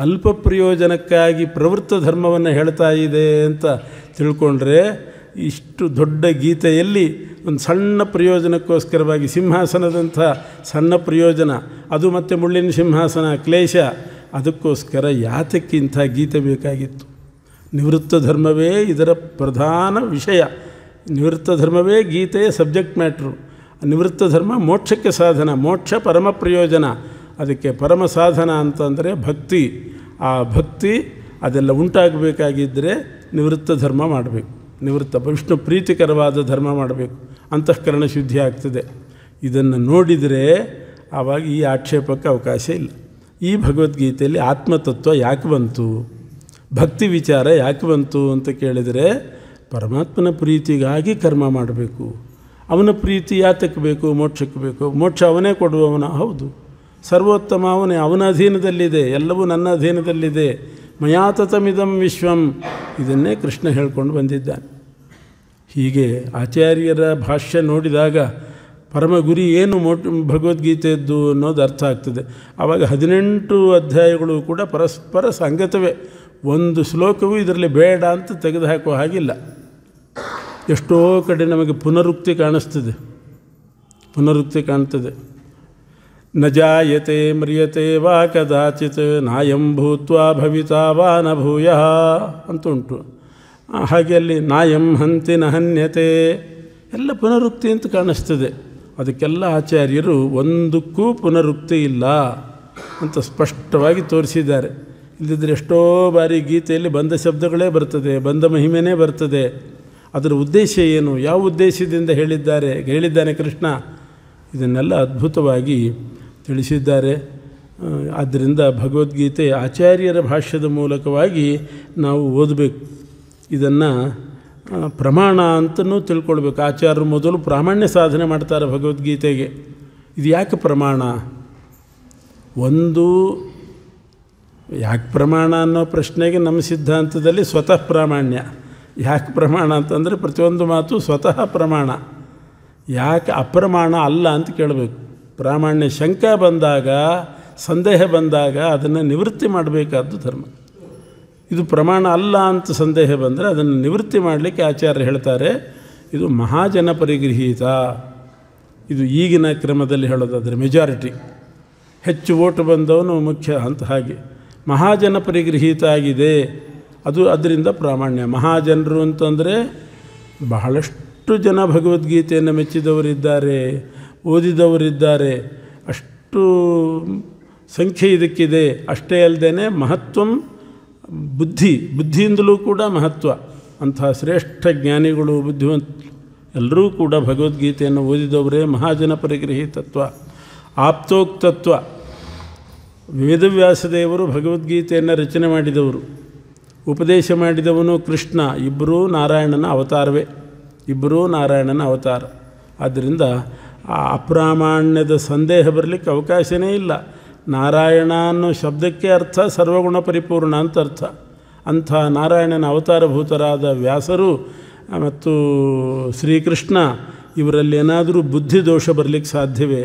ಅಲ್ಪ ಪ್ರಯೋಜನಕ್ಕಾಗಿ ಪ್ರವೃತ್ತ ಧರ್ಮವನ್ನು ಹೇಳ್ತಾ ಇದೆ ಅಂತ ತಿಳ್ಕೊಂಡ್ರೆ ಇಷ್ಟು ದೊಡ್ಡ ಗೀತೆಯಲ್ಲಿ ಒಂದು ಸಣ್ಣ ಪ್ರಯೋಜನಕ್ಕೋಸ್ಕರವಾಗಿ ಸಿಂಹಾಸನದಂಥ ಸಣ್ಣ ಪ್ರಯೋಜನ ಅದು ಮತ್ತು ಮುಳ್ಳಿನ ಸಿಂಹಾಸನ ಕ್ಲೇಶ ಅದಕ್ಕೋಸ್ಕರ ಯಾತಕ್ಕಿಂಥ ಗೀತೆ ಬೇಕಾಗಿತ್ತು ನಿವೃತ್ತ ಧರ್ಮವೇ ಇದರ ಪ್ರಧಾನ ವಿಷಯ ನಿವೃತ್ತ ಧರ್ಮವೇ ಗೀತೆಯ ಸಬ್ಜೆಕ್ಟ್ ಮ್ಯಾಟ್ರು ನಿವೃತ್ತ ಧರ್ಮ ಮೋಕ್ಷಕ್ಕೆ ಸಾಧನ ಮೋಕ್ಷ ಪರಮ ಪ್ರಯೋಜನ ಅದಕ್ಕೆ ಪರಮ ಸಾಧನ ಅಂತಂದರೆ ಭಕ್ತಿ ಆ ಭಕ್ತಿ ಅದೆಲ್ಲ ಉಂಟಾಗಬೇಕಾಗಿದ್ದರೆ ನಿವೃತ್ತ ಧರ್ಮ ಮಾಡಬೇಕು ನಿವೃತ್ತ ವಿಷ್ಣು ಪ್ರೀತಿಕರವಾದ ಧರ್ಮ ಮಾಡಬೇಕು ಅಂತಃಕರಣ ಶುದ್ಧಿ ಆಗ್ತದೆ ಇದನ್ನು ನೋಡಿದರೆ ಆವಾಗ ಈ ಆಕ್ಷೇಪಕ್ಕೆ ಅವಕಾಶ ಇಲ್ಲ ಈ ಭಗವದ್ಗೀತೆಯಲ್ಲಿ ಆತ್ಮತತ್ವ ಯಾಕೆ ಬಂತು ಭಕ್ತಿ ವಿಚಾರ ಯಾಕೆ ಬಂತು ಅಂತ ಕೇಳಿದರೆ ಪರಮಾತ್ಮನ ಪ್ರೀತಿಗಾಗಿ ಕರ್ಮ ಮಾಡಬೇಕು ಅವನ ಪ್ರೀತಿ ಯಾತಕ್ಕೆ ಬೇಕು ಮೋಕ್ಷಕ್ಕೆ ಬೇಕು ಮೋಕ್ಷ ಅವನೇ ಕೊಡುವವನ ಹೌದು ಸರ್ವೋತ್ತಮ ಅವನೇ ಅವನ ಅಧೀನದಲ್ಲಿದೆ ಎಲ್ಲವೂ ನನ್ನ ಅಧೀನದಲ್ಲಿದೆ ಮಯಾತತಮಿದಂ ವಿಶ್ವಂ ಇದನ್ನೇ ಕೃಷ್ಣ ಹೇಳ್ಕೊಂಡು ಬಂದಿದ್ದಾನೆ ಹೀಗೆ ಆಚಾರ್ಯರ ಭಾಷ್ಯ ನೋಡಿದಾಗ ಪರಮ ಗುರಿ ಏನು ಮೋಟ್ ಭಗವದ್ಗೀತೆಯದ್ದು ಅನ್ನೋದು ಅರ್ಥ ಆಗ್ತದೆ ಆವಾಗ ಹದಿನೆಂಟು ಅಧ್ಯಾಯಗಳು ಕೂಡ ಪರಸ್ಪರ ಸಂಗತವೇ ಒಂದು ಶ್ಲೋಕವೂ ಇದರಲ್ಲಿ ಬೇಡ ಅಂತ ತೆಗೆದುಹಾಕೋ ಹಾಗಿಲ್ಲ ಎಷ್ಟೋ ಕಡೆ ನಮಗೆ ಪುನರುಕ್ತಿ ಕಾಣಿಸ್ತದೆ ಪುನರುಕ್ತಿ ಕಾಣ್ತದೆ ನ ಜಾಯತೆ ಮ್ರಿಯತೆ ವಾ ಕದಾಚಿತ್ ನಾಯಂ ಭೂತ್ವಾ ಭವಿತಾ ವಾ ನ ಭೂಯ ಅಂತ ಉಂಟು ಹಾಗೆ ಅಲ್ಲಿ ನಾಯಂ ಹಂತಿನ ನಹನ್ಯತೆ ಎಲ್ಲ ಪುನರುಕ್ತಿ ಅಂತ ಕಾಣಿಸ್ತದೆ ಅದಕ್ಕೆಲ್ಲ ಆಚಾರ್ಯರು ಒಂದಕ್ಕೂ ಪುನರುಕ್ತಿ ಇಲ್ಲ ಅಂತ ಸ್ಪಷ್ಟವಾಗಿ ತೋರಿಸಿದ್ದಾರೆ ಇಲ್ಲದಿದ್ದರೆ ಎಷ್ಟೋ ಬಾರಿ ಗೀತೆಯಲ್ಲಿ ಬಂದ ಶಬ್ದಗಳೇ ಬರ್ತದೆ ಬಂದ ಮಹಿಮೆನೇ ಬರ್ತದೆ ಅದರ ಉದ್ದೇಶ ಏನು ಯಾವ ಉದ್ದೇಶದಿಂದ ಹೇಳಿದ್ದಾರೆ ಹೇಳಿದ್ದಾನೆ ಕೃಷ್ಣ ಇದನ್ನೆಲ್ಲ ಅದ್ಭುತವಾಗಿ ತಿಳಿಸಿದ್ದಾರೆ ಆದ್ದರಿಂದ ಭಗವದ್ಗೀತೆ ಆಚಾರ್ಯರ ಭಾಷ್ಯದ ಮೂಲಕವಾಗಿ ನಾವು ಓದಬೇಕು ಇದನ್ನು ಪ್ರಮಾಣ ಅಂತಲೂ ತಿಳ್ಕೊಳ್ಬೇಕು ಆಚಾರ್ಯರು ಮೊದಲು ಪ್ರಾಮಾಣ್ಯ ಸಾಧನೆ ಮಾಡ್ತಾರೆ ಭಗವದ್ಗೀತೆಗೆ ಇದು ಯಾಕೆ ಪ್ರಮಾಣ ಒಂದು ಯಾಕೆ ಪ್ರಮಾಣ ಅನ್ನೋ ಪ್ರಶ್ನೆಗೆ ನಮ್ಮ ಸಿದ್ಧಾಂತದಲ್ಲಿ ಸ್ವತಃ ಪ್ರಾಮಾಣ್ಯ ಯಾಕೆ ಪ್ರಮಾಣ ಅಂತಂದರೆ ಪ್ರತಿಯೊಂದು ಮಾತು ಸ್ವತಃ ಪ್ರಮಾಣ ಯಾಕೆ ಅಪ್ರಮಾಣ ಅಲ್ಲ ಅಂತ ಕೇಳಬೇಕು ಪ್ರಾಮಾಣ್ಯ ಶಂಕ ಬಂದಾಗ ಸಂದೇಹ ಬಂದಾಗ ಅದನ್ನು ನಿವೃತ್ತಿ ಮಾಡಬೇಕಾದ್ದು ಧರ್ಮ ಇದು ಪ್ರಮಾಣ ಅಲ್ಲ ಅಂತ ಸಂದೇಹ ಬಂದರೆ ಅದನ್ನು ನಿವೃತ್ತಿ ಮಾಡಲಿಕ್ಕೆ ಆಚಾರ್ಯ ಹೇಳ್ತಾರೆ ಇದು ಮಹಾಜನ ಪರಿಗೃಹೀತ ಇದು ಈಗಿನ ಕ್ರಮದಲ್ಲಿ ಹೇಳೋದಾದರೆ ಮೆಜಾರಿಟಿ ಹೆಚ್ಚು ಓಟು ಬಂದವನು ಮುಖ್ಯ ಅಂತ ಹಾಗೆ ಮಹಾಜನ ಪರಿಗೃಹೀತ ಆಗಿದೆ ಅದು ಅದರಿಂದ ಪ್ರಾಮಾಣ್ಯ ಮಹಾಜನರು ಅಂತಂದರೆ ಬಹಳಷ್ಟು ಜನ ಭಗವದ್ಗೀತೆಯನ್ನು ಮೆಚ್ಚಿದವರಿದ್ದಾರೆ ಓದಿದವರಿದ್ದಾರೆ ಅಷ್ಟು ಸಂಖ್ಯೆ ಇದಕ್ಕಿದೆ ಅಷ್ಟೇ ಅಲ್ಲದೆ ಮಹತ್ವಂ ಬುದ್ಧಿ ಬುದ್ಧಿಯಿಂದಲೂ ಕೂಡ ಮಹತ್ವ ಅಂತಹ ಶ್ರೇಷ್ಠ ಜ್ಞಾನಿಗಳು ಬುದ್ಧಿವಂತ ಎಲ್ಲರೂ ಕೂಡ ಭಗವದ್ಗೀತೆಯನ್ನು ಓದಿದವರೇ ಮಹಾಜನ ಪರಿಗ್ರಹಿ ತತ್ವ ಆಪ್ತೋಕ್ತತ್ವ ವೇದವ್ಯಾಸದೇವರು ಭಗವದ್ಗೀತೆಯನ್ನು ರಚನೆ ಮಾಡಿದವರು ಉಪದೇಶ ಮಾಡಿದವನು ಕೃಷ್ಣ ಇಬ್ಬರೂ ನಾರಾಯಣನ ಅವತಾರವೇ ಇಬ್ಬರೂ ನಾರಾಯಣನ ಅವತಾರ ಆದ್ದರಿಂದ ಆ ಅಪ್ರಾಮಾಣ್ಯದ ಸಂದೇಹ ಬರಲಿಕ್ಕೆ ಅವಕಾಶವೇ ಇಲ್ಲ ನಾರಾಯಣ ಅನ್ನೋ ಶಬ್ದಕ್ಕೆ ಅರ್ಥ ಸರ್ವಗುಣ ಪರಿಪೂರ್ಣ ಅಂತ ಅರ್ಥ ಅಂಥ ನಾರಾಯಣನ ಅವತಾರಭೂತರಾದ ವ್ಯಾಸರು ಮತ್ತು ಶ್ರೀಕೃಷ್ಣ ಇವರಲ್ಲಿ ಏನಾದರೂ ಬುದ್ಧಿ ದೋಷ ಬರಲಿಕ್ಕೆ ಸಾಧ್ಯವೇ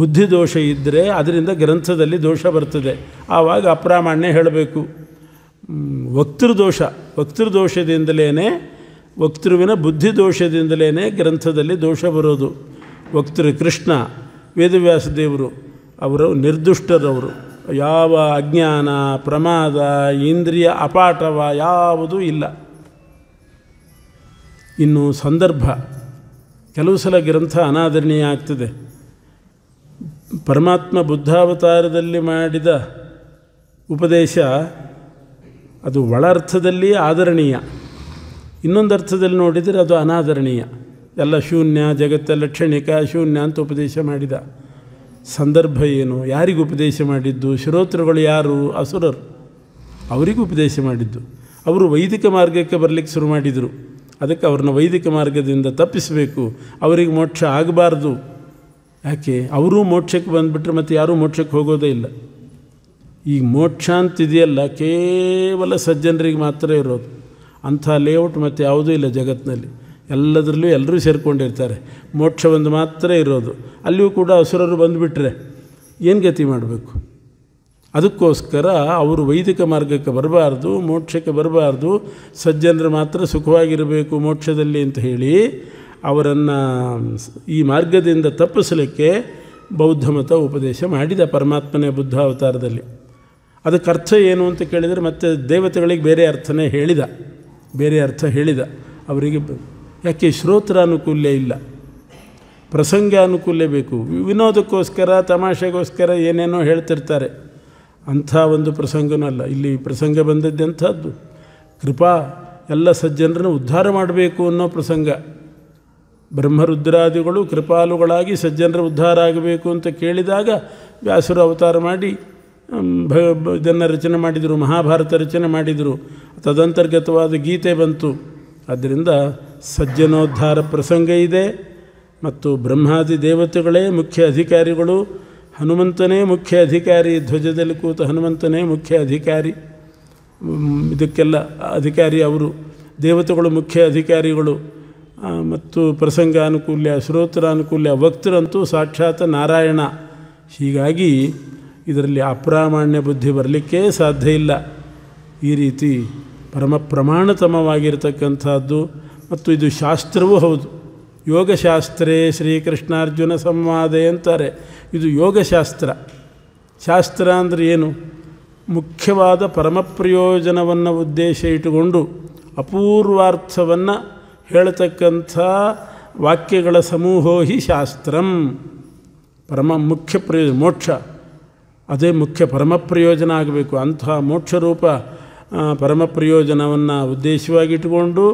ಬುದ್ಧಿ ದೋಷ ಇದ್ದರೆ ಅದರಿಂದ ಗ್ರಂಥದಲ್ಲಿ ದೋಷ ಬರ್ತದೆ ಆವಾಗ ಅಪ್ರಾಮಾಣ್ಯ ಹೇಳಬೇಕು ವಕ್ತೃದೋಷ ವಕ್ತೃದೋಷದಿಂದಲೇ ವಕ್ತೃವಿನ ಬುದ್ಧಿ ದೋಷದಿಂದಲೇ ಗ್ರಂಥದಲ್ಲಿ ದೋಷ ಬರೋದು ವಕ್ತೃ ಕೃಷ್ಣ ವೇದವ್ಯಾಸ ದೇವರು ಅವರು ನಿರ್ದುಷ್ಟರವರು ಯಾವ ಅಜ್ಞಾನ ಪ್ರಮಾದ ಇಂದ್ರಿಯ ಅಪಾಠವ ಯಾವುದೂ ಇಲ್ಲ ಇನ್ನು ಸಂದರ್ಭ ಕೆಲವು ಸಲ ಗ್ರಂಥ ಅನಾದರಣೀಯ ಆಗ್ತದೆ ಪರಮಾತ್ಮ ಬುದ್ಧಾವತಾರದಲ್ಲಿ ಮಾಡಿದ ಉಪದೇಶ ಅದು ಒಳ ಅರ್ಥದಲ್ಲಿ ಆದರಣೀಯ ಇನ್ನೊಂದು ಅರ್ಥದಲ್ಲಿ ನೋಡಿದರೆ ಅದು ಅನಾದರಣೀಯ ಎಲ್ಲ ಶೂನ್ಯ ಜಗತ್ತೆಲ್ಲ ಕ್ಷಣಿಕ ಶೂನ್ಯ ಅಂತ ಉಪದೇಶ ಮಾಡಿದ ಸಂದರ್ಭ ಏನು ಯಾರಿಗೂ ಉಪದೇಶ ಮಾಡಿದ್ದು ಶ್ರೋತೃಗಳು ಯಾರು ಅಸುರರು ಅವರಿಗೂ ಉಪದೇಶ ಮಾಡಿದ್ದು ಅವರು ವೈದಿಕ ಮಾರ್ಗಕ್ಕೆ ಬರಲಿಕ್ಕೆ ಶುರು ಮಾಡಿದರು ಅದಕ್ಕೆ ಅವ್ರನ್ನ ವೈದಿಕ ಮಾರ್ಗದಿಂದ ತಪ್ಪಿಸಬೇಕು ಅವರಿಗೆ ಮೋಕ್ಷ ಆಗಬಾರ್ದು ಯಾಕೆ ಅವರೂ ಮೋಕ್ಷಕ್ಕೆ ಬಂದುಬಿಟ್ರೆ ಮತ್ತು ಯಾರೂ ಮೋಕ್ಷಕ್ಕೆ ಹೋಗೋದೇ ಇಲ್ಲ ಈ ಮೋಕ್ಷ ಅಂತಿದೆಯಲ್ಲ ಕೇವಲ ಸಜ್ಜನರಿಗೆ ಮಾತ್ರ ಇರೋದು ಅಂಥ ಲೇಔಟ್ ಮತ್ತು ಯಾವುದೂ ಇಲ್ಲ ಜಗತ್ತಿನಲ್ಲಿ ಎಲ್ಲದರಲ್ಲೂ ಎಲ್ಲರೂ ಸೇರಿಕೊಂಡಿರ್ತಾರೆ ಮೋಕ್ಷ ಒಂದು ಮಾತ್ರ ಇರೋದು ಅಲ್ಲಿಯೂ ಕೂಡ ಅಸುರರು ಬಂದುಬಿಟ್ರೆ ಏನು ಗತಿ ಮಾಡಬೇಕು ಅದಕ್ಕೋಸ್ಕರ ಅವರು ವೈದಿಕ ಮಾರ್ಗಕ್ಕೆ ಬರಬಾರ್ದು ಮೋಕ್ಷಕ್ಕೆ ಬರಬಾರ್ದು ಸಜ್ಜನರು ಮಾತ್ರ ಸುಖವಾಗಿರಬೇಕು ಮೋಕ್ಷದಲ್ಲಿ ಅಂತ ಹೇಳಿ ಅವರನ್ನು ಈ ಮಾರ್ಗದಿಂದ ತಪ್ಪಿಸಲಿಕ್ಕೆ ಬೌದ್ಧಮತ ಉಪದೇಶ ಮಾಡಿದ ಪರಮಾತ್ಮನೇ ಬುದ್ಧ ಅವತಾರದಲ್ಲಿ ಅದಕ್ಕೆ ಅರ್ಥ ಏನು ಅಂತ ಕೇಳಿದರೆ ಮತ್ತೆ ದೇವತೆಗಳಿಗೆ ಬೇರೆ ಅರ್ಥನೇ ಹೇಳಿದ ಬೇರೆ ಅರ್ಥ ಹೇಳಿದ ಅವರಿಗೆ ಯಾಕೆ ಶ್ರೋತ್ರ ಅನುಕೂಲ ಇಲ್ಲ ಪ್ರಸಂಗ ಅನುಕೂಲ ಬೇಕು ವಿನೋದಕ್ಕೋಸ್ಕರ ತಮಾಷೆಗೋಸ್ಕರ ಏನೇನೋ ಹೇಳ್ತಿರ್ತಾರೆ ಅಂಥ ಒಂದು ಪ್ರಸಂಗನೂ ಅಲ್ಲ ಇಲ್ಲಿ ಪ್ರಸಂಗ ಬಂದದ್ದೆಂಥದ್ದು ಕೃಪಾ ಎಲ್ಲ ಸಜ್ಜನರನ್ನು ಉದ್ಧಾರ ಮಾಡಬೇಕು ಅನ್ನೋ ಪ್ರಸಂಗ ಬ್ರಹ್ಮರುದ್ರಾದಿಗಳು ಕೃಪಾಲುಗಳಾಗಿ ಸಜ್ಜನರ ಉದ್ಧಾರ ಆಗಬೇಕು ಅಂತ ಕೇಳಿದಾಗ ವ್ಯಾಸರು ಅವತಾರ ಮಾಡಿ ಭ ಇದನ್ನು ರಚನೆ ಮಾಡಿದರು ಮಹಾಭಾರತ ರಚನೆ ಮಾಡಿದರು ತದಂತರ್ಗತವಾದ ಗೀತೆ ಬಂತು ಆದ್ದರಿಂದ ಸಜ್ಜನೋದ್ಧಾರ ಪ್ರಸಂಗ ಇದೆ ಮತ್ತು ಬ್ರಹ್ಮಾದಿ ದೇವತೆಗಳೇ ಮುಖ್ಯ ಅಧಿಕಾರಿಗಳು ಹನುಮಂತನೇ ಮುಖ್ಯ ಅಧಿಕಾರಿ ಧ್ವಜದಲ್ಲಿ ಕೂತ ಹನುಮಂತನೇ ಮುಖ್ಯ ಅಧಿಕಾರಿ ಇದಕ್ಕೆಲ್ಲ ಅಧಿಕಾರಿ ಅವರು ದೇವತೆಗಳು ಮುಖ್ಯ ಅಧಿಕಾರಿಗಳು ಮತ್ತು ಪ್ರಸಂಗ ಪ್ರಸಂಗಾನುಕೂಲ್ಯ ಶ್ರೋತ್ರಾನುಕೂಲ್ಯ ವಕ್ತರಂತೂ ಸಾಕ್ಷಾತ್ ನಾರಾಯಣ ಹೀಗಾಗಿ ಇದರಲ್ಲಿ ಅಪ್ರಾಮಾಣ್ಯ ಬುದ್ಧಿ ಬರಲಿಕ್ಕೆ ಸಾಧ್ಯ ಇಲ್ಲ ಈ ರೀತಿ ಪರಮ ಪ್ರಮಾಣತಮವಾಗಿರತಕ್ಕಂಥದ್ದು ಮತ್ತು ಇದು ಶಾಸ್ತ್ರವೂ ಹೌದು ಯೋಗಶಾಸ್ತ್ರೇ ಶ್ರೀಕೃಷ್ಣಾರ್ಜುನ ಸಂವಾದ ಅಂತಾರೆ ಇದು ಯೋಗಶಾಸ್ತ್ರ ಶಾಸ್ತ್ರ ಅಂದರೆ ಏನು ಮುಖ್ಯವಾದ ಪರಮಪ್ರಯೋಜನವನ್ನು ಉದ್ದೇಶ ಇಟ್ಟುಕೊಂಡು ಅಪೂರ್ವಾರ್ಥವನ್ನು ಹೇಳತಕ್ಕಂಥ ವಾಕ್ಯಗಳ ಸಮೂಹೋ ಹಿ ಶಾಸ್ತ್ರಂ ಪರಮ ಮುಖ್ಯ ಪ್ರಯೋಜನ ಮೋಕ್ಷ ಅದೇ ಮುಖ್ಯ ಪರಮ ಪ್ರಯೋಜನ ಆಗಬೇಕು ಅಂತಹ ಮೋಕ್ಷರೂಪ ಪರಮ ಪ್ರಯೋಜನವನ್ನು ಉದ್ದೇಶವಾಗಿಟ್ಟುಕೊಂಡು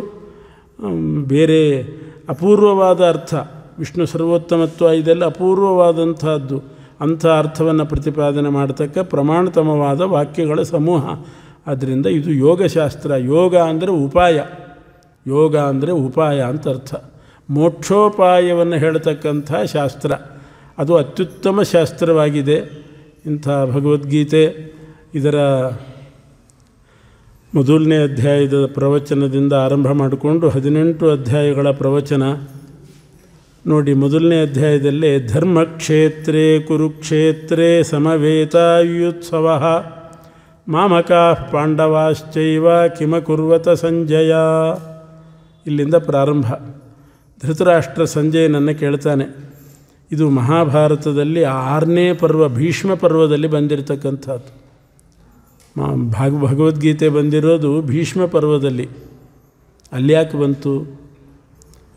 ಬೇರೆ ಅಪೂರ್ವವಾದ ಅರ್ಥ ವಿಷ್ಣು ಸರ್ವೋತ್ತಮತ್ವ ಇದೆಲ್ಲ ಅಪೂರ್ವವಾದಂಥದ್ದು ಅಂಥ ಅರ್ಥವನ್ನು ಪ್ರತಿಪಾದನೆ ಮಾಡತಕ್ಕ ಪ್ರಮಾಣತಮವಾದ ವಾಕ್ಯಗಳ ಸಮೂಹ ಆದ್ದರಿಂದ ಇದು ಯೋಗಶಾಸ್ತ್ರ ಯೋಗ ಅಂದರೆ ಉಪಾಯ ಯೋಗ ಅಂದರೆ ಉಪಾಯ ಅಂತ ಅರ್ಥ ಮೋಕ್ಷೋಪಾಯವನ್ನು ಹೇಳತಕ್ಕಂಥ ಶಾಸ್ತ್ರ ಅದು ಅತ್ಯುತ್ತಮ ಶಾಸ್ತ್ರವಾಗಿದೆ ಇಂಥ ಭಗವದ್ಗೀತೆ ಇದರ ಮೊದಲನೇ ಅಧ್ಯಾಯದ ಪ್ರವಚನದಿಂದ ಆರಂಭ ಮಾಡಿಕೊಂಡು ಹದಿನೆಂಟು ಅಧ್ಯಾಯಗಳ ಪ್ರವಚನ ನೋಡಿ ಮೊದಲನೇ ಅಧ್ಯಾಯದಲ್ಲೇ ಧರ್ಮಕ್ಷೇತ್ರೇ ಕುರುಕ್ಷೇತ್ರೇ ಸಮವೇತಾಯುತ್ಸವ ಮಾಮಕಾ ಪಾಂಡವಾಶ್ಚೈವ ಕಿಮಕುರ್ವತ ಸಂಜಯ ಇಲ್ಲಿಂದ ಪ್ರಾರಂಭ ಧೃತರಾಷ್ಟ್ರ ನನ್ನ ಕೇಳ್ತಾನೆ ಇದು ಮಹಾಭಾರತದಲ್ಲಿ ಆರನೇ ಪರ್ವ ಭೀಷ್ಮ ಪರ್ವದಲ್ಲಿ ಬಂದಿರತಕ್ಕಂಥದ್ದು ಭಾಗ ಭಗವದ್ಗೀತೆ ಬಂದಿರೋದು ಭೀಷ್ಮ ಪರ್ವದಲ್ಲಿ ಅಲ್ಲಿ ಯಾಕೆ ಬಂತು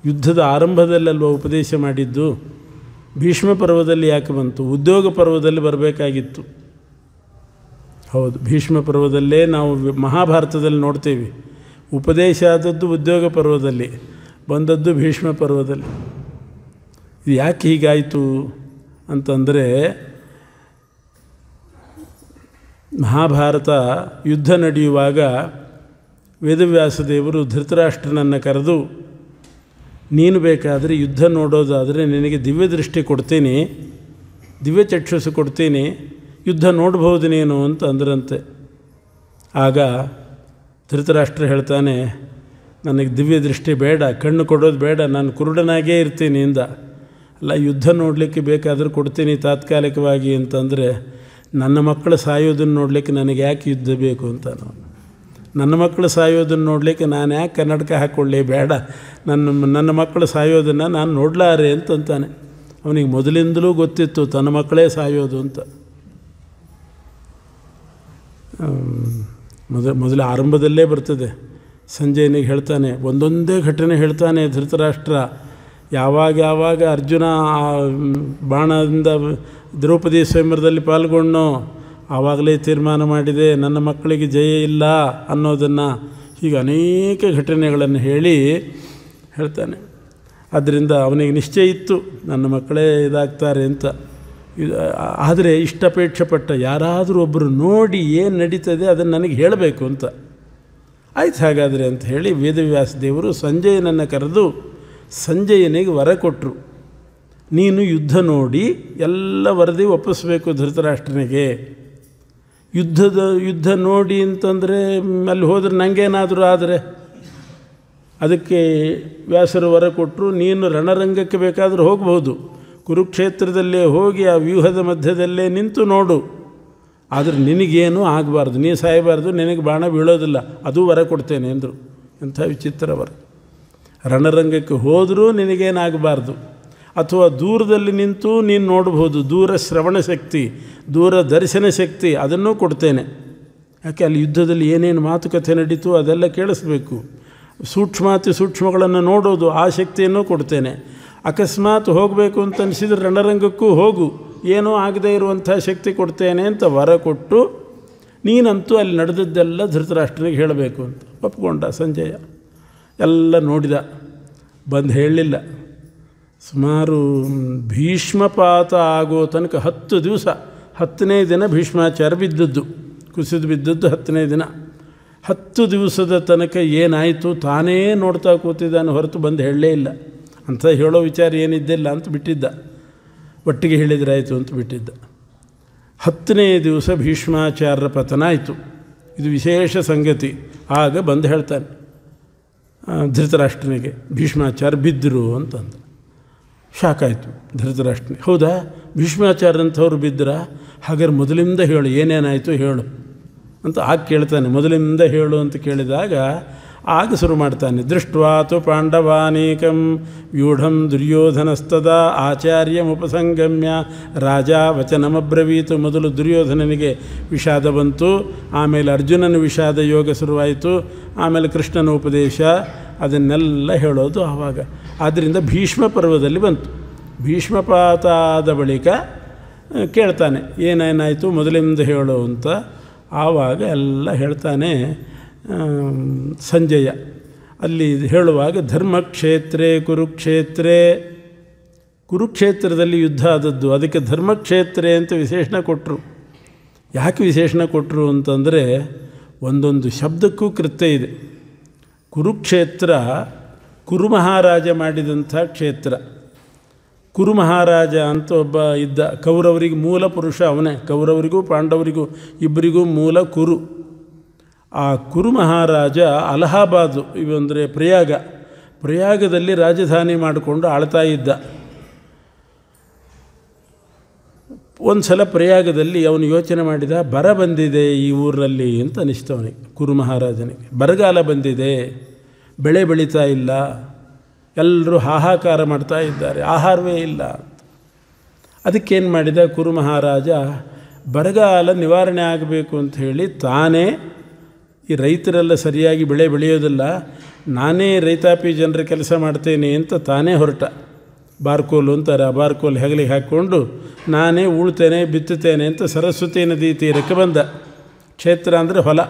ಯುದ್ಧದ ಆರಂಭದಲ್ಲಲ್ವ ಉಪದೇಶ ಮಾಡಿದ್ದು ಭೀಷ್ಮ ಪರ್ವದಲ್ಲಿ ಯಾಕೆ ಬಂತು ಉದ್ಯೋಗ ಪರ್ವದಲ್ಲಿ ಬರಬೇಕಾಗಿತ್ತು ಹೌದು ಭೀಷ್ಮ ಪರ್ವದಲ್ಲೇ ನಾವು ಮಹಾಭಾರತದಲ್ಲಿ ನೋಡ್ತೇವೆ ಉಪದೇಶ ಆದದ್ದು ಉದ್ಯೋಗ ಪರ್ವದಲ್ಲಿ ಬಂದದ್ದು ಭೀಷ್ಮ ಪರ್ವದಲ್ಲಿ ಇದು ಯಾಕೆ ಹೀಗಾಯಿತು ಅಂತಂದರೆ ಮಹಾಭಾರತ ಯುದ್ಧ ನಡೆಯುವಾಗ ವೇದವ್ಯಾಸದೇವರು ಧೃತರಾಷ್ಟ್ರನನ್ನು ಕರೆದು ನೀನು ಬೇಕಾದರೆ ಯುದ್ಧ ನೋಡೋದಾದರೆ ನಿನಗೆ ದಿವ್ಯ ದೃಷ್ಟಿ ಕೊಡ್ತೀನಿ ದಿವ್ಯ ಚಕ್ಷುಸು ಕೊಡ್ತೀನಿ ಯುದ್ಧ ನೋಡ್ಬೋದು ನೀನು ಅಂತ ಅಂದ್ರಂತೆ ಆಗ ಧೃತರಾಷ್ಟ್ರ ಹೇಳ್ತಾನೆ ನನಗೆ ದಿವ್ಯ ದೃಷ್ಟಿ ಬೇಡ ಕಣ್ಣು ಕೊಡೋದು ಬೇಡ ನಾನು ಕುರುಡನಾಗೇ ಇರ್ತೀನಿ ಇಂದ ಅಲ್ಲ ಯುದ್ಧ ನೋಡಲಿಕ್ಕೆ ಬೇಕಾದರೂ ಕೊಡ್ತೀನಿ ತಾತ್ಕಾಲಿಕವಾಗಿ ಅಂತಂದರೆ ನನ್ನ ಮಕ್ಕಳು ಸಾಯೋದನ್ನು ನೋಡಲಿಕ್ಕೆ ನನಗೆ ಯಾಕೆ ಯುದ್ಧ ಬೇಕು ಅಂತ ನಾನು ನನ್ನ ಮಕ್ಕಳು ಸಾಯೋದನ್ನು ನೋಡಲಿಕ್ಕೆ ನಾನು ಯಾಕೆ ಕನ್ನಡಕ ಹಾಕ್ಕೊಳ್ಳಿ ಬೇಡ ನನ್ನ ನನ್ನ ಮಕ್ಕಳು ಸಾಯೋದನ್ನು ನಾನು ನೋಡಲಾರೆ ಅಂತಂತಾನೆ ಅವನಿಗೆ ಮೊದಲಿಂದಲೂ ಗೊತ್ತಿತ್ತು ತನ್ನ ಮಕ್ಕಳೇ ಸಾಯೋದು ಅಂತ ಮೊದ ಮೊದಲು ಆರಂಭದಲ್ಲೇ ಬರ್ತದೆ ಸಂಜಯನಿಗೆ ಹೇಳ್ತಾನೆ ಒಂದೊಂದೇ ಘಟನೆ ಹೇಳ್ತಾನೆ ಧೃತರಾಷ್ಟ್ರ ಯಾವಾಗ ಯಾವಾಗ ಅರ್ಜುನ ಆ ಬಾಣದಿಂದ ದ್ರೌಪದಿ ಸ್ವಯಂವರದಲ್ಲಿ ಪಾಲ್ಗೊಂಡು ಆವಾಗಲೇ ತೀರ್ಮಾನ ಮಾಡಿದೆ ನನ್ನ ಮಕ್ಕಳಿಗೆ ಜಯ ಇಲ್ಲ ಅನ್ನೋದನ್ನು ಹೀಗೆ ಅನೇಕ ಘಟನೆಗಳನ್ನು ಹೇಳಿ ಹೇಳ್ತಾನೆ ಆದ್ದರಿಂದ ಅವನಿಗೆ ನಿಶ್ಚಯ ಇತ್ತು ನನ್ನ ಮಕ್ಕಳೇ ಇದಾಗ್ತಾರೆ ಅಂತ ಆದರೆ ಇಷ್ಟಪೇಕ್ಷಪಟ್ಟ ಪಟ್ಟ ಯಾರಾದರೂ ಒಬ್ಬರು ನೋಡಿ ಏನು ನಡೀತದೆ ಅದನ್ನು ನನಗೆ ಹೇಳಬೇಕು ಅಂತ ಆಯ್ತು ಹಾಗಾದರೆ ಅಂತ ಹೇಳಿ ವೇದವ್ಯಾಸ ದೇವರು ಸಂಜೆಯನನ್ನು ಕರೆದು ಸಂಜಯನಿಗೆ ವರ ಕೊಟ್ಟರು ನೀನು ಯುದ್ಧ ನೋಡಿ ಎಲ್ಲ ವರದಿ ಒಪ್ಪಿಸ್ಬೇಕು ಧೃತರಾಷ್ಟ್ರನಿಗೆ ಯುದ್ಧದ ಯುದ್ಧ ನೋಡಿ ಅಂತಂದರೆ ಅಲ್ಲಿ ಹೋದ್ರೆ ನನಗೇನಾದರೂ ಆದರೆ ಅದಕ್ಕೆ ವ್ಯಾಸರು ವರ ಕೊಟ್ಟರು ನೀನು ರಣರಂಗಕ್ಕೆ ಬೇಕಾದರೂ ಹೋಗ್ಬೋದು ಕುರುಕ್ಷೇತ್ರದಲ್ಲೇ ಹೋಗಿ ಆ ವ್ಯೂಹದ ಮಧ್ಯದಲ್ಲೇ ನಿಂತು ನೋಡು ಆದರೆ ನಿನಗೇನು ಆಗಬಾರ್ದು ನೀ ಸಾಯಬಾರ್ದು ನಿನಗೆ ಬಾಣ ಬೀಳೋದಿಲ್ಲ ಅದು ವರ ಕೊಡ್ತೇನೆ ಅಂದರು ಎಂಥ ವಿಚಿತ್ರ ವರ ರಣರಂಗಕ್ಕೆ ಹೋದರೂ ನಿನಗೇನಾಗಬಾರ್ದು ಅಥವಾ ದೂರದಲ್ಲಿ ನಿಂತು ನೀನು ನೋಡ್ಬೋದು ದೂರ ಶ್ರವಣ ಶಕ್ತಿ ದೂರ ದರ್ಶನ ಶಕ್ತಿ ಅದನ್ನೂ ಕೊಡ್ತೇನೆ ಯಾಕೆ ಅಲ್ಲಿ ಯುದ್ಧದಲ್ಲಿ ಏನೇನು ಮಾತುಕತೆ ನಡೀತು ಅದೆಲ್ಲ ಕೇಳಿಸ್ಬೇಕು ಸೂಕ್ಷ್ಮಾತಿ ಸೂಕ್ಷ್ಮಗಳನ್ನು ನೋಡೋದು ಆ ಶಕ್ತಿಯನ್ನು ಕೊಡ್ತೇನೆ ಅಕಸ್ಮಾತ್ ಹೋಗಬೇಕು ಅಂತ ಅನಿಸಿದ್ರೆ ರಣರಂಗಕ್ಕೂ ಹೋಗು ಏನೋ ಆಗದೇ ಇರುವಂಥ ಶಕ್ತಿ ಕೊಡ್ತೇನೆ ಅಂತ ವರ ಕೊಟ್ಟು ನೀನಂತೂ ಅಲ್ಲಿ ನಡೆದದ್ದೆಲ್ಲ ಧೃತರಾಷ್ಟ್ರನಿಗೆ ಹೇಳಬೇಕು ಅಂತ ಒಪ್ಕೊಂಡ ಸಂಜಯ ಎಲ್ಲ ನೋಡಿದ ಬಂದು ಹೇಳಲಿಲ್ಲ ಸುಮಾರು ಭೀಷ್ಮಪಾತ ಆಗೋ ತನಕ ಹತ್ತು ದಿವಸ ಹತ್ತನೇ ದಿನ ಭೀಷ್ಮಾಚಾರ ಬಿದ್ದದ್ದು ಕುಸಿದು ಬಿದ್ದದ್ದು ಹತ್ತನೇ ದಿನ ಹತ್ತು ದಿವಸದ ತನಕ ಏನಾಯಿತು ತಾನೇ ನೋಡ್ತಾ ಕೂತಿದ್ದಾನೆ ಹೊರತು ಬಂದು ಹೇಳಲೇ ಇಲ್ಲ ಅಂತ ಹೇಳೋ ವಿಚಾರ ಏನಿದ್ದಿಲ್ಲ ಅಂತ ಬಿಟ್ಟಿದ್ದ ಒಟ್ಟಿಗೆ ಹೇಳಿದ್ರಾಯಿತು ಅಂತ ಬಿಟ್ಟಿದ್ದ ಹತ್ತನೇ ದಿವಸ ಭೀಷ್ಮಾಚಾರ್ಯರ ಪತನ ಆಯಿತು ಇದು ವಿಶೇಷ ಸಂಗತಿ ಆಗ ಬಂದು ಹೇಳ್ತಾನೆ ಧೃತರಾಷ್ಟ್ರನಿಗೆ ಭೀಷ್ಮಾಚಾರ್ಯ ಬಿದ್ದರು ಅಂತಂದು ಶಾಕಾಯಿತು ಆಯಿತು ಧೃತರಾಷ್ಟ್ರನಿಗೆ ಹೌದಾ ಭೀಷ್ಮಾಚಾರ್ಯಂಥವ್ರು ಬಿದ್ದರ ಹಾಗಾದ್ರೆ ಮೊದಲಿಂದ ಹೇಳು ಏನೇನಾಯಿತು ಹೇಳು ಅಂತ ಆಗ ಕೇಳ್ತಾನೆ ಮೊದಲಿಂದ ಹೇಳು ಅಂತ ಕೇಳಿದಾಗ ಆಗ ಶುರು ಮಾಡ್ತಾನೆ ದೃಷ್ಟ್ವಾತು ಪಾಂಡವಾನೇಕಂ ವ್ಯೂಢಂ ಆಚಾರ್ಯ ಆಚಾರ್ಯಮುಪಸಂಗಮ್ಯ ರಾಜ ವಚನಮಬ್ರವೀತು ಮೊದಲು ದುರ್ಯೋಧನನಿಗೆ ವಿಷಾದ ಬಂತು ಆಮೇಲೆ ಅರ್ಜುನನ ವಿಷಾದ ಯೋಗ ಶುರುವಾಯಿತು ಆಮೇಲೆ ಕೃಷ್ಣನ ಉಪದೇಶ ಅದನ್ನೆಲ್ಲ ಹೇಳೋದು ಆವಾಗ ಆದ್ದರಿಂದ ಭೀಷ್ಮ ಪರ್ವದಲ್ಲಿ ಬಂತು ಭೀಷ್ಮಪಾತ ಆದ ಬಳಿಕ ಕೇಳ್ತಾನೆ ಏನೇನಾಯಿತು ಮೊದಲಿಂದ ಹೇಳು ಅಂತ ಆವಾಗ ಎಲ್ಲ ಹೇಳ್ತಾನೆ ಸಂಜಯ ಅಲ್ಲಿ ಹೇಳುವಾಗ ಧರ್ಮಕ್ಷೇತ್ರ ಕುರುಕ್ಷೇತ್ರ ಕುರುಕ್ಷೇತ್ರದಲ್ಲಿ ಯುದ್ಧ ಆದದ್ದು ಅದಕ್ಕೆ ಧರ್ಮಕ್ಷೇತ್ರ ಅಂತ ವಿಶೇಷಣ ಕೊಟ್ಟರು ಯಾಕೆ ವಿಶೇಷಣ ಕೊಟ್ಟರು ಅಂತಂದರೆ ಒಂದೊಂದು ಶಬ್ದಕ್ಕೂ ಕೃತ್ಯ ಇದೆ ಕುರುಕ್ಷೇತ್ರ ಕುರುಮಹಾರಾಜ ಮಾಡಿದಂಥ ಕ್ಷೇತ್ರ ಕುರುಮಹಾರಾಜ ಅಂತ ಒಬ್ಬ ಇದ್ದ ಕೌರವರಿಗೆ ಮೂಲ ಪುರುಷ ಅವನೇ ಕೌರವರಿಗೂ ಪಾಂಡವರಿಗೂ ಇಬ್ಬರಿಗೂ ಮೂಲ ಕುರು ಆ ಕುರು ಮಹಾರಾಜ ಅಲಹಾಬಾದ್ ಇವಂದರೆ ಪ್ರಯಾಗ ಪ್ರಯಾಗದಲ್ಲಿ ರಾಜಧಾನಿ ಮಾಡಿಕೊಂಡು ಆಳ್ತಾ ಇದ್ದ ಒಂದು ಸಲ ಪ್ರಯಾಗದಲ್ಲಿ ಅವನು ಯೋಚನೆ ಮಾಡಿದ ಬರ ಬಂದಿದೆ ಈ ಊರಲ್ಲಿ ಅಂತ ಅನಿಸ್ತವನಿಗೆ ಕುರು ಮಹಾರಾಜನಿಗೆ ಬರಗಾಲ ಬಂದಿದೆ ಬೆಳೆ ಬೆಳೀತಾ ಇಲ್ಲ ಎಲ್ಲರೂ ಹಾಹಾಕಾರ ಮಾಡ್ತಾ ಇದ್ದಾರೆ ಆಹಾರವೇ ಇಲ್ಲ ಅದಕ್ಕೇನು ಮಾಡಿದ ಕುರು ಮಹಾರಾಜ ಬರಗಾಲ ನಿವಾರಣೆ ಆಗಬೇಕು ಅಂತ ಹೇಳಿ ತಾನೇ ಈ ರೈತರೆಲ್ಲ ಸರಿಯಾಗಿ ಬೆಳೆ ಬೆಳೆಯೋದಿಲ್ಲ ನಾನೇ ರೈತಾಪಿ ಜನರ ಕೆಲಸ ಮಾಡ್ತೇನೆ ಅಂತ ತಾನೇ ಹೊರಟ ಬಾರ್ಕೋಲು ಅಂತಾರೆ ಆ ಬಾರ್ಕೋಲು ಹೆಗಲಿಗೆ ಹಾಕ್ಕೊಂಡು ನಾನೇ ಉಳ್ತೇನೆ ಬಿತ್ತುತ್ತೇನೆ ಅಂತ ಸರಸ್ವತಿ ನದಿ ತೀರಕ್ಕೆ ಬಂದ ಕ್ಷೇತ್ರ ಅಂದರೆ ಹೊಲ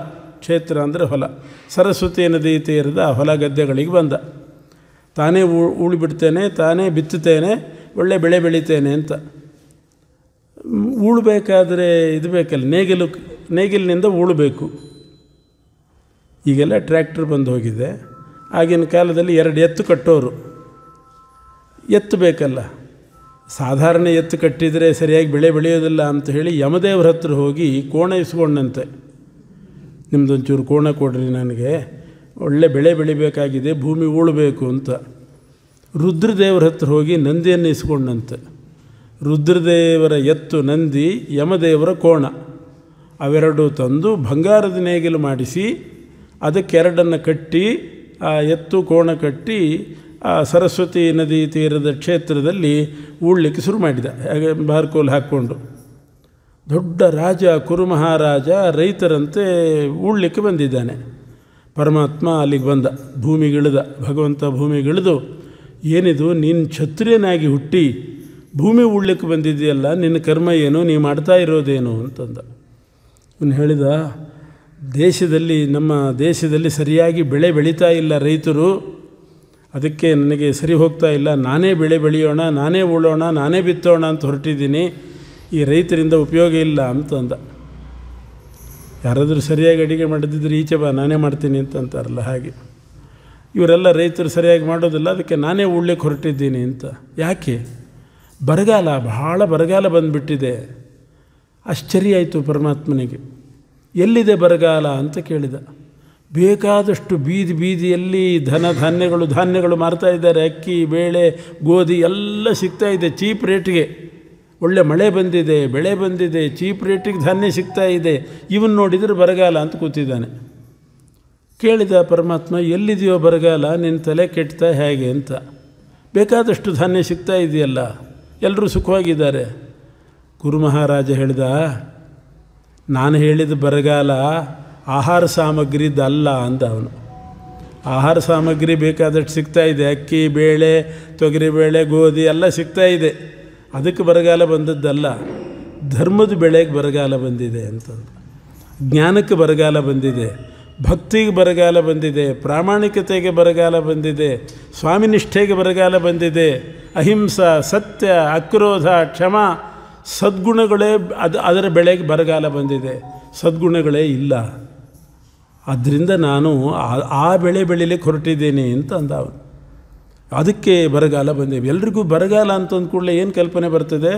ಕ್ಷೇತ್ರ ಅಂದರೆ ಹೊಲ ಸರಸ್ವತಿ ನದಿ ತೀರದ ಆ ಹೊಲ ಗದ್ದೆಗಳಿಗೆ ಬಂದ ತಾನೇ ಉಳಿಬಿಡ್ತೇನೆ ತಾನೇ ಬಿತ್ತುತ್ತೇನೆ ಒಳ್ಳೆ ಬೆಳೆ ಬೆಳಿತೇನೆ ಅಂತ ಉಳ್ಬೇಕಾದ್ರೆ ಇದು ಬೇಕಲ್ಲ ನೇಗಿಲು ನೇಗಿಲಿನಿಂದ ಉಳಬೇಕು ಈಗೆಲ್ಲ ಟ್ರ್ಯಾಕ್ಟ್ರ್ ಬಂದು ಹೋಗಿದೆ ಆಗಿನ ಕಾಲದಲ್ಲಿ ಎರಡು ಎತ್ತು ಕಟ್ಟೋರು ಎತ್ತು ಬೇಕಲ್ಲ ಸಾಧಾರಣ ಎತ್ತು ಕಟ್ಟಿದರೆ ಸರಿಯಾಗಿ ಬೆಳೆ ಬೆಳೆಯೋದಿಲ್ಲ ಅಂತ ಹೇಳಿ ಯಮದೇವ್ರ ಹತ್ರ ಹೋಗಿ ಕೋಣ ಇಸ್ಕೊಂಡಂತೆ ನಿಮ್ಮದೊಂಚೂರು ಕೋಣ ಕೊಡ್ರಿ ನನಗೆ ಒಳ್ಳೆ ಬೆಳೆ ಬೆಳಿಬೇಕಾಗಿದೆ ಭೂಮಿ ಉಳಬೇಕು ಅಂತ ರುದ್ರದೇವ್ರ ಹತ್ರ ಹೋಗಿ ನಂದಿಯನ್ನು ಇಸ್ಕೊಂಡಂತೆ ರುದ್ರದೇವರ ಎತ್ತು ನಂದಿ ಯಮದೇವರ ಕೋಣ ಅವೆರಡು ತಂದು ಬಂಗಾರದ ನೇಗಿಲು ಮಾಡಿಸಿ ಅದಕ್ಕೆ ಎರಡನ್ನು ಕಟ್ಟಿ ಎತ್ತು ಕೋಣ ಕಟ್ಟಿ ಆ ಸರಸ್ವತಿ ನದಿ ತೀರದ ಕ್ಷೇತ್ರದಲ್ಲಿ ಉಳ್ಲಿಕ್ಕೆ ಶುರು ಮಾಡಿದ ಹಾಗೆ ಬಾರ್ಕೋಲ್ ಹಾಕ್ಕೊಂಡು ದೊಡ್ಡ ರಾಜ ಕುರುಮಹಾರಾಜ ರೈತರಂತೆ ಉಳ್ಲಿಕ್ಕೆ ಬಂದಿದ್ದಾನೆ ಪರಮಾತ್ಮ ಅಲ್ಲಿಗೆ ಬಂದ ಭೂಮಿಗಿಳಿದ ಭಗವಂತ ಭೂಮಿಗಿಳಿದು ಏನಿದು ನೀನು ಕ್ಷತ್ರಿಯನಾಗಿ ಹುಟ್ಟಿ ಭೂಮಿ ಉಳ್ಲಿಕ್ಕೆ ಬಂದಿದೆಯಲ್ಲ ನಿನ್ನ ಕರ್ಮ ಏನು ನೀನು ಮಾಡ್ತಾ ಇರೋದೇನು ಅಂತಂದ ಇವನು ಹೇಳಿದ ದೇಶದಲ್ಲಿ ನಮ್ಮ ದೇಶದಲ್ಲಿ ಸರಿಯಾಗಿ ಬೆಳೆ ಬೆಳೀತಾ ಇಲ್ಲ ರೈತರು ಅದಕ್ಕೆ ನನಗೆ ಸರಿ ಹೋಗ್ತಾ ಇಲ್ಲ ನಾನೇ ಬೆಳೆ ಬೆಳೆಯೋಣ ನಾನೇ ಉಳೋಣ ನಾನೇ ಬಿತ್ತೋಣ ಅಂತ ಹೊರಟಿದ್ದೀನಿ ಈ ರೈತರಿಂದ ಉಪಯೋಗ ಇಲ್ಲ ಅಂತಂದ ಯಾರಾದರೂ ಸರಿಯಾಗಿ ಅಡುಗೆ ಮಾಡದಿದ್ದರೆ ಈಚೆ ಬಾ ನಾನೇ ಮಾಡ್ತೀನಿ ಅಂತಂತಾರಲ್ಲ ಹಾಗೆ ಇವರೆಲ್ಲ ರೈತರು ಸರಿಯಾಗಿ ಮಾಡೋದಿಲ್ಲ ಅದಕ್ಕೆ ನಾನೇ ಉಳ್ಳೆ ಹೊರಟಿದ್ದೀನಿ ಅಂತ ಯಾಕೆ ಬರಗಾಲ ಬಹಳ ಬರಗಾಲ ಬಂದುಬಿಟ್ಟಿದೆ ಆಶ್ಚರ್ಯ ಆಯಿತು ಪರಮಾತ್ಮನಿಗೆ ಎಲ್ಲಿದೆ ಬರಗಾಲ ಅಂತ ಕೇಳಿದ ಬೇಕಾದಷ್ಟು ಬೀದಿ ಬೀದಿಯಲ್ಲಿ ಧನ ಧಾನ್ಯಗಳು ಧಾನ್ಯಗಳು ಮಾರ್ತಾ ಇದ್ದಾರೆ ಅಕ್ಕಿ ಬೇಳೆ ಗೋಧಿ ಎಲ್ಲ ಸಿಗ್ತಾ ಇದೆ ಚೀಪ್ ರೇಟಿಗೆ ಒಳ್ಳೆ ಮಳೆ ಬಂದಿದೆ ಬೆಳೆ ಬಂದಿದೆ ಚೀಪ್ ರೇಟಿಗೆ ಧಾನ್ಯ ಸಿಗ್ತಾ ಇದೆ ಇವನು ನೋಡಿದರೆ ಬರಗಾಲ ಅಂತ ಕೂತಿದ್ದಾನೆ ಕೇಳಿದ ಪರಮಾತ್ಮ ಎಲ್ಲಿದೆಯೋ ಬರಗಾಲ ನಿನ್ನ ತಲೆ ಕೆಟ್ತಾ ಹೇಗೆ ಅಂತ ಬೇಕಾದಷ್ಟು ಧಾನ್ಯ ಸಿಗ್ತಾ ಇದೆಯಲ್ಲ ಎಲ್ಲರೂ ಸುಖವಾಗಿದ್ದಾರೆ ಗುರು ಮಹಾರಾಜ ಹೇಳಿದ ನಾನು ಹೇಳಿದ ಬರಗಾಲ ಆಹಾರ ಸಾಮಗ್ರಿದಲ್ಲ ಅಂದ ಅವನು ಆಹಾರ ಸಾಮಗ್ರಿ ಬೇಕಾದಷ್ಟು ಇದೆ ಅಕ್ಕಿ ಬೇಳೆ ತೊಗರಿ ಬೇಳೆ ಗೋಧಿ ಎಲ್ಲ ಇದೆ ಅದಕ್ಕೆ ಬರಗಾಲ ಬಂದದ್ದಲ್ಲ ಧರ್ಮದ ಬೆಳೆಗೆ ಬರಗಾಲ ಬಂದಿದೆ ಅಂತ ಜ್ಞಾನಕ್ಕೆ ಬರಗಾಲ ಬಂದಿದೆ ಭಕ್ತಿಗೆ ಬರಗಾಲ ಬಂದಿದೆ ಪ್ರಾಮಾಣಿಕತೆಗೆ ಬರಗಾಲ ಬಂದಿದೆ ಸ್ವಾಮಿನಿಷ್ಠೆಗೆ ಬರಗಾಲ ಬಂದಿದೆ ಅಹಿಂಸಾ ಸತ್ಯ ಅಕ್ರೋಧ ಕ್ಷಮ ಸದ್ಗುಣಗಳೇ ಅದು ಅದರ ಬೆಳೆಗೆ ಬರಗಾಲ ಬಂದಿದೆ ಸದ್ಗುಣಗಳೇ ಇಲ್ಲ ಆದ್ದರಿಂದ ನಾನು ಆ ಬೆಳೆ ಬೆಳೀಲಿಕ್ಕೆ ಹೊರಟಿದ್ದೇನೆ ಅಂತ ಅಂದ ಅವನು ಅದಕ್ಕೆ ಬರಗಾಲ ಬಂದಿದೆ ಎಲ್ರಿಗೂ ಬರಗಾಲ ಅಂತ ಕೂಡಲೇ ಏನು ಕಲ್ಪನೆ ಬರ್ತದೆ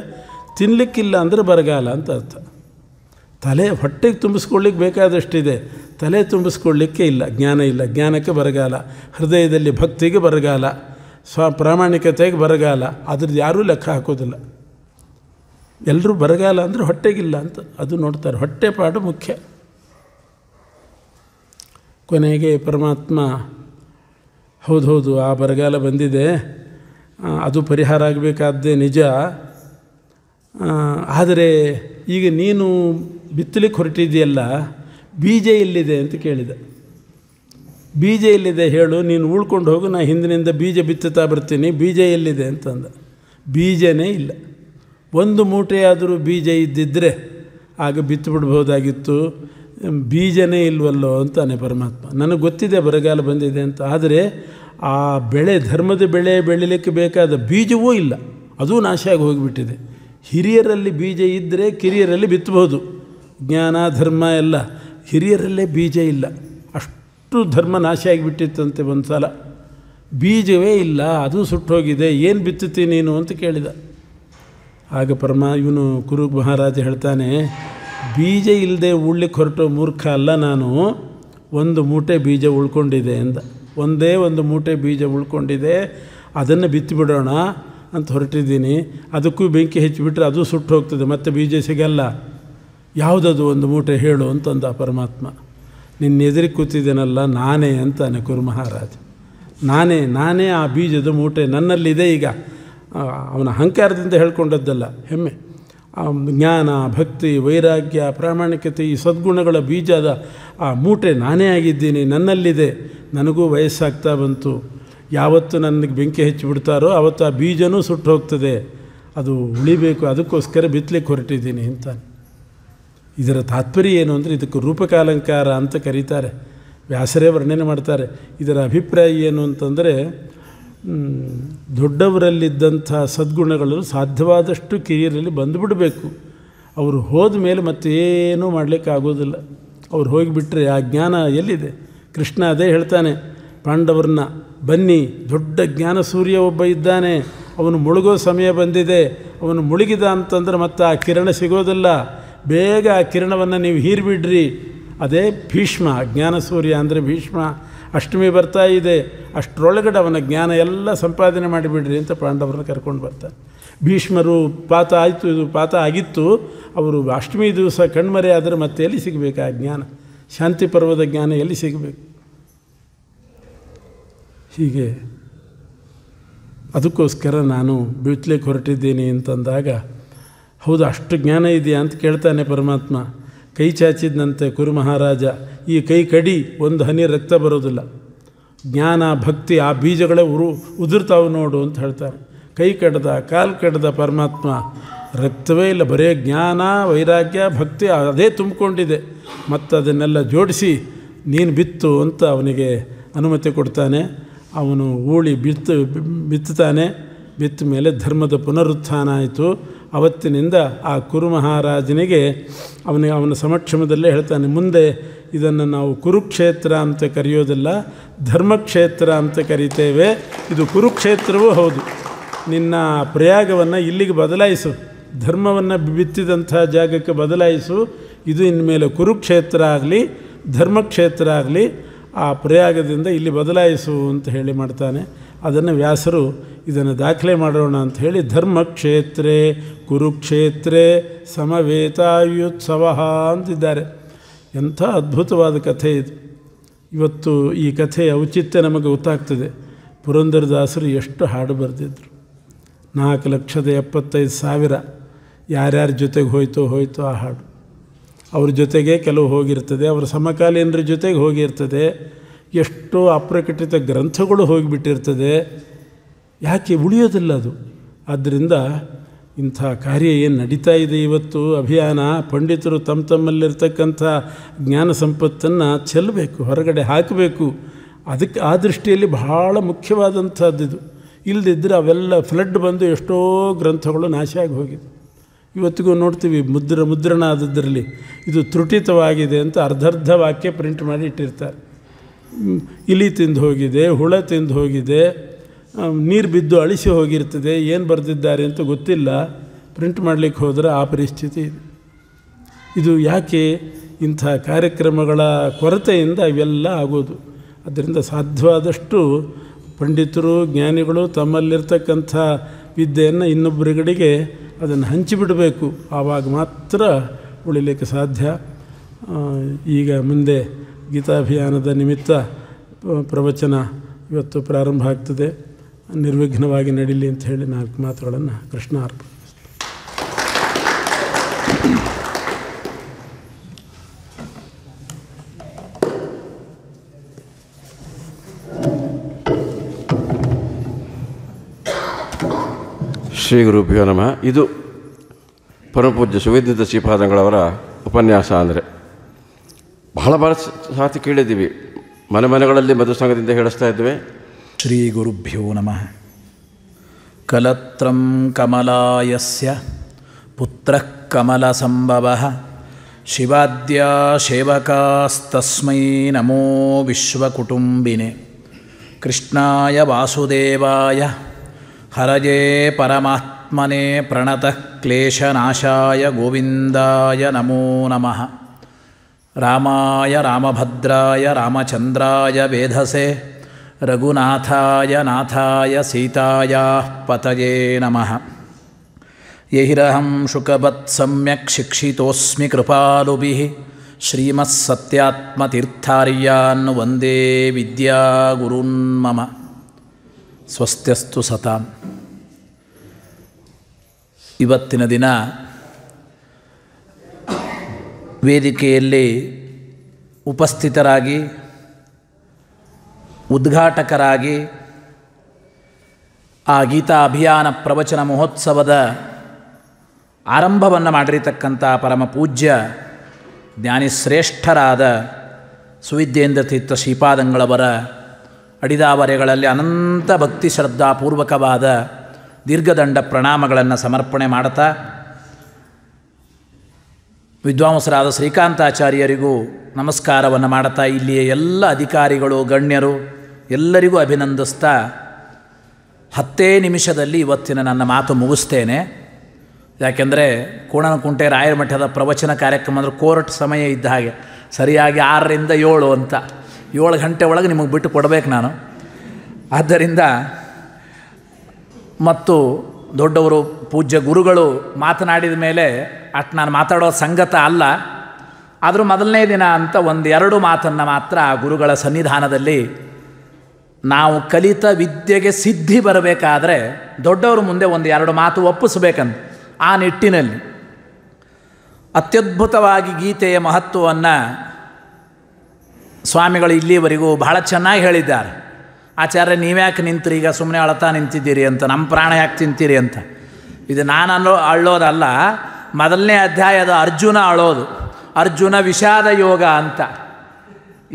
ತಿನ್ನಲಿಕ್ಕಿಲ್ಲ ಅಂದರೆ ಬರಗಾಲ ಅಂತ ಅರ್ಥ ತಲೆ ಹೊಟ್ಟೆಗೆ ತುಂಬಿಸ್ಕೊಳ್ಳಿಕ್ಕೆ ಬೇಕಾದಷ್ಟಿದೆ ತಲೆ ತುಂಬಿಸ್ಕೊಳ್ಳಿಕ್ಕೆ ಇಲ್ಲ ಜ್ಞಾನ ಇಲ್ಲ ಜ್ಞಾನಕ್ಕೆ ಬರಗಾಲ ಹೃದಯದಲ್ಲಿ ಭಕ್ತಿಗೆ ಬರಗಾಲ ಸ್ವ ಪ್ರಾಮಾಣಿಕತೆಗೆ ಬರಗಾಲ ಅದ್ರದ್ದು ಯಾರೂ ಲೆಕ್ಕ ಹಾಕೋದಿಲ್ಲ ಎಲ್ಲರೂ ಬರಗಾಲ ಅಂದರೆ ಹೊಟ್ಟೆಗಿಲ್ಲ ಅಂತ ಅದು ನೋಡ್ತಾರೆ ಪಾಡು ಮುಖ್ಯ ಕೊನೆಗೆ ಪರಮಾತ್ಮ ಹೌದು ಹೌದು ಆ ಬರಗಾಲ ಬಂದಿದೆ ಅದು ಪರಿಹಾರ ಆಗಬೇಕಾದ್ದೇ ನಿಜ ಆದರೆ ಈಗ ನೀನು ಬಿತ್ತಲಿಕ್ಕೆ ಹೊರಟಿದೆಯಲ್ಲ ಬೀಜ ಎಲ್ಲಿದೆ ಅಂತ ಕೇಳಿದ ಬೀಜ ಎಲ್ಲಿದೆ ಹೇಳು ನೀನು ಉಳ್ಕೊಂಡು ಹೋಗು ನಾನು ಹಿಂದಿನಿಂದ ಬೀಜ ಬಿತ್ತುತ್ತಾ ಬರ್ತೀನಿ ಬೀಜ ಎಲ್ಲಿದೆ ಅಂತಂದ ಬೀಜನೇ ಇಲ್ಲ ಒಂದು ಮೂಟೆಯಾದರೂ ಬೀಜ ಇದ್ದಿದ್ದರೆ ಆಗ ಬಿತ್ತುಬಿಡ್ಬೋದಾಗಿತ್ತು ಬೀಜನೇ ಇಲ್ವಲ್ಲೋ ಅಂತಾನೆ ಪರಮಾತ್ಮ ನನಗೆ ಗೊತ್ತಿದೆ ಬರಗಾಲ ಬಂದಿದೆ ಅಂತ ಆದರೆ ಆ ಬೆಳೆ ಧರ್ಮದ ಬೆಳೆ ಬೆಳಿಲಿಕ್ಕೆ ಬೇಕಾದ ಬೀಜವೂ ಇಲ್ಲ ಅದೂ ನಾಶ ಆಗಿ ಹೋಗಿಬಿಟ್ಟಿದೆ ಹಿರಿಯರಲ್ಲಿ ಬೀಜ ಇದ್ದರೆ ಕಿರಿಯರಲ್ಲಿ ಬಿತ್ತಬಹುದು ಜ್ಞಾನ ಧರ್ಮ ಎಲ್ಲ ಹಿರಿಯರಲ್ಲೇ ಬೀಜ ಇಲ್ಲ ಅಷ್ಟು ಧರ್ಮ ನಾಶ ಆಗಿಬಿಟ್ಟಿತ್ತಂತೆ ಒಂದು ಸಲ ಬೀಜವೇ ಇಲ್ಲ ಅದು ಸುಟ್ಟೋಗಿದೆ ಏನು ಬಿತ್ತುತ್ತೀನೇನು ನೀನು ಅಂತ ಕೇಳಿದ ಆಗ ಪರಮ ಇವನು ಕುರು ಮಹಾರಾಜ ಹೇಳ್ತಾನೆ ಬೀಜ ಇಲ್ಲದೆ ಉಳ್ಳಿಕ್ಕೆ ಹೊರಟೋ ಮೂರ್ಖ ಅಲ್ಲ ನಾನು ಒಂದು ಮೂಟೆ ಬೀಜ ಉಳ್ಕೊಂಡಿದೆ ಅಂದ ಒಂದೇ ಒಂದು ಮೂಟೆ ಬೀಜ ಉಳ್ಕೊಂಡಿದೆ ಅದನ್ನು ಬಿತ್ತಿಬಿಡೋಣ ಅಂತ ಹೊರಟಿದ್ದೀನಿ ಅದಕ್ಕೂ ಬೆಂಕಿ ಹೆಚ್ಚಿಬಿಟ್ರೆ ಅದು ಸುಟ್ಟು ಹೋಗ್ತದೆ ಮತ್ತೆ ಬೀಜ ಸಿಗಲ್ಲ ಯಾವುದದು ಒಂದು ಮೂಟೆ ಹೇಳು ಅಂತಂದ ಪರಮಾತ್ಮ ನಿನ್ನ ಕೂತಿದ್ದೀನಲ್ಲ ಕೂತಿದ್ದೇನಲ್ಲ ನಾನೇ ಅಂತಾನೆ ಕುರು ಮಹಾರಾಜ ನಾನೇ ನಾನೇ ಆ ಬೀಜದ ಮೂಟೆ ನನ್ನಲ್ಲಿದೆ ಈಗ ಅವನ ಅಹಂಕಾರದಿಂದ ಹೇಳ್ಕೊಂಡದ್ದಲ್ಲ ಹೆಮ್ಮೆ ಜ್ಞಾನ ಭಕ್ತಿ ವೈರಾಗ್ಯ ಪ್ರಾಮಾಣಿಕತೆ ಈ ಸದ್ಗುಣಗಳ ಬೀಜದ ಆ ಮೂಟೆ ನಾನೇ ಆಗಿದ್ದೀನಿ ನನ್ನಲ್ಲಿದೆ ನನಗೂ ವಯಸ್ಸಾಗ್ತಾ ಬಂತು ಯಾವತ್ತು ನನಗೆ ಬೆಂಕಿ ಹೆಚ್ಚಿಬಿಡ್ತಾರೋ ಆವತ್ತು ಆ ಬೀಜನೂ ಸುಟ್ಟು ಹೋಗ್ತದೆ ಅದು ಉಳಿಬೇಕು ಅದಕ್ಕೋಸ್ಕರ ಬಿತ್ತಲಿಕ್ಕೆ ಹೊರಟಿದ್ದೀನಿ ಅಂತ ಇದರ ತಾತ್ಪರ್ಯ ಏನು ಅಂದರೆ ಇದಕ್ಕೆ ರೂಪಕಾಲಂಕಾರ ಅಂತ ಕರೀತಾರೆ ವ್ಯಾಸರೇ ವರ್ಣನೆ ಮಾಡ್ತಾರೆ ಇದರ ಅಭಿಪ್ರಾಯ ಏನು ಅಂತಂದರೆ ದೊಡ್ಡವರಲ್ಲಿದ್ದಂಥ ಸದ್ಗುಣಗಳು ಸಾಧ್ಯವಾದಷ್ಟು ಕಿರಿಯರಲ್ಲಿ ಬಂದುಬಿಡಬೇಕು ಅವರು ಹೋದ ಮೇಲೆ ಮತ್ತೇನೂ ಮಾಡಲಿಕ್ಕೆ ಆಗೋದಿಲ್ಲ ಅವ್ರು ಹೋಗಿಬಿಟ್ರೆ ಆ ಜ್ಞಾನ ಎಲ್ಲಿದೆ ಕೃಷ್ಣ ಅದೇ ಹೇಳ್ತಾನೆ ಪಾಂಡವರನ್ನ ಬನ್ನಿ ದೊಡ್ಡ ಜ್ಞಾನ ಸೂರ್ಯ ಒಬ್ಬ ಇದ್ದಾನೆ ಅವನು ಮುಳುಗೋ ಸಮಯ ಬಂದಿದೆ ಅವನು ಮುಳುಗಿದ ಅಂತಂದ್ರೆ ಮತ್ತೆ ಆ ಕಿರಣ ಸಿಗೋದಿಲ್ಲ ಬೇಗ ಆ ಕಿರಣವನ್ನು ನೀವು ಹೀರಿಬಿಡ್ರಿ ಅದೇ ಭೀಷ್ಮ ಜ್ಞಾನ ಸೂರ್ಯ ಅಂದರೆ ಭೀಷ್ಮ ಅಷ್ಟಮಿ ಬರ್ತಾ ಇದೆ ಅಷ್ಟರೊಳಗಡೆ ಅವನ ಜ್ಞಾನ ಎಲ್ಲ ಸಂಪಾದನೆ ಮಾಡಿಬಿಡ್ರಿ ಅಂತ ಪಾಂಡವರನ್ನ ಕರ್ಕೊಂಡು ಬರ್ತಾರೆ ಭೀಷ್ಮರು ಪಾತ ಆಯಿತು ಇದು ಪಾತ ಆಗಿತ್ತು ಅವರು ಅಷ್ಟಮಿ ದಿವಸ ಕಣ್ಮರೆ ಆದರೆ ಮತ್ತೆ ಎಲ್ಲಿ ಸಿಗಬೇಕು ಆ ಜ್ಞಾನ ಶಾಂತಿ ಪರ್ವದ ಜ್ಞಾನ ಎಲ್ಲಿ ಸಿಗಬೇಕು ಹೀಗೆ ಅದಕ್ಕೋಸ್ಕರ ನಾನು ಬೀತ್ಲಿಕ್ಕೆ ಹೊರಟಿದ್ದೀನಿ ಅಂತಂದಾಗ ಹೌದು ಅಷ್ಟು ಜ್ಞಾನ ಇದೆಯಾ ಅಂತ ಕೇಳ್ತಾನೆ ಪರಮಾತ್ಮ ಕೈ ಚಾಚಿದಂತೆ ಕುರು ಮಹಾರಾಜ ಈ ಕೈ ಕಡಿ ಒಂದು ಹನಿ ರಕ್ತ ಬರೋದಿಲ್ಲ ಜ್ಞಾನ ಭಕ್ತಿ ಆ ಬೀಜಗಳೇ ಉರು ಉದುರ್ತಾವೆ ನೋಡು ಅಂತ ಹೇಳ್ತಾರೆ ಕೈ ಕಡ್ದ ಕಾಲು ಕಡ್ದ ಪರಮಾತ್ಮ ರಕ್ತವೇ ಇಲ್ಲ ಬರೇ ಜ್ಞಾನ ವೈರಾಗ್ಯ ಭಕ್ತಿ ಅದೇ ತುಂಬಿಕೊಂಡಿದೆ ಮತ್ತು ಅದನ್ನೆಲ್ಲ ಜೋಡಿಸಿ ನೀನು ಬಿತ್ತು ಅಂತ ಅವನಿಗೆ ಅನುಮತಿ ಕೊಡ್ತಾನೆ ಅವನು ಊಳಿ ಬಿತ್ತು ಬಿತ್ತುತ್ತಾನೆ ಬಿತ್ತ ಮೇಲೆ ಧರ್ಮದ ಪುನರುತ್ಥಾನ ಆಯಿತು ಅವತ್ತಿನಿಂದ ಆ ಕುರು ಮಹಾರಾಜನಿಗೆ ಅವನಿಗೆ ಅವನ ಸಮಕ್ಷಮದಲ್ಲೇ ಹೇಳ್ತಾನೆ ಮುಂದೆ ಇದನ್ನು ನಾವು ಕುರುಕ್ಷೇತ್ರ ಅಂತ ಕರೆಯೋದಿಲ್ಲ ಧರ್ಮಕ್ಷೇತ್ರ ಅಂತ ಕರಿತೇವೆ ಇದು ಕುರುಕ್ಷೇತ್ರವೂ ಹೌದು ನಿನ್ನ ಪ್ರಯಾಗವನ್ನು ಇಲ್ಲಿಗೆ ಬದಲಾಯಿಸು ಧರ್ಮವನ್ನು ಬಿತ್ತಿದಂಥ ಜಾಗಕ್ಕೆ ಬದಲಾಯಿಸು ಇದು ಇನ್ಮೇಲೆ ಕುರುಕ್ಷೇತ್ರ ಆಗಲಿ ಧರ್ಮಕ್ಷೇತ್ರ ಆಗಲಿ ಆ ಪ್ರಯಾಗದಿಂದ ಇಲ್ಲಿ ಬದಲಾಯಿಸು ಅಂತ ಹೇಳಿ ಮಾಡ್ತಾನೆ ಅದನ್ನು ವ್ಯಾಸರು ಇದನ್ನು ದಾಖಲೆ ಮಾಡೋಣ ಅಂತ ಹೇಳಿ ಧರ್ಮಕ್ಷೇತ್ರೇ ಕುರುಕ್ಷೇತ್ರೇ ಸಮವೇತಾಯುತ್ಸವ ಅಂತಿದ್ದಾರೆ ಎಂಥ ಅದ್ಭುತವಾದ ಕಥೆ ಇದು ಇವತ್ತು ಈ ಕಥೆಯ ಔಚಿತ್ಯ ನಮಗೆ ಗೊತ್ತಾಗ್ತದೆ ಪುರಂದರದಾಸರು ಎಷ್ಟು ಹಾಡು ಬರೆದಿದ್ರು ನಾಲ್ಕು ಲಕ್ಷದ ಎಪ್ಪತ್ತೈದು ಸಾವಿರ ಯಾರ್ಯಾರ ಜೊತೆಗೆ ಹೋಯ್ತೋ ಹೋಯ್ತೋ ಆ ಹಾಡು ಅವ್ರ ಜೊತೆಗೆ ಕೆಲವು ಹೋಗಿರ್ತದೆ ಅವರ ಸಮಕಾಲೀನರ ಜೊತೆಗೆ ಹೋಗಿರ್ತದೆ ಎಷ್ಟೋ ಅಪ್ರಕಟಿತ ಗ್ರಂಥಗಳು ಹೋಗಿಬಿಟ್ಟಿರ್ತದೆ ಯಾಕೆ ಉಳಿಯೋದಿಲ್ಲ ಅದು ಆದ್ದರಿಂದ ಇಂಥ ಕಾರ್ಯ ಏನು ನಡೀತಾ ಇದೆ ಇವತ್ತು ಅಭಿಯಾನ ಪಂಡಿತರು ತಮ್ಮ ತಮ್ಮಲ್ಲಿರ್ತಕ್ಕಂಥ ಜ್ಞಾನ ಸಂಪತ್ತನ್ನು ಚೆಲ್ಲಬೇಕು ಹೊರಗಡೆ ಹಾಕಬೇಕು ಅದಕ್ಕೆ ಆ ದೃಷ್ಟಿಯಲ್ಲಿ ಬಹಳ ಮುಖ್ಯವಾದಂಥದ್ದಿದು ಇಲ್ಲದಿದ್ದರೆ ಅವೆಲ್ಲ ಫ್ಲಡ್ ಬಂದು ಎಷ್ಟೋ ಗ್ರಂಥಗಳು ನಾಶ ಆಗಿ ಹೋಗಿದೆ ಇವತ್ತಿಗೂ ನೋಡ್ತೀವಿ ಮುದ್ರ ಮುದ್ರಣ ಆದದ್ರಲ್ಲಿ ಇದು ತ್ರುಟಿತವಾಗಿದೆ ಅಂತ ಅರ್ಧರ್ಧ ವಾಕ್ಯ ಪ್ರಿಂಟ್ ಮಾಡಿ ಇಟ್ಟಿರ್ತಾರೆ ಇಲಿ ತಿಂದು ಹೋಗಿದೆ ಹುಳ ತಿಂದು ಹೋಗಿದೆ ನೀರು ಬಿದ್ದು ಅಳಿಸಿ ಹೋಗಿರ್ತದೆ ಏನು ಬರೆದಿದ್ದಾರೆ ಅಂತ ಗೊತ್ತಿಲ್ಲ ಪ್ರಿಂಟ್ ಮಾಡಲಿಕ್ಕೆ ಹೋದರೆ ಆ ಪರಿಸ್ಥಿತಿ ಇದೆ ಇದು ಯಾಕೆ ಇಂಥ ಕಾರ್ಯಕ್ರಮಗಳ ಕೊರತೆಯಿಂದ ಇವೆಲ್ಲ ಆಗೋದು ಅದರಿಂದ ಸಾಧ್ಯವಾದಷ್ಟು ಪಂಡಿತರು ಜ್ಞಾನಿಗಳು ತಮ್ಮಲ್ಲಿರ್ತಕ್ಕಂಥ ವಿದ್ಯೆಯನ್ನು ಇನ್ನೊಬ್ಬರುಗಳಿಗೆ ಅದನ್ನು ಹಂಚಿಬಿಡಬೇಕು ಆವಾಗ ಮಾತ್ರ ಉಳಿಲಿಕ್ಕೆ ಸಾಧ್ಯ ಈಗ ಮುಂದೆ ಗೀತಾಭಿಯಾನದ ನಿಮಿತ್ತ ಪ್ರವಚನ ಇವತ್ತು ಪ್ರಾರಂಭ ಆಗ್ತದೆ ನಿರ್ವಿಘ್ನವಾಗಿ ನಡೀಲಿ ಅಂತ ಹೇಳಿ ನಾಲ್ಕು ಮಾತುಗಳನ್ನು ಕೃಷ್ಣ ಶ್ರೀ ಗುರುಭ್ಯೋ ನಮಃ ಇದು ಪರಮಪೂಜ್ಯ ಸುವೇದಿತ ಶ್ರೀಪಾದಂಗಳವರ ಉಪನ್ಯಾಸ ಅಂದರೆ ಬಹಳ ಬಹಳ ಸಾತಿ ಕೇಳಿದ್ದೀವಿ ಮನೆ ಮನೆಗಳಲ್ಲಿ ಸಂಘದಿಂದ ಹೇಳಿಸ್ತಾ ಇದ್ವಿ श्रीगुरुभ्यो नमः कलत्रं कमलायस्य पुत्रः कमलसम्भवः शिवाद्य सेवकास्तस्मै नमो विश्वकुटुम्बिने कृष्णाय वासुदेवाय हरये परमात्मने प्रणतः क्लेशनाशाय गोविन्दाय नमो नमः रामाय रामभद्राय रामचन्द्राय वेधसे ರಘುನಾಥಾಯ ನಾಥಾಯ ಸೀತಾಯ ಪತಯೇ ನಮಃ ಯಹಿರಹಂ ಶುಕವತ್ ಸಮ್ಯಕ್ ಶಿಕ್ಷಿತೋಸ್ಮಿ ಕೃಪಾಲುಭಿ ಶ್ರೀಮತ್ಸತ್ಯಾತ್ಮತೀರ್ಥಾರ್ಯಾನ್ ವಂದೇ ವಿದ್ಯಾ ಗುರುನ್ಮಮ ಸ್ವಸ್ತ್ಯಸ್ತು ಸತಾಂ ಇವತ್ತಿನ ದಿನ ವೇದಿಕೆಯಲ್ಲಿ ಉಪಸ್ಥಿತರಾಗಿ ಉದ್ಘಾಟಕರಾಗಿ ಆ ಗೀತಾ ಅಭಿಯಾನ ಪ್ರವಚನ ಮಹೋತ್ಸವದ ಆರಂಭವನ್ನು ಮಾಡಿರತಕ್ಕಂಥ ಪೂಜ್ಯ ಜ್ಞಾನಿಶ್ರೇಷ್ಠರಾದ ಸುವಿದ್ಯೇಂದ್ರ ತೀರ್ಥ ಶ್ರೀಪಾದಂಗಳವರ ಅಡಿದಾವರೆಗಳಲ್ಲಿ ಅನಂತ ಭಕ್ತಿ ಶ್ರದ್ಧಾಪೂರ್ವಕವಾದ ದೀರ್ಘದಂಡ ಪ್ರಣಾಮಗಳನ್ನು ಸಮರ್ಪಣೆ ಮಾಡ್ತಾ ವಿದ್ವಾಂಸರಾದ ಶ್ರೀಕಾಂತಾಚಾರ್ಯರಿಗೂ ನಮಸ್ಕಾರವನ್ನು ಮಾಡ್ತಾ ಇಲ್ಲಿಯ ಎಲ್ಲ ಅಧಿಕಾರಿಗಳು ಗಣ್ಯರು ಎಲ್ಲರಿಗೂ ಅಭಿನಂದಿಸ್ತಾ ಹತ್ತೇ ನಿಮಿಷದಲ್ಲಿ ಇವತ್ತಿನ ನನ್ನ ಮಾತು ಮುಗಿಸ್ತೇನೆ ಯಾಕೆಂದರೆ ಕೋಣನಕುಂಟೆ ರಾಯರ ಮಠದ ಪ್ರವಚನ ಕಾರ್ಯಕ್ರಮ ಅಂದರೆ ಕೋರ್ಟ್ ಸಮಯ ಇದ್ದ ಹಾಗೆ ಸರಿಯಾಗಿ ಆರರಿಂದ ಏಳು ಅಂತ ಏಳು ಗಂಟೆ ಒಳಗೆ ನಿಮಗೆ ಬಿಟ್ಟು ಕೊಡಬೇಕು ನಾನು ಆದ್ದರಿಂದ ಮತ್ತು ದೊಡ್ಡವರು ಪೂಜ್ಯ ಗುರುಗಳು ಮಾತನಾಡಿದ ಮೇಲೆ ಅಟ್ ನಾನು ಮಾತಾಡೋ ಸಂಗತ ಅಲ್ಲ ಆದರೂ ಮೊದಲನೇ ದಿನ ಅಂತ ಒಂದು ಎರಡು ಮಾತನ್ನು ಮಾತ್ರ ಆ ಗುರುಗಳ ಸನ್ನಿಧಾನದಲ್ಲಿ ನಾವು ಕಲಿತ ವಿದ್ಯೆಗೆ ಸಿದ್ಧಿ ಬರಬೇಕಾದರೆ ದೊಡ್ಡವರ ಮುಂದೆ ಒಂದು ಎರಡು ಮಾತು ಒಪ್ಪಿಸ್ಬೇಕಂತ ಆ ನಿಟ್ಟಿನಲ್ಲಿ ಅತ್ಯದ್ಭುತವಾಗಿ ಗೀತೆಯ ಮಹತ್ವವನ್ನು ಸ್ವಾಮಿಗಳು ಇಲ್ಲಿವರೆಗೂ ಬಹಳ ಚೆನ್ನಾಗಿ ಹೇಳಿದ್ದಾರೆ ಆಚಾರ್ಯ ನೀವ್ಯಾಕೆ ನಿಂತೀರಿ ಈಗ ಸುಮ್ಮನೆ ಅಳತಾ ನಿಂತಿದ್ದೀರಿ ಅಂತ ನಮ್ಮ ಪ್ರಾಣ ಯಾಕೆ ತಿಂತೀರಿ ಅಂತ ಇದು ನಾನು ಅಲ್ಲೋ ಅಳೋದಲ್ಲ ಮೊದಲನೇ ಅಧ್ಯಾಯದ ಅರ್ಜುನ ಅಳೋದು ಅರ್ಜುನ ವಿಷಾದ ಯೋಗ ಅಂತ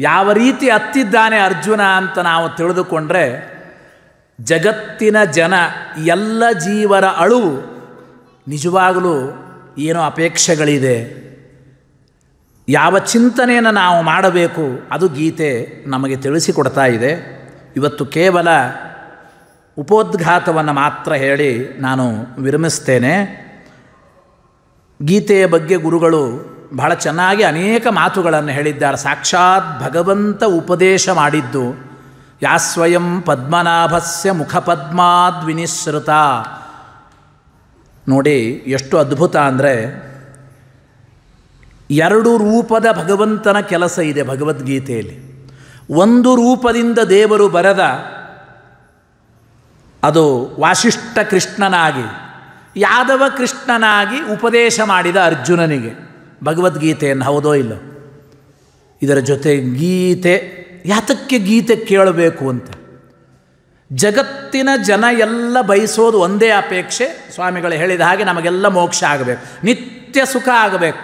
ಯಾವ ರೀತಿ ಅತ್ತಿದ್ದಾನೆ ಅರ್ಜುನ ಅಂತ ನಾವು ತಿಳಿದುಕೊಂಡ್ರೆ ಜಗತ್ತಿನ ಜನ ಎಲ್ಲ ಜೀವರ ಅಳು ನಿಜವಾಗಲೂ ಏನೋ ಅಪೇಕ್ಷೆಗಳಿದೆ ಯಾವ ಚಿಂತನೆಯನ್ನು ನಾವು ಮಾಡಬೇಕು ಅದು ಗೀತೆ ನಮಗೆ ತಿಳಿಸಿಕೊಡ್ತಾ ಇದೆ ಇವತ್ತು ಕೇವಲ ಉಪೋದ್ಘಾತವನ್ನು ಮಾತ್ರ ಹೇಳಿ ನಾನು ವಿರಮಿಸ್ತೇನೆ ಗೀತೆಯ ಬಗ್ಗೆ ಗುರುಗಳು ಬಹಳ ಚೆನ್ನಾಗಿ ಅನೇಕ ಮಾತುಗಳನ್ನು ಹೇಳಿದ್ದಾರೆ ಸಾಕ್ಷಾತ್ ಭಗವಂತ ಉಪದೇಶ ಮಾಡಿದ್ದು ಯಾಸ್ವಯಂ ಪದ್ಮನಾಭಸ್ಯ ಮುಖಪದ್ಮಾದ್ವಿನಿಸೃತ ನೋಡಿ ಎಷ್ಟು ಅದ್ಭುತ ಅಂದರೆ ಎರಡು ರೂಪದ ಭಗವಂತನ ಕೆಲಸ ಇದೆ ಭಗವದ್ಗೀತೆಯಲ್ಲಿ ಒಂದು ರೂಪದಿಂದ ದೇವರು ಬರೆದ ಅದು ವಾಸಿಷ್ಠ ಕೃಷ್ಣನಾಗಿ ಯಾದವ ಕೃಷ್ಣನಾಗಿ ಉಪದೇಶ ಮಾಡಿದ ಅರ್ಜುನನಿಗೆ ಭಗವದ್ಗೀತೆಯನ್ನು ಹೌದೋ ಇಲ್ಲ ಇದರ ಜೊತೆ ಗೀತೆ ಯಾತಕ್ಕೆ ಗೀತೆ ಕೇಳಬೇಕು ಅಂತ ಜಗತ್ತಿನ ಜನ ಎಲ್ಲ ಬಯಸೋದು ಒಂದೇ ಅಪೇಕ್ಷೆ ಸ್ವಾಮಿಗಳು ಹೇಳಿದ ಹಾಗೆ ನಮಗೆಲ್ಲ ಮೋಕ್ಷ ಆಗಬೇಕು ನಿತ್ಯ ಸುಖ ಆಗಬೇಕು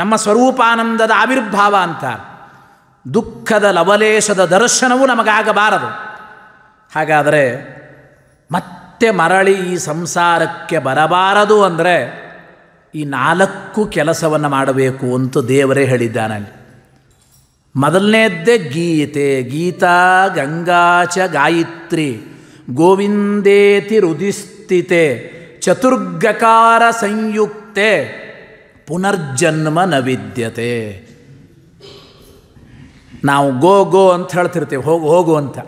ನಮ್ಮ ಸ್ವರೂಪಾನಂದದ ಆವಿರ್ಭಾವ ಅಂತ ದುಃಖದ ಲವಲೇಶದ ದರ್ಶನವೂ ನಮಗಾಗಬಾರದು ಹಾಗಾದರೆ ಮತ್ತೆ ಮರಳಿ ಈ ಸಂಸಾರಕ್ಕೆ ಬರಬಾರದು ಅಂದರೆ ಈ ನಾಲ್ಕು ಕೆಲಸವನ್ನು ಮಾಡಬೇಕು ಅಂತ ದೇವರೇ ಹೇಳಿದ್ದಾನೆ ಮೊದಲನೇದ್ದೇ ಗೀತೆ ಗೀತಾ ಗಂಗಾಚ ಗಾಯತ್ರಿ ಗೋವಿಂದೇತಿ ರುದಿಸ್ಥಿತೆ ಚತುರ್ಗಕಾರ ಸಂಯುಕ್ತೆ ಪುನರ್ಜನ್ಮ ನವಿದ್ಯತೆ ನಾವು ಗೋ ಗೋ ಅಂತ ಹೇಳ್ತಿರ್ತೀವಿ ಹೋಗು ಹೋಗು ಅಂತ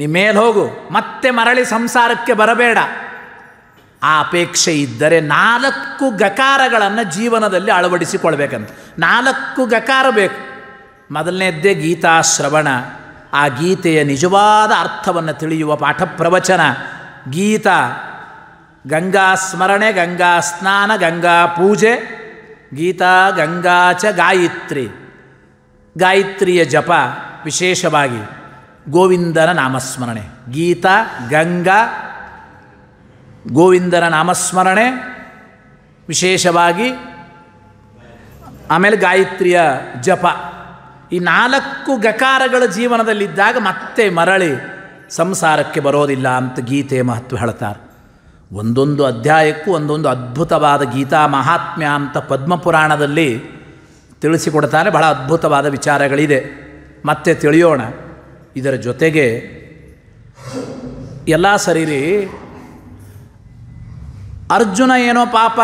ನಿಮ್ಮೇಲೆ ಮೇಲೆ ಹೋಗು ಮತ್ತೆ ಮರಳಿ ಸಂಸಾರಕ್ಕೆ ಬರಬೇಡ ಆ ಅಪೇಕ್ಷೆ ಇದ್ದರೆ ನಾಲ್ಕು ಗಕಾರಗಳನ್ನು ಜೀವನದಲ್ಲಿ ಅಳವಡಿಸಿಕೊಳ್ಬೇಕಂತ ನಾಲ್ಕು ಗಕಾರ ಬೇಕು ಮೊದಲನೇದ್ದೇ ಗೀತಾ ಶ್ರವಣ ಆ ಗೀತೆಯ ನಿಜವಾದ ಅರ್ಥವನ್ನು ತಿಳಿಯುವ ಪಾಠ ಪ್ರವಚನ ಗೀತಾ ಗಂಗಾ ಸ್ಮರಣೆ ಗಂಗಾ ಸ್ನಾನ ಗಂಗಾ ಪೂಜೆ ಗೀತಾ ಗಂಗಾಚ ಗಾಯತ್ರಿ ಗಾಯತ್ರಿಯ ಜಪ ವಿಶೇಷವಾಗಿ ಗೋವಿಂದನ ನಾಮಸ್ಮರಣೆ ಗೀತಾ ಗಂಗಾ ಗೋವಿಂದನ ನಾಮಸ್ಮರಣೆ ವಿಶೇಷವಾಗಿ ಆಮೇಲೆ ಗಾಯತ್ರಿಯ ಜಪ ಈ ನಾಲ್ಕು ಗಕಾರಗಳ ಜೀವನದಲ್ಲಿದ್ದಾಗ ಮತ್ತೆ ಮರಳಿ ಸಂಸಾರಕ್ಕೆ ಬರೋದಿಲ್ಲ ಅಂತ ಗೀತೆ ಮಹತ್ವ ಹೇಳ್ತಾರೆ ಒಂದೊಂದು ಅಧ್ಯಾಯಕ್ಕೂ ಒಂದೊಂದು ಅದ್ಭುತವಾದ ಗೀತಾ ಮಹಾತ್ಮ್ಯ ಅಂತ ಪದ್ಮಪುರಾಣದಲ್ಲಿ ತಿಳಿಸಿಕೊಡ್ತಾರೆ ಬಹಳ ಅದ್ಭುತವಾದ ವಿಚಾರಗಳಿದೆ ಮತ್ತೆ ತಿಳಿಯೋಣ ಇದರ ಜೊತೆಗೆ ಎಲ್ಲ ಸರಿರಿ ಅರ್ಜುನ ಏನೋ ಪಾಪ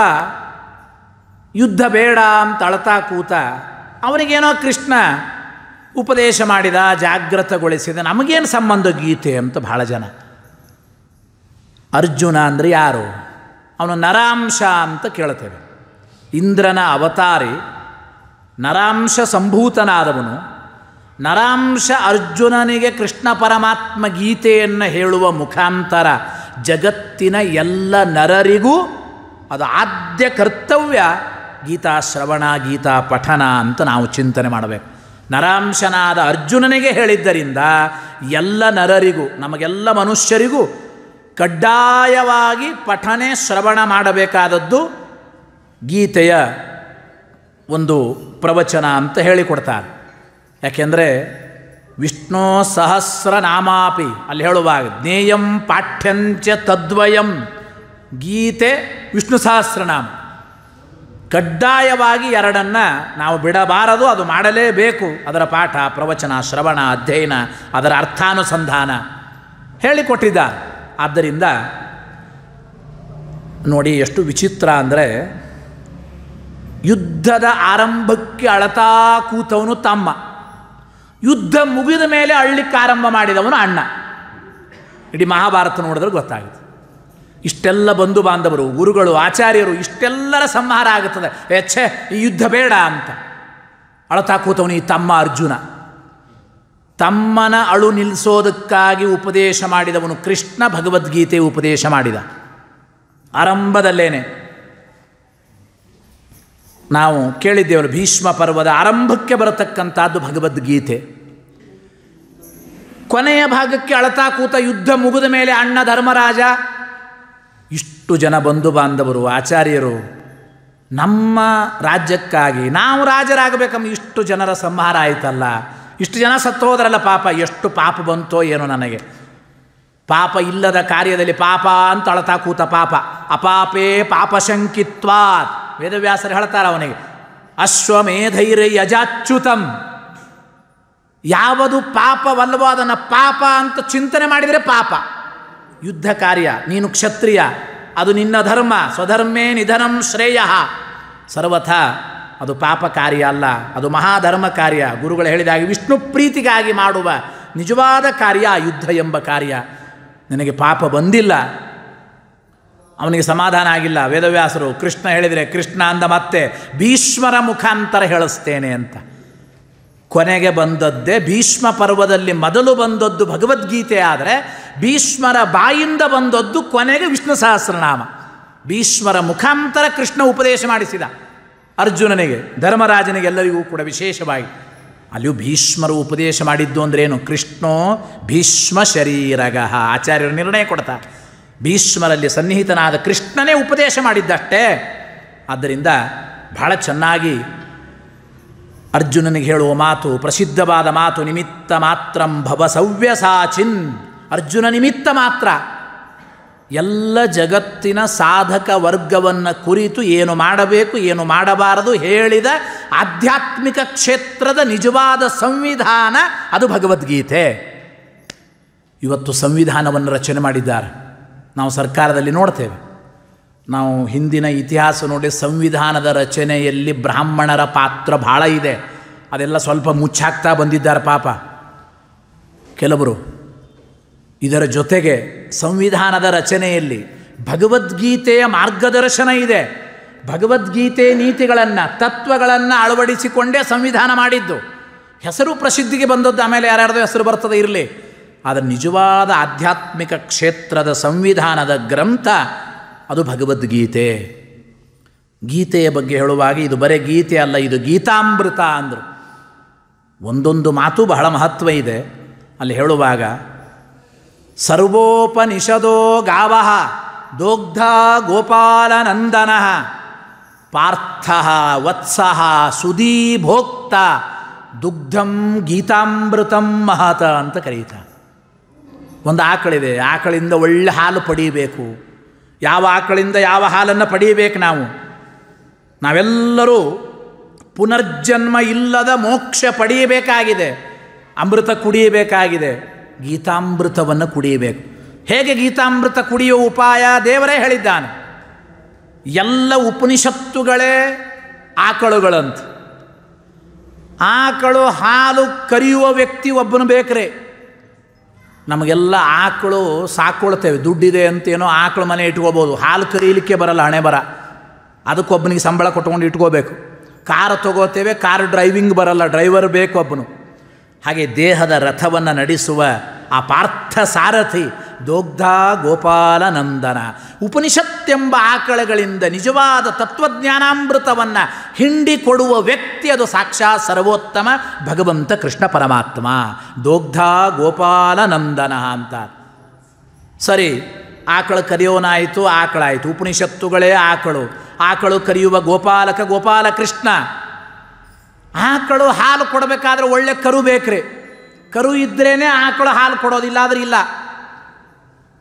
ಯುದ್ಧ ಬೇಡ ಅಂತ ಅಳತಾ ಕೂತ ಅವನಿಗೇನೋ ಕೃಷ್ಣ ಉಪದೇಶ ಮಾಡಿದ ಜಾಗ್ರತಗೊಳಿಸಿದ ನಮಗೇನು ಸಂಬಂಧ ಗೀತೆ ಅಂತ ಬಹಳ ಜನ ಅರ್ಜುನ ಅಂದರೆ ಯಾರು ಅವನು ನರಾಂಶ ಅಂತ ಕೇಳ್ತೇವೆ ಇಂದ್ರನ ಅವತಾರಿ ನರಾಂಶ ಸಂಭೂತನಾದವನು ನರಾಂಶ ಅರ್ಜುನನಿಗೆ ಕೃಷ್ಣ ಪರಮಾತ್ಮ ಗೀತೆಯನ್ನು ಹೇಳುವ ಮುಖಾಂತರ ಜಗತ್ತಿನ ಎಲ್ಲ ನರರಿಗೂ ಅದು ಆದ್ಯ ಕರ್ತವ್ಯ ಗೀತಾ ಶ್ರವಣ ಗೀತಾ ಪಠನ ಅಂತ ನಾವು ಚಿಂತನೆ ಮಾಡಬೇಕು ನರಾಂಶನಾದ ಅರ್ಜುನನಿಗೆ ಹೇಳಿದ್ದರಿಂದ ಎಲ್ಲ ನರರಿಗೂ ನಮಗೆಲ್ಲ ಮನುಷ್ಯರಿಗೂ ಕಡ್ಡಾಯವಾಗಿ ಪಠನೆ ಶ್ರವಣ ಮಾಡಬೇಕಾದದ್ದು ಗೀತೆಯ ಒಂದು ಪ್ರವಚನ ಅಂತ ಹೇಳಿಕೊಡ್ತಾರೆ ಯಾಕೆಂದರೆ ವಿಷ್ಣು ಸಹಸ್ರನಾಮಾಪಿ ಅಲ್ಲಿ ಹೇಳುವಾಗ ಜ್ಞೇಯಂ ಪಾಠ್ಯಂಚ ತದ್ವಯಂ ಗೀತೆ ವಿಷ್ಣು ಸಹಸ್ರನಾಮ ಕಡ್ಡಾಯವಾಗಿ ಎರಡನ್ನು ನಾವು ಬಿಡಬಾರದು ಅದು ಮಾಡಲೇಬೇಕು ಅದರ ಪಾಠ ಪ್ರವಚನ ಶ್ರವಣ ಅಧ್ಯಯನ ಅದರ ಅರ್ಥಾನುಸಂಧಾನ ಹೇಳಿಕೊಟ್ಟಿದ್ದ ಆದ್ದರಿಂದ ನೋಡಿ ಎಷ್ಟು ವಿಚಿತ್ರ ಅಂದರೆ ಯುದ್ಧದ ಆರಂಭಕ್ಕೆ ಅಳತಾ ಕೂತವನು ತಮ್ಮ ಯುದ್ಧ ಮುಗಿದ ಮೇಲೆ ಅಳ್ಳಿಕ್ಕೆ ಆರಂಭ ಮಾಡಿದವನು ಅಣ್ಣ ಇಡೀ ಮಹಾಭಾರತ ನೋಡಿದ್ರೆ ಗೊತ್ತಾಗುತ್ತೆ ಇಷ್ಟೆಲ್ಲ ಬಂಧು ಬಾಂಧವರು ಗುರುಗಳು ಆಚಾರ್ಯರು ಇಷ್ಟೆಲ್ಲರ ಸಂಹಾರ ಆಗುತ್ತದೆ ಎಚ್ಛೆ ಈ ಯುದ್ಧ ಬೇಡ ಅಂತ ಅಳತಾ ಕೂತವನು ಈ ತಮ್ಮ ಅರ್ಜುನ ತಮ್ಮನ ಅಳು ನಿಲ್ಲಿಸೋದಕ್ಕಾಗಿ ಉಪದೇಶ ಮಾಡಿದವನು ಕೃಷ್ಣ ಭಗವದ್ಗೀತೆ ಉಪದೇಶ ಮಾಡಿದ ಆರಂಭದಲ್ಲೇನೆ ನಾವು ಕೇಳಿದ್ದೇವರು ಭೀಷ್ಮ ಪರ್ವದ ಆರಂಭಕ್ಕೆ ಬರತಕ್ಕಂಥದ್ದು ಭಗವದ್ಗೀತೆ ಕೊನೆಯ ಭಾಗಕ್ಕೆ ಅಳತಾ ಕೂತ ಯುದ್ಧ ಮುಗಿದ ಮೇಲೆ ಅಣ್ಣ ಧರ್ಮರಾಜ ಇಷ್ಟು ಜನ ಬಂಧು ಬಾಂಧವರು ಆಚಾರ್ಯರು ನಮ್ಮ ರಾಜ್ಯಕ್ಕಾಗಿ ನಾವು ರಾಜರಾಗಬೇಕಮ್ಮ ಇಷ್ಟು ಜನರ ಸಂಹಾರ ಆಯಿತಲ್ಲ ಇಷ್ಟು ಜನ ಸತ್ತೋದರಲ್ಲ ಪಾಪ ಎಷ್ಟು ಪಾಪ ಬಂತೋ ಏನೋ ನನಗೆ ಪಾಪ ಇಲ್ಲದ ಕಾರ್ಯದಲ್ಲಿ ಪಾಪ ಅಂತ ಅಳತಾ ಕೂತ ಪಾಪ ಅಪಾಪೇ ಪಾಪ ಶಂಕಿತ್ವಾತ್ ವೇದವ್ಯಾಸರು ಹೇಳ್ತಾರೆ ಅವನಿಗೆ ಅಶ್ವಮೇಧೈರ ಯಜಾಚ್ಯುತಂ ಯಾವುದು ಪಾಪವಲ್ಲವೋ ಅದನ್ನು ಪಾಪ ಅಂತ ಚಿಂತನೆ ಮಾಡಿದರೆ ಪಾಪ ಯುದ್ಧ ಕಾರ್ಯ ನೀನು ಕ್ಷತ್ರಿಯ ಅದು ನಿನ್ನ ಧರ್ಮ ಸ್ವಧರ್ಮೇ ನಿಧನಂ ಶ್ರೇಯ ಸರ್ವಥ ಅದು ಪಾಪ ಕಾರ್ಯ ಅಲ್ಲ ಅದು ಮಹಾಧರ್ಮ ಕಾರ್ಯ ಗುರುಗಳು ಹೇಳಿದಾಗ ವಿಷ್ಣು ಪ್ರೀತಿಗಾಗಿ ಮಾಡುವ ನಿಜವಾದ ಕಾರ್ಯ ಯುದ್ಧ ಎಂಬ ಕಾರ್ಯ ನಿನಗೆ ಪಾಪ ಬಂದಿಲ್ಲ ಅವನಿಗೆ ಸಮಾಧಾನ ಆಗಿಲ್ಲ ವೇದವ್ಯಾಸರು ಕೃಷ್ಣ ಹೇಳಿದರೆ ಕೃಷ್ಣ ಅಂದ ಮತ್ತೆ ಭೀಷ್ಮರ ಮುಖಾಂತರ ಹೇಳಿಸ್ತೇನೆ ಅಂತ ಕೊನೆಗೆ ಬಂದದ್ದೇ ಭೀಷ್ಮ ಪರ್ವದಲ್ಲಿ ಮೊದಲು ಬಂದದ್ದು ಭಗವದ್ಗೀತೆ ಆದರೆ ಭೀಷ್ಮರ ಬಾಯಿಂದ ಬಂದದ್ದು ಕೊನೆಗೆ ವಿಷ್ಣು ಸಹಸ್ರನಾಮ ಭೀಷ್ಮರ ಮುಖಾಂತರ ಕೃಷ್ಣ ಉಪದೇಶ ಮಾಡಿಸಿದ ಅರ್ಜುನನಿಗೆ ಧರ್ಮರಾಜನಿಗೆಲ್ಲರಿಗೂ ಕೂಡ ವಿಶೇಷವಾಗಿ ಅಲ್ಲಿಯೂ ಭೀಷ್ಮರು ಉಪದೇಶ ಮಾಡಿದ್ದು ಅಂದ್ರೇನು ಕೃಷ್ಣೋ ಭೀಷ್ಮ ಶರೀರಗಃ ಆಚಾರ್ಯರು ನಿರ್ಣಯ ಕೊಡ್ತಾರೆ ಭೀಷ್ಮರಲ್ಲಿ ಸನ್ನಿಹಿತನಾದ ಕೃಷ್ಣನೇ ಉಪದೇಶ ಮಾಡಿದ್ದಷ್ಟೇ ಆದ್ದರಿಂದ ಬಹಳ ಚೆನ್ನಾಗಿ ಅರ್ಜುನನಿಗೆ ಹೇಳುವ ಮಾತು ಪ್ರಸಿದ್ಧವಾದ ಮಾತು ನಿಮಿತ್ತ ಮಾತ್ರಂ ಭವ ಸವ್ಯಸಾಚಿನ್ ಅರ್ಜುನ ನಿಮಿತ್ತ ಮಾತ್ರ ಎಲ್ಲ ಜಗತ್ತಿನ ಸಾಧಕ ವರ್ಗವನ್ನು ಕುರಿತು ಏನು ಮಾಡಬೇಕು ಏನು ಮಾಡಬಾರದು ಹೇಳಿದ ಆಧ್ಯಾತ್ಮಿಕ ಕ್ಷೇತ್ರದ ನಿಜವಾದ ಸಂವಿಧಾನ ಅದು ಭಗವದ್ಗೀತೆ ಇವತ್ತು ಸಂವಿಧಾನವನ್ನು ರಚನೆ ಮಾಡಿದ್ದಾರೆ ನಾವು ಸರ್ಕಾರದಲ್ಲಿ ನೋಡ್ತೇವೆ ನಾವು ಹಿಂದಿನ ಇತಿಹಾಸ ನೋಡಿ ಸಂವಿಧಾನದ ರಚನೆಯಲ್ಲಿ ಬ್ರಾಹ್ಮಣರ ಪಾತ್ರ ಭಾಳ ಇದೆ ಅದೆಲ್ಲ ಸ್ವಲ್ಪ ಮುಚ್ಚಾಕ್ತಾ ಬಂದಿದ್ದಾರೆ ಪಾಪ ಕೆಲವರು ಇದರ ಜೊತೆಗೆ ಸಂವಿಧಾನದ ರಚನೆಯಲ್ಲಿ ಭಗವದ್ಗೀತೆಯ ಮಾರ್ಗದರ್ಶನ ಇದೆ ಭಗವದ್ಗೀತೆ ನೀತಿಗಳನ್ನು ತತ್ವಗಳನ್ನು ಅಳವಡಿಸಿಕೊಂಡೇ ಸಂವಿಧಾನ ಮಾಡಿದ್ದು ಹೆಸರು ಪ್ರಸಿದ್ಧಿಗೆ ಬಂದದ್ದು ಆಮೇಲೆ ಯಾರ್ಯಾರ್ದೋ ಹೆಸರು ಬರ್ತದೆ ಇರಲಿ ಆದರೆ ನಿಜವಾದ ಆಧ್ಯಾತ್ಮಿಕ ಕ್ಷೇತ್ರದ ಸಂವಿಧಾನದ ಗ್ರಂಥ ಅದು ಭಗವದ್ಗೀತೆ ಗೀತೆಯ ಬಗ್ಗೆ ಹೇಳುವಾಗ ಇದು ಬರೇ ಗೀತೆ ಅಲ್ಲ ಇದು ಗೀತಾಮೃತ ಅಂದರು ಒಂದೊಂದು ಮಾತು ಬಹಳ ಮಹತ್ವ ಇದೆ ಅಲ್ಲಿ ಹೇಳುವಾಗ ಸರ್ವೋಪನಿಷದೋ ದೊಗ್ಧ ದೋಗ್ಧ ಗೋಪಾಲನಂದನ ಪಾರ್ಥ ವತ್ಸಃ ಸುದೀಭೋಕ್ತ ದುಗ್ಧಂ ಗೀತಾಮೃತಂ ಮಹತ ಅಂತ ಕರೀತಾರೆ ಒಂದು ಆಕಳಿದೆ ಆಕಳಿಂದ ಒಳ್ಳೆ ಹಾಲು ಪಡೆಯಬೇಕು ಯಾವ ಆಕಳಿಂದ ಯಾವ ಹಾಲನ್ನು ಪಡೆಯಬೇಕು ನಾವು ನಾವೆಲ್ಲರೂ ಪುನರ್ಜನ್ಮ ಇಲ್ಲದ ಮೋಕ್ಷ ಪಡೆಯಬೇಕಾಗಿದೆ ಅಮೃತ ಕುಡಿಯಬೇಕಾಗಿದೆ ಗೀತಾಮೃತವನ್ನು ಕುಡಿಯಬೇಕು ಹೇಗೆ ಗೀತಾಮೃತ ಕುಡಿಯುವ ಉಪಾಯ ದೇವರೇ ಹೇಳಿದ್ದಾನೆ ಎಲ್ಲ ಉಪನಿಷತ್ತುಗಳೇ ಆಕಳುಗಳಂತ ಆಕಳು ಹಾಲು ಕರೆಯುವ ವ್ಯಕ್ತಿ ಒಬ್ಬನು ಬೇಕ್ರೆ ನಮಗೆಲ್ಲ ಆಕಳು ಸಾಕೊಳ್ತೇವೆ ದುಡ್ಡಿದೆ ಅಂತೇನೋ ಆಕಳು ಮನೆ ಇಟ್ಕೋಬೋದು ಹಾಲು ಕರೀಲಿಕ್ಕೆ ಬರಲ್ಲ ಹಣೆ ಬರ ಅದಕ್ಕೊಬ್ಬನಿಗೆ ಸಂಬಳ ಕೊಟ್ಕೊಂಡು ಇಟ್ಕೋಬೇಕು ಕಾರ್ ತಗೋತೇವೆ ಕಾರ್ ಡ್ರೈವಿಂಗ್ ಬರಲ್ಲ ಡ್ರೈವರ್ ಬೇಕು ಒಬ್ಬನು ಹಾಗೆ ದೇಹದ ರಥವನ್ನು ನಡೆಸುವ ಆ ಪಾರ್ಥ ಸಾರಥಿ ದೋಗ್ಧ ನಂದನ ಉಪನಿಷತ್ತೆಂಬ ಆಕಳಗಳಿಂದ ನಿಜವಾದ ತತ್ವಜ್ಞಾನಾಮೃತವನ್ನು ಹಿಂಡಿ ಕೊಡುವ ವ್ಯಕ್ತಿ ಅದು ಸಾಕ್ಷಾತ್ ಸರ್ವೋತ್ತಮ ಭಗವಂತ ಕೃಷ್ಣ ಪರಮಾತ್ಮ ದೋಗ್ಧ ನಂದನ ಅಂತ ಸರಿ ಆಕಳು ಕರೆಯೋನಾಯಿತು ಆಕಳಾಯಿತು ಉಪನಿಷತ್ತುಗಳೇ ಆಕಳು ಆಕಳು ಕರೆಯುವ ಗೋಪಾಲಕ ಗೋಪಾಲಕೃಷ್ಣ ಆಕಳು ಹಾಲು ಕೊಡಬೇಕಾದ್ರೆ ಒಳ್ಳೆ ಕರು ಬೇಕ್ರಿ ಕರು ಇದ್ರೇ ಆಕಳು ಹಾಲು ಕೊಡೋದಿಲ್ಲ ಆದರೆ ಇಲ್ಲ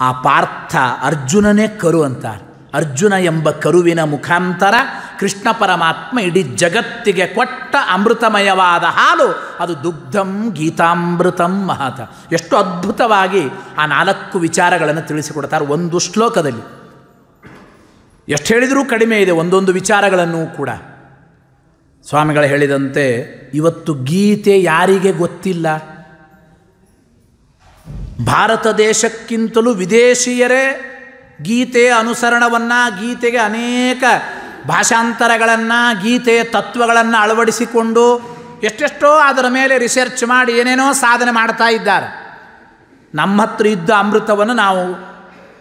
ಆ ಪಾರ್ಥ ಅರ್ಜುನನೇ ಕರು ಅಂತಾರೆ ಅರ್ಜುನ ಎಂಬ ಕರುವಿನ ಮುಖಾಂತರ ಕೃಷ್ಣ ಪರಮಾತ್ಮ ಇಡೀ ಜಗತ್ತಿಗೆ ಕೊಟ್ಟ ಅಮೃತಮಯವಾದ ಹಾಲು ಅದು ದುಗ್ಧಂ ಗೀತಾಮೃತಂ ಮಹತ ಎಷ್ಟು ಅದ್ಭುತವಾಗಿ ಆ ನಾಲ್ಕು ವಿಚಾರಗಳನ್ನು ತಿಳಿಸಿಕೊಡ್ತಾರೆ ಒಂದು ಶ್ಲೋಕದಲ್ಲಿ ಎಷ್ಟು ಹೇಳಿದರೂ ಕಡಿಮೆ ಇದೆ ಒಂದೊಂದು ವಿಚಾರಗಳನ್ನು ಕೂಡ ಸ್ವಾಮಿಗಳು ಹೇಳಿದಂತೆ ಇವತ್ತು ಗೀತೆ ಯಾರಿಗೆ ಗೊತ್ತಿಲ್ಲ ಭಾರತ ದೇಶಕ್ಕಿಂತಲೂ ವಿದೇಶಿಯರೇ ಗೀತೆಯ ಅನುಸರಣವನ್ನು ಗೀತೆಗೆ ಅನೇಕ ಭಾಷಾಂತರಗಳನ್ನು ಗೀತೆಯ ತತ್ವಗಳನ್ನು ಅಳವಡಿಸಿಕೊಂಡು ಎಷ್ಟೆಷ್ಟೋ ಅದರ ಮೇಲೆ ರಿಸರ್ಚ್ ಮಾಡಿ ಏನೇನೋ ಸಾಧನೆ ಮಾಡ್ತಾ ಇದ್ದಾರೆ ನಮ್ಮ ಹತ್ರ ಇದ್ದ ಅಮೃತವನ್ನು ನಾವು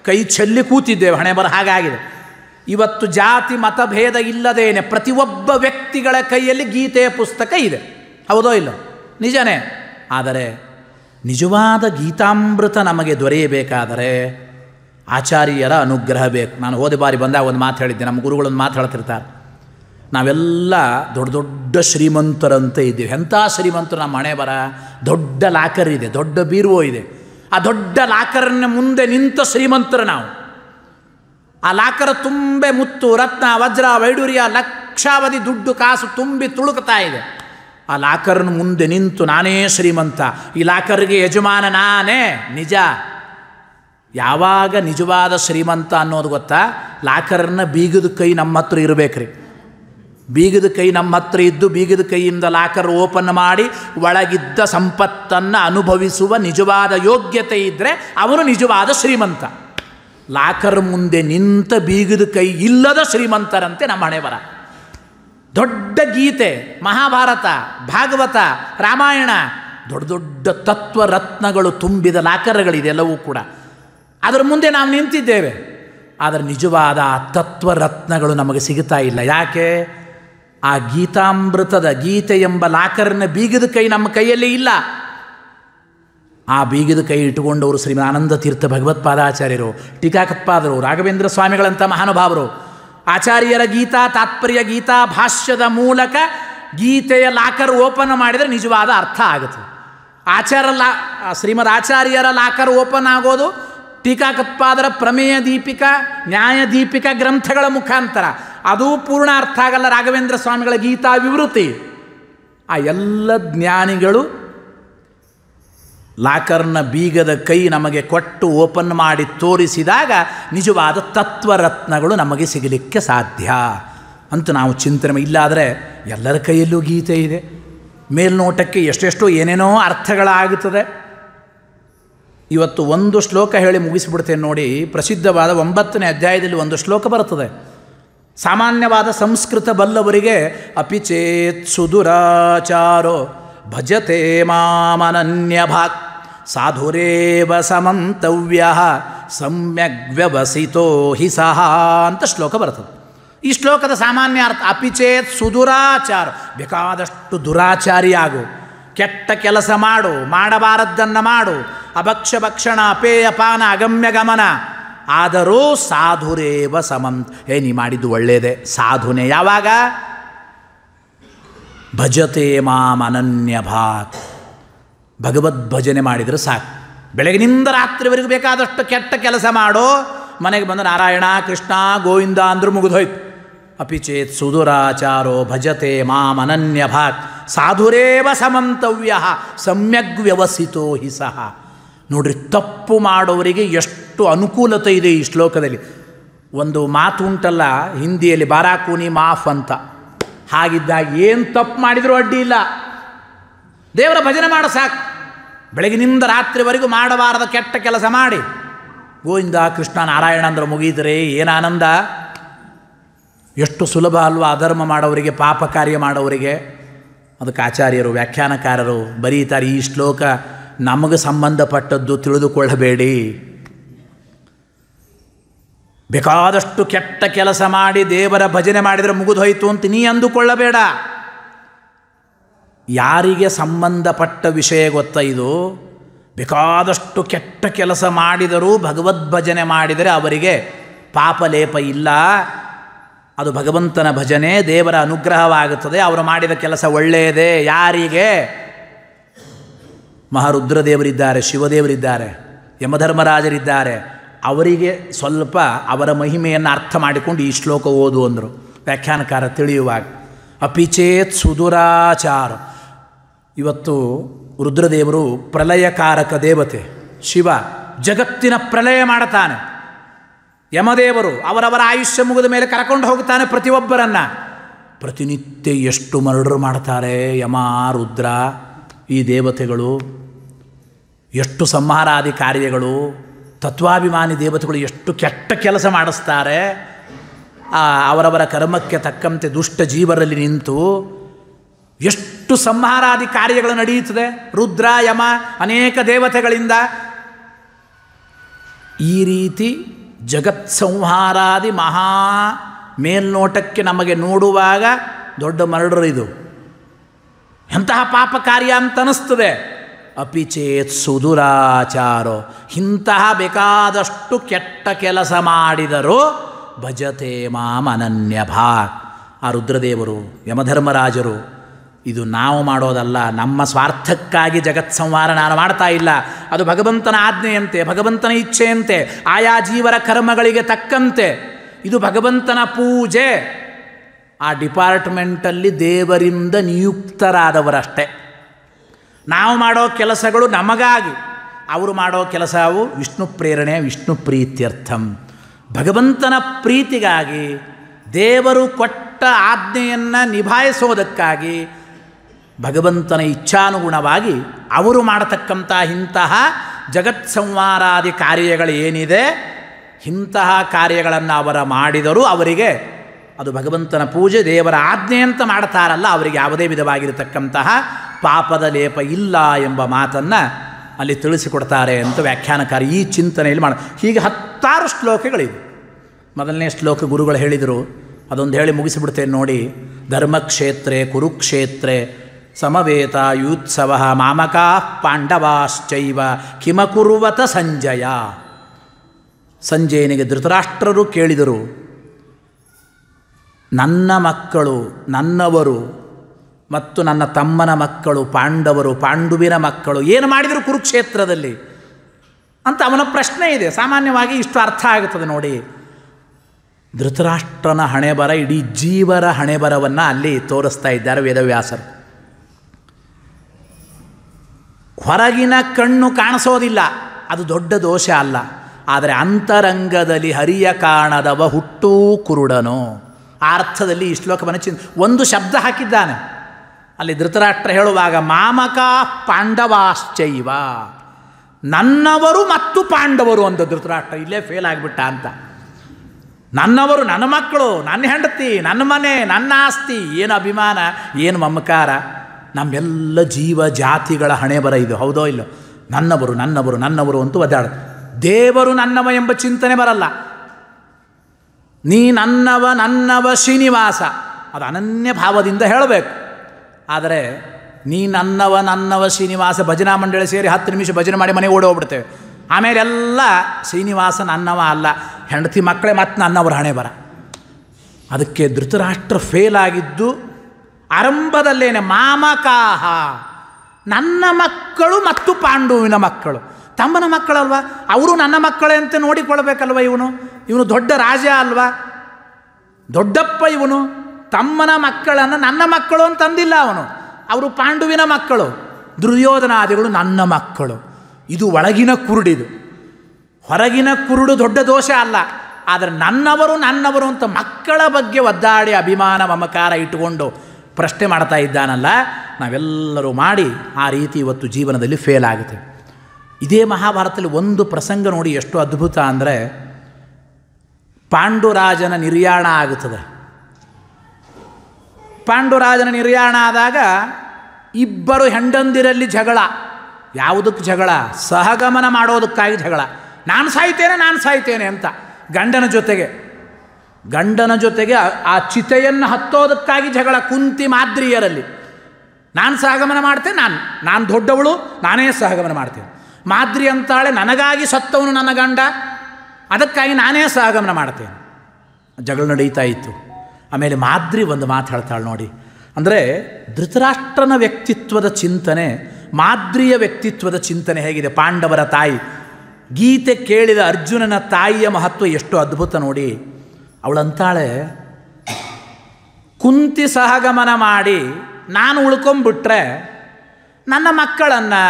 ಕೈ ಚೆಲ್ಲಿ ಕೂತಿದ್ದೇವೆ ಹಣೆ ಬರ ಹಾಗಾಗಿದೆ ಇವತ್ತು ಜಾತಿ ಮತಭೇದ ಇಲ್ಲದೇನೆ ಪ್ರತಿಯೊಬ್ಬ ವ್ಯಕ್ತಿಗಳ ಕೈಯಲ್ಲಿ ಗೀತೆಯ ಪುಸ್ತಕ ಇದೆ ಹೌದೋ ಇಲ್ಲ ನಿಜನೇ ಆದರೆ ನಿಜವಾದ ಗೀತಾಮೃತ ನಮಗೆ ದೊರೆಯಬೇಕಾದರೆ ಆಚಾರ್ಯರ ಅನುಗ್ರಹ ಬೇಕು ನಾನು ಹೋದ ಬಾರಿ ಬಂದಾಗ ಒಂದು ಮಾತು ಹೇಳಿದ್ದೆ ನಮ್ಮ ಗುರುಗಳೊಂದು ಮಾತು ಹೇಳ್ತಿರ್ತಾರೆ ನಾವೆಲ್ಲ ದೊಡ್ಡ ದೊಡ್ಡ ಶ್ರೀಮಂತರಂತೆ ಇದ್ದೀವಿ ಎಂಥ ಶ್ರೀಮಂತರು ನಮ್ಮ ಮನೆ ಬರ ದೊಡ್ಡ ಲಾಕರ್ ಇದೆ ದೊಡ್ಡ ಬೀರುವೋ ಇದೆ ಆ ದೊಡ್ಡ ಲಾಕರನ್ನ ಮುಂದೆ ನಿಂತ ಶ್ರೀಮಂತರು ನಾವು ಆ ಲಾಕರ ತುಂಬೆ ಮುತ್ತು ರತ್ನ ವಜ್ರ ವೈಡೂರ್ಯ ಲಕ್ಷಾವಧಿ ದುಡ್ಡು ಕಾಸು ತುಂಬಿ ತುಳುಕ್ತಾ ಇದೆ ಆ ಲಾಕರ್ನ ಮುಂದೆ ನಿಂತು ನಾನೇ ಶ್ರೀಮಂತ ಈ ಲಾಕರ್ಗೆ ಯಜಮಾನ ನಾನೇ ನಿಜ ಯಾವಾಗ ನಿಜವಾದ ಶ್ರೀಮಂತ ಅನ್ನೋದು ಗೊತ್ತಾ ಲಾಕರ್ನ ಬೀಗದ ಕೈ ನಮ್ಮ ಹತ್ರ ಇರಬೇಕ್ರಿ ಬೀಗದ ಕೈ ನಮ್ಮ ಹತ್ರ ಇದ್ದು ಬೀಗದ ಕೈಯಿಂದ ಲಾಕರ್ ಓಪನ್ ಮಾಡಿ ಒಳಗಿದ್ದ ಸಂಪತ್ತನ್ನು ಅನುಭವಿಸುವ ನಿಜವಾದ ಯೋಗ್ಯತೆ ಇದ್ದರೆ ಅವನು ನಿಜವಾದ ಶ್ರೀಮಂತ ಲಾಕರ್ ಮುಂದೆ ನಿಂತ ಬೀಗದ ಕೈ ಇಲ್ಲದ ಶ್ರೀಮಂತರಂತೆ ನಮ್ಮ ಹಣೆ ಬರ ದೊಡ್ಡ ಗೀತೆ ಮಹಾಭಾರತ ಭಾಗವತ ರಾಮಾಯಣ ದೊಡ್ಡ ದೊಡ್ಡ ತತ್ವರತ್ನಗಳು ತುಂಬಿದ ಎಲ್ಲವೂ ಕೂಡ ಅದರ ಮುಂದೆ ನಾವು ನಿಂತಿದ್ದೇವೆ ಆದರೆ ನಿಜವಾದ ಆ ತತ್ವರತ್ನಗಳು ನಮಗೆ ಸಿಗುತ್ತಾ ಇಲ್ಲ ಯಾಕೆ ಆ ಗೀತಾಮೃತದ ಗೀತೆ ಎಂಬ ಲಾಕರ್ನ ಬೀಗಿದ ಕೈ ನಮ್ಮ ಕೈಯಲ್ಲಿ ಇಲ್ಲ ಆ ಬೀಗಿದ ಕೈ ಇಟ್ಟುಕೊಂಡವರು ಆನಂದ ತೀರ್ಥ ಭಗವತ್ಪಾದಾಚಾರ್ಯರು ಟೀಕಾಕತ್ಪಾದರು ರಾಘವೇಂದ್ರ ಸ್ವಾಮಿಗಳಂಥ ಮಹಾನುಭಾವರು ಆಚಾರ್ಯರ ಗೀತಾ ತಾತ್ಪರ್ಯ ಗೀತಾ ಭಾಷ್ಯದ ಮೂಲಕ ಗೀತೆಯ ಲಾಕರ್ ಓಪನ್ ಮಾಡಿದರೆ ನಿಜವಾದ ಅರ್ಥ ಆಗುತ್ತೆ ಆಚಾರ ಲಾ ಶ್ರೀಮದ್ ಆಚಾರ್ಯರ ಲಾಕರ್ ಓಪನ್ ಆಗೋದು ಟೀಕಾಕತ್ಪಾದರ ಪ್ರಮೇಯ ದೀಪಿಕಾ ನ್ಯಾಯ ದೀಪಿಕಾ ಗ್ರಂಥಗಳ ಮುಖಾಂತರ ಅದೂ ಪೂರ್ಣ ಅರ್ಥ ಆಗಲ್ಲ ರಾಘವೇಂದ್ರ ಸ್ವಾಮಿಗಳ ಗೀತಾ ವಿವೃತಿ ಆ ಎಲ್ಲ ಜ್ಞಾನಿಗಳು ಲಾಕರ್ನ ಬೀಗದ ಕೈ ನಮಗೆ ಕೊಟ್ಟು ಓಪನ್ ಮಾಡಿ ತೋರಿಸಿದಾಗ ನಿಜವಾದ ತತ್ವರತ್ನಗಳು ನಮಗೆ ಸಿಗಲಿಕ್ಕೆ ಸಾಧ್ಯ ಅಂತ ನಾವು ಚಿಂತನೆ ಇಲ್ಲಾದರೆ ಎಲ್ಲರ ಕೈಯಲ್ಲೂ ಗೀತೆ ಇದೆ ಮೇಲ್ನೋಟಕ್ಕೆ ಎಷ್ಟೆಷ್ಟೋ ಏನೇನೋ ಅರ್ಥಗಳಾಗುತ್ತದೆ ಇವತ್ತು ಒಂದು ಶ್ಲೋಕ ಹೇಳಿ ಮುಗಿಸಿಬಿಡ್ತೇನೆ ನೋಡಿ ಪ್ರಸಿದ್ಧವಾದ ಒಂಬತ್ತನೇ ಅಧ್ಯಾಯದಲ್ಲಿ ಒಂದು ಶ್ಲೋಕ ಬರುತ್ತದೆ ಸಾಮಾನ್ಯವಾದ ಸಂಸ್ಕೃತ ಬಲ್ಲವರಿಗೆ ಅಪಿಚೇತ್ ಸುದುರಾಚಾರೋ ಭಜತೆ ಮಾಮನನ್ಯಭಾಕ್ ಸಾಧುರೇವ ಸಮಂತವ್ಯ ವ್ಯವಸಿತೋ ಹಿ ಸಹ ಅಂತ ಶ್ಲೋಕ ಬರ್ತದೆ ಈ ಶ್ಲೋಕದ ಸಾಮಾನ್ಯ ಅರ್ಥ ಅಪಿಚೇತ್ ಸುದುರಾಚಾರ ಬೇಕಾದಷ್ಟು ದುರಾಚಾರಿಯಾಗು ಕೆಟ್ಟ ಕೆಲಸ ಮಾಡು ಮಾಡಬಾರದ್ದನ್ನು ಮಾಡು ಅಭಕ್ಷ ಭಕ್ಷಣ ಪಾನ ಅಗಮ್ಯ ಗಮನ ಆದರೂ ಸಾಧುರೇವ ಸಮಂತ್ ಏ ನೀ ಮಾಡಿದ್ದು ಒಳ್ಳೆಯದೇ ಸಾಧುನೇ ಯಾವಾಗ ಭಜತೆ ಮಾಂ ಅನನ್ಯ ಭಾತ್ ಭಗವದ್ ಭಜನೆ ಮಾಡಿದರೆ ಸಾಕು ಬೆಳಗಿನಿಂದ ರಾತ್ರಿವರೆಗೂ ಬೇಕಾದಷ್ಟು ಕೆಟ್ಟ ಕೆಲಸ ಮಾಡೋ ಮನೆಗೆ ಬಂದು ನಾರಾಯಣ ಕೃಷ್ಣ ಗೋವಿಂದ ಅಂದರು ಮುಗಿದೋಯ್ತು ಅಪಿಚೇತ್ ಸುಧುರಾಚಾರೋ ಭಜತೆ ಮಾಂ ಅನನ್ಯ ಭಾತ್ ಸಾಧುರೇವ ಸಮಂತವ್ಯ ಸಮ್ಯಗ್ ವ್ಯವಸಿತೋ ಹಿ ಸಹ ನೋಡ್ರಿ ತಪ್ಪು ಮಾಡೋವರಿಗೆ ಎಷ್ಟು ಅನುಕೂಲತೆ ಇದೆ ಈ ಶ್ಲೋಕದಲ್ಲಿ ಒಂದು ಮಾತು ಉಂಟಲ್ಲ ಹಿಂದಿಯಲ್ಲಿ ಬಾರಾಕೂನಿ ಮಾಫ್ ಅಂತ ಹಾಗಿದ್ದಾಗ ಏನು ತಪ್ಪು ಮಾಡಿದರೂ ಅಡ್ಡಿ ಇಲ್ಲ ದೇವರ ಭಜನೆ ಮಾಡೋ ಸಾಕು ಬೆಳಗಿನಿಂದ ರಾತ್ರಿವರೆಗೂ ಮಾಡಬಾರದ ಕೆಟ್ಟ ಕೆಲಸ ಮಾಡಿ ಗೋವಿಂದ ಕೃಷ್ಣ ನಾರಾಯಣ ಅಂದ್ರೆ ಮುಗಿದರೆ ಏನು ಆನಂದ ಎಷ್ಟು ಸುಲಭ ಅಲ್ವಾ ಅಧರ್ಮ ಮಾಡೋರಿಗೆ ಪಾಪ ಕಾರ್ಯ ಮಾಡೋರಿಗೆ ಅದಕ್ಕೆ ಆಚಾರ್ಯರು ವ್ಯಾಖ್ಯಾನಕಾರರು ಬರೀತಾರೆ ಈ ಶ್ಲೋಕ ನಮಗೆ ಸಂಬಂಧಪಟ್ಟದ್ದು ತಿಳಿದುಕೊಳ್ಳಬೇಡಿ ಬೇಕಾದಷ್ಟು ಕೆಟ್ಟ ಕೆಲಸ ಮಾಡಿ ದೇವರ ಭಜನೆ ಮಾಡಿದರೆ ಮುಗಿದೋಯ್ತು ಅಂತ ನೀ ಅಂದುಕೊಳ್ಳಬೇಡ ಯಾರಿಗೆ ಸಂಬಂಧಪಟ್ಟ ವಿಷಯ ಗೊತ್ತ ಇದು ಬೇಕಾದಷ್ಟು ಕೆಟ್ಟ ಕೆಲಸ ಮಾಡಿದರೂ ಭಗವದ್ಭಜನೆ ಮಾಡಿದರೆ ಅವರಿಗೆ ಪಾಪಲೇಪ ಇಲ್ಲ ಅದು ಭಗವಂತನ ಭಜನೆ ದೇವರ ಅನುಗ್ರಹವಾಗುತ್ತದೆ ಅವರು ಮಾಡಿದ ಕೆಲಸ ಒಳ್ಳೆಯದೇ ಯಾರಿಗೆ ಮಹಾರುದ್ರದೇವರಿದ್ದಾರೆ ಶಿವದೇವರಿದ್ದಾರೆ ಯಮಧರ್ಮರಾಜರಿದ್ದಾರೆ ಅವರಿಗೆ ಸ್ವಲ್ಪ ಅವರ ಮಹಿಮೆಯನ್ನು ಅರ್ಥ ಮಾಡಿಕೊಂಡು ಈ ಶ್ಲೋಕ ಓದು ಅಂದರು ವ್ಯಾಖ್ಯಾನಕಾರ ತಿಳಿಯುವಾಗ ಅಪಿಚೇತ್ ಸುಧುರಾಚಾರ ಇವತ್ತು ರುದ್ರದೇವರು ಪ್ರಲಯಕಾರಕ ದೇವತೆ ಶಿವ ಜಗತ್ತಿನ ಪ್ರಲಯ ಮಾಡುತ್ತಾನೆ ಯಮದೇವರು ಅವರವರ ಆಯುಷ್ಯ ಮುಗಿದ ಮೇಲೆ ಕರ್ಕೊಂಡು ಹೋಗುತ್ತಾನೆ ಪ್ರತಿಯೊಬ್ಬರನ್ನು ಪ್ರತಿನಿತ್ಯ ಎಷ್ಟು ಮರ್ಡರ್ ಮಾಡ್ತಾರೆ ಯಮ ರುದ್ರ ಈ ದೇವತೆಗಳು ಎಷ್ಟು ಸಂಹಾರಾದಿ ಕಾರ್ಯಗಳು ತತ್ವಾಭಿಮಾನಿ ದೇವತೆಗಳು ಎಷ್ಟು ಕೆಟ್ಟ ಕೆಲಸ ಮಾಡಿಸ್ತಾರೆ ಅವರವರ ಕರ್ಮಕ್ಕೆ ತಕ್ಕಂತೆ ದುಷ್ಟ ಜೀವರಲ್ಲಿ ನಿಂತು ಎಷ್ಟು ಸಂಹಾರಾದಿ ಕಾರ್ಯಗಳು ನಡೆಯುತ್ತದೆ ರುದ್ರ ಯಮ ಅನೇಕ ದೇವತೆಗಳಿಂದ ಈ ರೀತಿ ಜಗತ್ ಸಂಹಾರಾದಿ ಮಹಾ ಮೇಲ್ನೋಟಕ್ಕೆ ನಮಗೆ ನೋಡುವಾಗ ದೊಡ್ಡ ಇದು ಎಂತಹ ಪಾಪ ಕಾರ್ಯ ಅಂತ ಅನ್ನಿಸ್ತದೆ ಅಪಿಚೇತ್ ಸುಧುರಾಚಾರೋ ಇಂತಹ ಬೇಕಾದಷ್ಟು ಕೆಟ್ಟ ಕೆಲಸ ಮಾಡಿದರೂ ಭಜತೆ ಮಾಂ ಭಾ ಆ ರುದ್ರದೇವರು ಯಮಧರ್ಮರಾಜರು ಇದು ನಾವು ಮಾಡೋದಲ್ಲ ನಮ್ಮ ಸ್ವಾರ್ಥಕ್ಕಾಗಿ ಜಗತ್ ಸಂವಾರ ನಾನು ಮಾಡ್ತಾ ಇಲ್ಲ ಅದು ಭಗವಂತನ ಆಜ್ಞೆಯಂತೆ ಭಗವಂತನ ಇಚ್ಛೆಯಂತೆ ಆಯಾ ಜೀವರ ಕರ್ಮಗಳಿಗೆ ತಕ್ಕಂತೆ ಇದು ಭಗವಂತನ ಪೂಜೆ ಆ ಡಿಪಾರ್ಟ್ಮೆಂಟಲ್ಲಿ ದೇವರಿಂದ ನಿಯುಕ್ತರಾದವರಷ್ಟೇ ನಾವು ಮಾಡೋ ಕೆಲಸಗಳು ನಮಗಾಗಿ ಅವರು ಮಾಡೋ ಕೆಲಸವು ವಿಷ್ಣು ಪ್ರೇರಣೆ ವಿಷ್ಣು ಪ್ರೀತ್ಯರ್ಥಂ ಭಗವಂತನ ಪ್ರೀತಿಗಾಗಿ ದೇವರು ಕೊಟ್ಟ ಆಜ್ಞೆಯನ್ನು ನಿಭಾಯಿಸೋದಕ್ಕಾಗಿ ಭಗವಂತನ ಇಚ್ಛಾನುಗುಣವಾಗಿ ಅವರು ಮಾಡತಕ್ಕಂಥ ಇಂತಹ ಜಗತ್ ಸಂವಾರಾದಿ ಕಾರ್ಯಗಳು ಏನಿದೆ ಇಂತಹ ಕಾರ್ಯಗಳನ್ನು ಅವರ ಮಾಡಿದರೂ ಅವರಿಗೆ ಅದು ಭಗವಂತನ ಪೂಜೆ ದೇವರ ಆಜ್ಞೆ ಅಂತ ಮಾಡ್ತಾರಲ್ಲ ಅವರಿಗೆ ಯಾವುದೇ ವಿಧವಾಗಿರತಕ್ಕಂತಹ ಪಾಪದ ಲೇಪ ಇಲ್ಲ ಎಂಬ ಮಾತನ್ನು ಅಲ್ಲಿ ತಿಳಿಸಿಕೊಡ್ತಾರೆ ಅಂತ ವ್ಯಾಖ್ಯಾನಕಾರಿ ಈ ಚಿಂತನೆಯಲ್ಲಿ ಮಾಡ ಹೀಗೆ ಹತ್ತಾರು ಶ್ಲೋಕಗಳಿವೆ ಮೊದಲನೇ ಶ್ಲೋಕ ಗುರುಗಳು ಹೇಳಿದರು ಅದೊಂದು ಹೇಳಿ ಮುಗಿಸಿಬಿಡ್ತೇನೆ ನೋಡಿ ಧರ್ಮಕ್ಷೇತ್ರ ಕುರುಕ್ಷೇತ್ರ ಸಮವೇತ ಯೂತ್ಸವ ಮಾಮಕಾ ಪಾಂಡವಾಶ್ಚೈವ ಕಿಮಕುರುವತ ಸಂಜಯ ಸಂಜಯನಿಗೆ ಧೃತರಾಷ್ಟ್ರರು ಕೇಳಿದರು ನನ್ನ ಮಕ್ಕಳು ನನ್ನವರು ಮತ್ತು ನನ್ನ ತಮ್ಮನ ಮಕ್ಕಳು ಪಾಂಡವರು ಪಾಂಡುವಿನ ಮಕ್ಕಳು ಏನು ಮಾಡಿದರು ಕುರುಕ್ಷೇತ್ರದಲ್ಲಿ ಅಂತ ಅವನ ಪ್ರಶ್ನೆ ಇದೆ ಸಾಮಾನ್ಯವಾಗಿ ಇಷ್ಟು ಅರ್ಥ ಆಗುತ್ತದೆ ನೋಡಿ ಧೃತರಾಷ್ಟ್ರನ ಹಣೆಬರ ಇಡೀ ಜೀವರ ಹಣೆಬರವನ್ನು ಅಲ್ಲಿ ತೋರಿಸ್ತಾ ಇದ್ದಾರೆ ವೇದವ್ಯಾಸರು ಹೊರಗಿನ ಕಣ್ಣು ಕಾಣಿಸೋದಿಲ್ಲ ಅದು ದೊಡ್ಡ ದೋಷ ಅಲ್ಲ ಆದರೆ ಅಂತರಂಗದಲ್ಲಿ ಹರಿಯ ಕಾಣದವ ಹುಟ್ಟೂ ಕುರುಡನು ಆ ಅರ್ಥದಲ್ಲಿ ಈ ಶ್ಲೋಕವನ್ನು ಚಿನ್ ಒಂದು ಶಬ್ದ ಹಾಕಿದ್ದಾನೆ ಅಲ್ಲಿ ಧೃತರಾಷ್ಟ್ರ ಹೇಳುವಾಗ ಮಾಮಕ ಪಾಂಡವಾಶ್ಚೈವ ನನ್ನವರು ಮತ್ತು ಪಾಂಡವರು ಅಂತ ಧೃತರಾಷ್ಟ್ರ ಇಲ್ಲೇ ಫೇಲ್ ಆಗಿಬಿಟ್ಟ ಅಂತ ನನ್ನವರು ನನ್ನ ಮಕ್ಕಳು ನನ್ನ ಹೆಂಡತಿ ನನ್ನ ಮನೆ ನನ್ನ ಆಸ್ತಿ ಏನು ಅಭಿಮಾನ ಏನು ಮಮಕಾರ ನಮ್ಮೆಲ್ಲ ಜೀವ ಜಾತಿಗಳ ಹಣೆ ಬರ ಇದು ಹೌದೋ ಇಲ್ಲೋ ನನ್ನವರು ನನ್ನವರು ನನ್ನವರು ಅಂತೂ ಒದ್ದಾಡ ದೇವರು ನನ್ನವ ಎಂಬ ಚಿಂತನೆ ಬರಲ್ಲ ನೀ ನನ್ನವ ನನ್ನವ ಶ್ರೀನಿವಾಸ ಅದು ಅನನ್ಯ ಭಾವದಿಂದ ಹೇಳಬೇಕು ಆದರೆ ನೀ ನನ್ನವ ನನ್ನವ ಶ್ರೀನಿವಾಸ ಭಜನಾ ಮಂಡಳಿ ಸೇರಿ ಹತ್ತು ನಿಮಿಷ ಭಜನೆ ಮಾಡಿ ಮನೆಗೆ ಓಡೋಗ್ಬಿಡ್ತೇವೆ ಆಮೇಲೆಲ್ಲ ಶ್ರೀನಿವಾಸ ನನ್ನವ ಅಲ್ಲ ಹೆಂಡತಿ ಮಕ್ಕಳೇ ಮತ್ತು ನನ್ನವರ ಹಣೆ ಬರ ಅದಕ್ಕೆ ಧೃತರಾಷ್ಟ್ರ ಫೇಲ್ ಆಗಿದ್ದು ಆರಂಭದಲ್ಲೇನೆ ಮಾಮಕಾಹ ನನ್ನ ಮಕ್ಕಳು ಮತ್ತು ಪಾಂಡುವಿನ ಮಕ್ಕಳು ತಮ್ಮನ ಮಕ್ಕಳಲ್ವ ಅವರು ನನ್ನ ಮಕ್ಕಳೇ ಅಂತ ನೋಡಿಕೊಳ್ಬೇಕಲ್ವ ಇವನು ಇವನು ದೊಡ್ಡ ರಾಜ ಅಲ್ವಾ ದೊಡ್ಡಪ್ಪ ಇವನು ತಮ್ಮನ ಮಕ್ಕಳನ್ನು ನನ್ನ ಮಕ್ಕಳು ಅಂತಂದಿಲ್ಲ ಅವನು ಅವರು ಪಾಂಡುವಿನ ಮಕ್ಕಳು ದುರ್ಯೋಧನಾದಿಗಳು ನನ್ನ ಮಕ್ಕಳು ಇದು ಒಳಗಿನ ಕುರುಡಿದು ಹೊರಗಿನ ಕುರುಡು ದೊಡ್ಡ ದೋಷ ಅಲ್ಲ ಆದರೆ ನನ್ನವರು ನನ್ನವರು ಅಂತ ಮಕ್ಕಳ ಬಗ್ಗೆ ಒದ್ದಾಡಿ ಅಭಿಮಾನ ಮಮಕಾರ ಇಟ್ಟುಕೊಂಡು ಪ್ರಶ್ನೆ ಮಾಡ್ತಾ ಇದ್ದಾನಲ್ಲ ನಾವೆಲ್ಲರೂ ಮಾಡಿ ಆ ರೀತಿ ಇವತ್ತು ಜೀವನದಲ್ಲಿ ಫೇಲ್ ಆಗುತ್ತೆ ಇದೇ ಮಹಾಭಾರತದಲ್ಲಿ ಒಂದು ಪ್ರಸಂಗ ನೋಡಿ ಎಷ್ಟು ಅದ್ಭುತ ಅಂದರೆ ಪಾಂಡುರಾಜನ ನಿರ್ಯಾಣ ಆಗುತ್ತದೆ ಪಾಂಡುರಾಜನ ನಿರ್ಯಾಣ ಆದಾಗ ಇಬ್ಬರು ಹೆಂಡಂದಿರಲ್ಲಿ ಜಗಳ ಯಾವುದಕ್ಕೆ ಜಗಳ ಸಹಗಮನ ಮಾಡೋದಕ್ಕಾಗಿ ಜಗಳ ನಾನು ಸಾಯ್ತೇನೆ ನಾನು ಸಾಯ್ತೇನೆ ಅಂತ ಗಂಡನ ಜೊತೆಗೆ ಗಂಡನ ಜೊತೆಗೆ ಆ ಚಿತೆಯನ್ನು ಹತ್ತೋದಕ್ಕಾಗಿ ಜಗಳ ಕುಂತಿ ಮಾದ್ರಿಯರಲ್ಲಿ ನಾನು ಸಹಗಮನ ಮಾಡ್ತೇನೆ ನಾನು ನಾನು ದೊಡ್ಡವಳು ನಾನೇ ಸಹಗಮನ ಮಾಡ್ತೇನೆ ಮಾದ್ರಿ ಅಂತಾಳೆ ನನಗಾಗಿ ಸತ್ತವನು ನನ್ನ ಗಂಡ ಅದಕ್ಕಾಗಿ ನಾನೇ ಸಹಗಮನ ಮಾಡ್ತೇನೆ ಜಗಳ ನಡೀತಾ ಇತ್ತು ಆಮೇಲೆ ಮಾದ್ರಿ ಒಂದು ಮಾತು ಹೇಳ್ತಾಳೆ ನೋಡಿ ಅಂದರೆ ಧೃತರಾಷ್ಟ್ರನ ವ್ಯಕ್ತಿತ್ವದ ಚಿಂತನೆ ಮಾದ್ರಿಯ ವ್ಯಕ್ತಿತ್ವದ ಚಿಂತನೆ ಹೇಗಿದೆ ಪಾಂಡವರ ತಾಯಿ ಗೀತೆ ಕೇಳಿದ ಅರ್ಜುನನ ತಾಯಿಯ ಮಹತ್ವ ಎಷ್ಟು ಅದ್ಭುತ ನೋಡಿ ಅವಳಂತಾಳೆ ಕುಂತಿ ಸಹಗಮನ ಮಾಡಿ ನಾನು ಉಳ್ಕೊಂಬಿಟ್ರೆ ನನ್ನ ಮಕ್ಕಳನ್ನು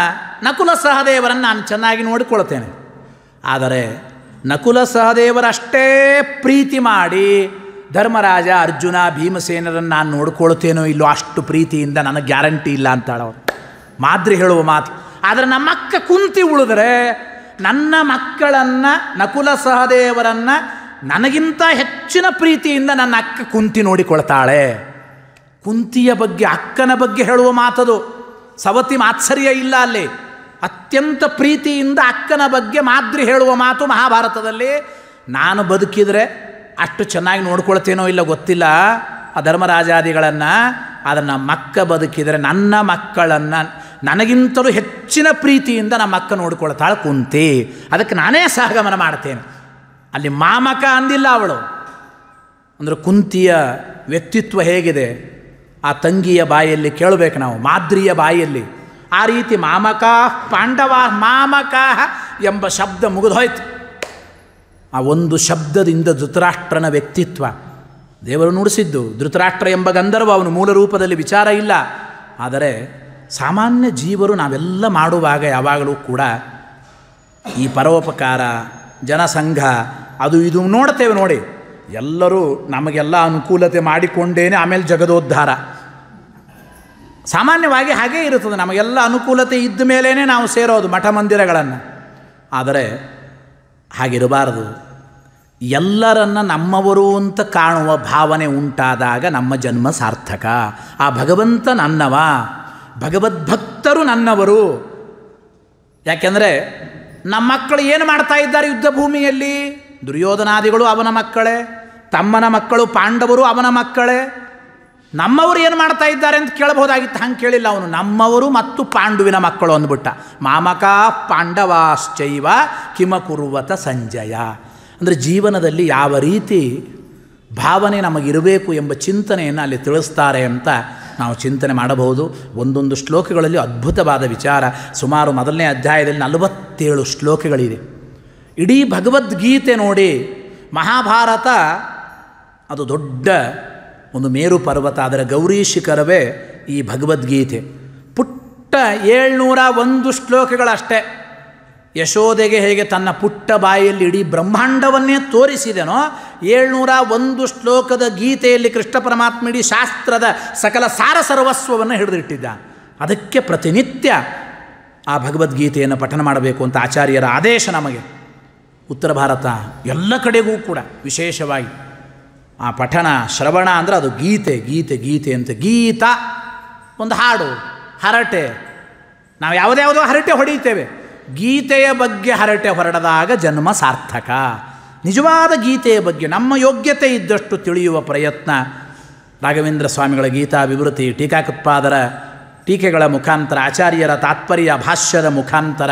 ನಕುಲ ಸಹದೇವರನ್ನು ನಾನು ಚೆನ್ನಾಗಿ ನೋಡಿಕೊಳ್ತೇನೆ ಆದರೆ ನಕುಲ ಸಹದೇವರಷ್ಟೇ ಪ್ರೀತಿ ಮಾಡಿ ಧರ್ಮರಾಜ ಅರ್ಜುನ ಭೀಮಸೇನರನ್ನು ನಾನು ನೋಡ್ಕೊಳ್ತೇನೋ ಇಲ್ಲೋ ಅಷ್ಟು ಪ್ರೀತಿಯಿಂದ ನನಗೆ ಗ್ಯಾರಂಟಿ ಇಲ್ಲ ಅಂತಾಳವನು ಮಾದ್ರಿ ಹೇಳುವ ಮಾತು ಆದರೆ ನಮ್ಮ ಅಕ್ಕ ಕುಂತಿ ಉಳಿದ್ರೆ ನನ್ನ ಮಕ್ಕಳನ್ನು ನಕುಲ ಸಹದೇವರನ್ನು ನನಗಿಂತ ಹೆಚ್ಚಿನ ಪ್ರೀತಿಯಿಂದ ನನ್ನ ಅಕ್ಕ ಕುಂತಿ ನೋಡಿಕೊಳ್ತಾಳೆ ಕುಂತಿಯ ಬಗ್ಗೆ ಅಕ್ಕನ ಬಗ್ಗೆ ಹೇಳುವ ಮಾತದು ಸವತಿ ಮಾತ್ಸರ್ಯ ಇಲ್ಲ ಅಲ್ಲಿ ಅತ್ಯಂತ ಪ್ರೀತಿಯಿಂದ ಅಕ್ಕನ ಬಗ್ಗೆ ಮಾದ್ರಿ ಹೇಳುವ ಮಾತು ಮಹಾಭಾರತದಲ್ಲಿ ನಾನು ಬದುಕಿದರೆ ಅಷ್ಟು ಚೆನ್ನಾಗಿ ನೋಡ್ಕೊಳ್ತೇನೋ ಇಲ್ಲ ಗೊತ್ತಿಲ್ಲ ಆ ಧರ್ಮರಾಜಾದಿಗಳನ್ನು ಅದನ್ನು ಮಕ್ಕ ಬದುಕಿದರೆ ನನ್ನ ಮಕ್ಕಳನ್ನು ನನಗಿಂತಲೂ ಹೆಚ್ಚಿನ ಪ್ರೀತಿಯಿಂದ ನಮ್ಮ ಅಕ್ಕ ನೋಡ್ಕೊಳ್ತಾಳೆ ಕುಂತಿ ಅದಕ್ಕೆ ನಾನೇ ಸಹಗಮನ ಮಾಡ್ತೇನೆ ಅಲ್ಲಿ ಮಾಮಕ ಅಂದಿಲ್ಲ ಅವಳು ಅಂದರೆ ಕುಂತಿಯ ವ್ಯಕ್ತಿತ್ವ ಹೇಗಿದೆ ಆ ತಂಗಿಯ ಬಾಯಲ್ಲಿ ಕೇಳಬೇಕು ನಾವು ಮಾದ್ರಿಯ ಬಾಯಲ್ಲಿ ಆ ರೀತಿ ಮಾಮಕ ಪಾಂಡವ ಮಾಮಕ ಎಂಬ ಶಬ್ದ ಮುಗಿದೋಯ್ತು ಆ ಒಂದು ಶಬ್ದದಿಂದ ಧೃತರಾಷ್ಟ್ರನ ವ್ಯಕ್ತಿತ್ವ ದೇವರು ನುಡಿಸಿದ್ದು ಧೃತರಾಷ್ಟ್ರ ಎಂಬ ಗಂಧರ್ವ ಅವನು ಮೂಲ ರೂಪದಲ್ಲಿ ವಿಚಾರ ಇಲ್ಲ ಆದರೆ ಸಾಮಾನ್ಯ ಜೀವರು ನಾವೆಲ್ಲ ಮಾಡುವಾಗ ಯಾವಾಗಲೂ ಕೂಡ ಈ ಪರೋಪಕಾರ ಜನಸಂಘ ಅದು ಇದು ನೋಡ್ತೇವೆ ನೋಡಿ ಎಲ್ಲರೂ ನಮಗೆಲ್ಲ ಅನುಕೂಲತೆ ಮಾಡಿಕೊಂಡೇನೆ ಆಮೇಲೆ ಜಗದೋದ್ಧಾರ ಸಾಮಾನ್ಯವಾಗಿ ಹಾಗೇ ಇರುತ್ತದೆ ನಮಗೆಲ್ಲ ಅನುಕೂಲತೆ ಇದ್ದ ಮೇಲೇ ನಾವು ಸೇರೋದು ಮಠ ಮಂದಿರಗಳನ್ನು ಆದರೆ ಹಾಗಿರಬಾರದು ಎಲ್ಲರನ್ನು ನಮ್ಮವರು ಅಂತ ಕಾಣುವ ಭಾವನೆ ಉಂಟಾದಾಗ ನಮ್ಮ ಜನ್ಮ ಸಾರ್ಥಕ ಆ ಭಗವಂತ ನನ್ನವ ಭಗವದ್ಭಕ್ತರು ನನ್ನವರು ಯಾಕೆಂದರೆ ನಮ್ಮ ಮಕ್ಕಳು ಏನು ಮಾಡ್ತಾ ಇದ್ದಾರೆ ಯುದ್ಧ ಭೂಮಿಯಲ್ಲಿ ದುರ್ಯೋಧನಾದಿಗಳು ಅವನ ಮಕ್ಕಳೇ ತಮ್ಮನ ಮಕ್ಕಳು ಪಾಂಡವರು ಅವನ ಮಕ್ಕಳೇ ನಮ್ಮವರು ಏನು ಮಾಡ್ತಾ ಇದ್ದಾರೆ ಅಂತ ಕೇಳಬಹುದಾಗಿತ್ತು ಹಂಗೆ ಕೇಳಿಲ್ಲ ಅವನು ನಮ್ಮವರು ಮತ್ತು ಪಾಂಡುವಿನ ಮಕ್ಕಳು ಅಂದ್ಬಿಟ್ಟ ಮಾಮಕ ಪಾಂಡವಾಶ್ಚೈವ ಕಿಮಕುರುವತ ಸಂಜಯ ಅಂದರೆ ಜೀವನದಲ್ಲಿ ಯಾವ ರೀತಿ ಭಾವನೆ ನಮಗಿರಬೇಕು ಎಂಬ ಚಿಂತನೆಯನ್ನು ಅಲ್ಲಿ ತಿಳಿಸ್ತಾರೆ ಅಂತ ನಾವು ಚಿಂತನೆ ಮಾಡಬಹುದು ಒಂದೊಂದು ಶ್ಲೋಕಗಳಲ್ಲಿ ಅದ್ಭುತವಾದ ವಿಚಾರ ಸುಮಾರು ಮೊದಲನೇ ಅಧ್ಯಾಯದಲ್ಲಿ ನಲವತ್ತೇಳು ಶ್ಲೋಕಗಳಿದೆ ಇಡೀ ಭಗವದ್ಗೀತೆ ನೋಡಿ ಮಹಾಭಾರತ ಅದು ದೊಡ್ಡ ಒಂದು ಮೇರು ಪರ್ವತ ಅದರ ಗೌರಿ ಶಿಖರವೇ ಈ ಭಗವದ್ಗೀತೆ ಪುಟ್ಟ ಏಳ್ನೂರ ಒಂದು ಶ್ಲೋಕಗಳಷ್ಟೇ ಯಶೋದೆಗೆ ಹೇಗೆ ತನ್ನ ಪುಟ್ಟ ಬಾಯಲ್ಲಿ ಇಡೀ ಬ್ರಹ್ಮಾಂಡವನ್ನೇ ತೋರಿಸಿದೆನೋ ಏಳ್ನೂರ ಒಂದು ಶ್ಲೋಕದ ಗೀತೆಯಲ್ಲಿ ಕೃಷ್ಣ ಪರಮಾತ್ಮ ಇಡೀ ಶಾಸ್ತ್ರದ ಸಕಲ ಸಾರ ಸರ್ವಸ್ವವನ್ನು ಹಿಡಿದಿಟ್ಟಿದ್ದ ಅದಕ್ಕೆ ಪ್ರತಿನಿತ್ಯ ಆ ಭಗವದ್ಗೀತೆಯನ್ನು ಪಠನ ಮಾಡಬೇಕು ಅಂತ ಆಚಾರ್ಯರ ಆದೇಶ ನಮಗೆ ಉತ್ತರ ಭಾರತ ಎಲ್ಲ ಕಡೆಗೂ ಕೂಡ ವಿಶೇಷವಾಗಿ ಆ ಪಠಣ ಶ್ರವಣ ಅಂದರೆ ಅದು ಗೀತೆ ಗೀತೆ ಗೀತೆ ಅಂತ ಗೀತ ಒಂದು ಹಾಡು ಹರಟೆ ನಾವು ಯಾವುದ್ಯಾವುದೋ ಹರಟೆ ಹೊಡೆಯುತ್ತೇವೆ ಗೀತೆಯ ಬಗ್ಗೆ ಹರಟೆ ಹೊರಡದಾಗ ಜನ್ಮ ಸಾರ್ಥಕ ನಿಜವಾದ ಗೀತೆಯ ಬಗ್ಗೆ ನಮ್ಮ ಯೋಗ್ಯತೆ ಇದ್ದಷ್ಟು ತಿಳಿಯುವ ಪ್ರಯತ್ನ ರಾಘವೇಂದ್ರ ಸ್ವಾಮಿಗಳ ಗೀತಾ ವಿವೃತಿ ಟೀಕಾಕೃತ್ಪಾದರ ಟೀಕೆಗಳ ಮುಖಾಂತರ ಆಚಾರ್ಯರ ತಾತ್ಪರ್ಯ ಭಾಷ್ಯದ ಮುಖಾಂತರ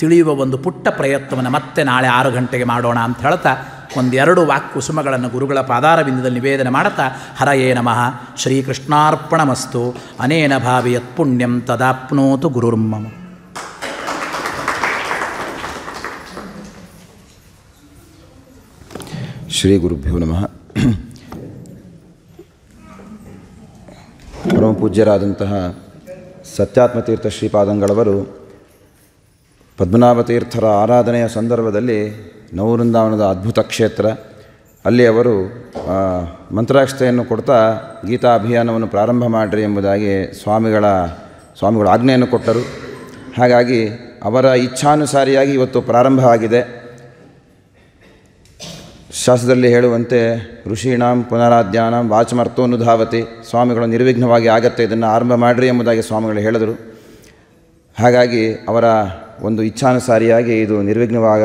ತಿಳಿಯುವ ಒಂದು ಪುಟ್ಟ ಪ್ರಯತ್ನವನ್ನು ಮತ್ತೆ ನಾಳೆ ಆರು ಗಂಟೆಗೆ ಮಾಡೋಣ ಅಂತ ಹೇಳ್ತಾ ಒಂದೆರಡು ವಾಕ್ ಕುಸುಮಗಳನ್ನು ಗುರುಗಳ ಪಾದಾರವಿಂದದಲ್ಲಿ ನಿವೇದನೆ ಮಾಡುತ್ತಾ ಹರಯೇ ನಮಃ ಶ್ರೀಕೃಷ್ಣಾರ್ಪಣಮಸ್ತು ಅನೇನ ಭಾವಿ ಯತ್ಪುಣ್ಯಂ ತದಾಪ್ನೋತು ಗುರುರ್ಮಮ ಶ್ರೀ ಗುರುಭ್ಯೋ ನಮಃ ಪರಮ ಪೂಜ್ಯರಾದಂತಹ ಸತ್ಯಾತ್ಮತೀರ್ಥ ಶ್ರೀಪಾದಂಗಳವರು ಪದ್ಮನಾಭತೀರ್ಥರ ಆರಾಧನೆಯ ಸಂದರ್ಭದಲ್ಲಿ ನವವೃಂದಾವನದ ಅದ್ಭುತ ಕ್ಷೇತ್ರ ಅಲ್ಲಿ ಅವರು ಮಂತ್ರಾಕ್ಷತೆಯನ್ನು ಕೊಡ್ತಾ ಗೀತಾ ಅಭಿಯಾನವನ್ನು ಪ್ರಾರಂಭ ಮಾಡಿರಿ ಎಂಬುದಾಗಿ ಸ್ವಾಮಿಗಳ ಸ್ವಾಮಿಗಳ ಆಜ್ಞೆಯನ್ನು ಕೊಟ್ಟರು ಹಾಗಾಗಿ ಅವರ ಇಚ್ಛಾನುಸಾರಿಯಾಗಿ ಇವತ್ತು ಪ್ರಾರಂಭವಾಗಿದೆ ಶಾಸ್ತ್ರದಲ್ಲಿ ಹೇಳುವಂತೆ ಋಷೀಣಾಂ ಪುನರಾಧ್ಯಾನಾಂ ಧಾವತಿ ಸ್ವಾಮಿಗಳು ನಿರ್ವಿಘ್ನವಾಗಿ ಆಗತ್ತೆ ಇದನ್ನು ಆರಂಭ ಮಾಡಿರಿ ಎಂಬುದಾಗಿ ಸ್ವಾಮಿಗಳು ಹೇಳಿದರು ಹಾಗಾಗಿ ಅವರ ಒಂದು ಇಚ್ಛಾನುಸಾರಿಯಾಗಿ ಇದು ನಿರ್ವಿಘ್ನವಾಗ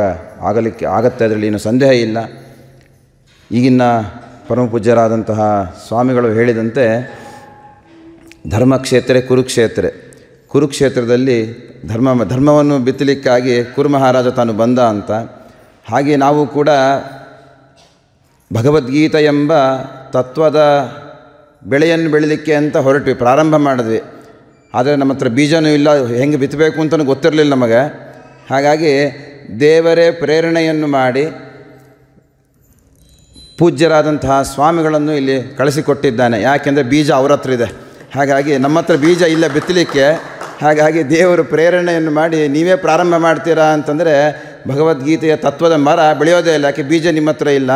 ಆಗಲಿಕ್ಕೆ ಆಗತ್ತೆ ಅದರಲ್ಲಿ ಏನು ಸಂದೇಹ ಇಲ್ಲ ಈಗಿನ ಪರಮಪೂಜ್ಯರಾದಂತಹ ಸ್ವಾಮಿಗಳು ಹೇಳಿದಂತೆ ಧರ್ಮಕ್ಷೇತ್ರ ಕುರುಕ್ಷೇತ್ರ ಕುರುಕ್ಷೇತ್ರದಲ್ಲಿ ಧರ್ಮ ಧರ್ಮವನ್ನು ಬಿತ್ತಲಿಕ್ಕಾಗಿ ಕುರುಮಹಾರಾಜ ತಾನು ಬಂದ ಅಂತ ಹಾಗೆ ನಾವು ಕೂಡ ಭಗವದ್ಗೀತೆ ಎಂಬ ತತ್ವದ ಬೆಳೆಯನ್ನು ಬೆಳೀಲಿಕ್ಕೆ ಅಂತ ಹೊರಟ್ವಿ ಪ್ರಾರಂಭ ಮಾಡಿದ್ವಿ ಆದರೆ ನಮ್ಮ ಹತ್ರ ಬೀಜನೂ ಇಲ್ಲ ಹೆಂಗೆ ಬಿತ್ತಬೇಕು ಅಂತಲೂ ಗೊತ್ತಿರಲಿಲ್ಲ ನಮಗೆ ಹಾಗಾಗಿ ದೇವರೇ ಪ್ರೇರಣೆಯನ್ನು ಮಾಡಿ ಪೂಜ್ಯರಾದಂತಹ ಸ್ವಾಮಿಗಳನ್ನು ಇಲ್ಲಿ ಕಳಿಸಿಕೊಟ್ಟಿದ್ದಾನೆ ಯಾಕೆಂದರೆ ಬೀಜ ಅವ್ರ ಹತ್ರ ಇದೆ ಹಾಗಾಗಿ ನಮ್ಮ ಹತ್ರ ಬೀಜ ಇಲ್ಲ ಬಿತ್ತಲಿಕ್ಕೆ ಹಾಗಾಗಿ ದೇವರು ಪ್ರೇರಣೆಯನ್ನು ಮಾಡಿ ನೀವೇ ಪ್ರಾರಂಭ ಮಾಡ್ತೀರಾ ಅಂತಂದರೆ ಭಗವದ್ಗೀತೆಯ ತತ್ವದ ಮರ ಬೆಳೆಯೋದೇ ಇಲ್ಲ ಯಾಕೆ ಬೀಜ ನಿಮ್ಮ ಹತ್ರ ಇಲ್ಲ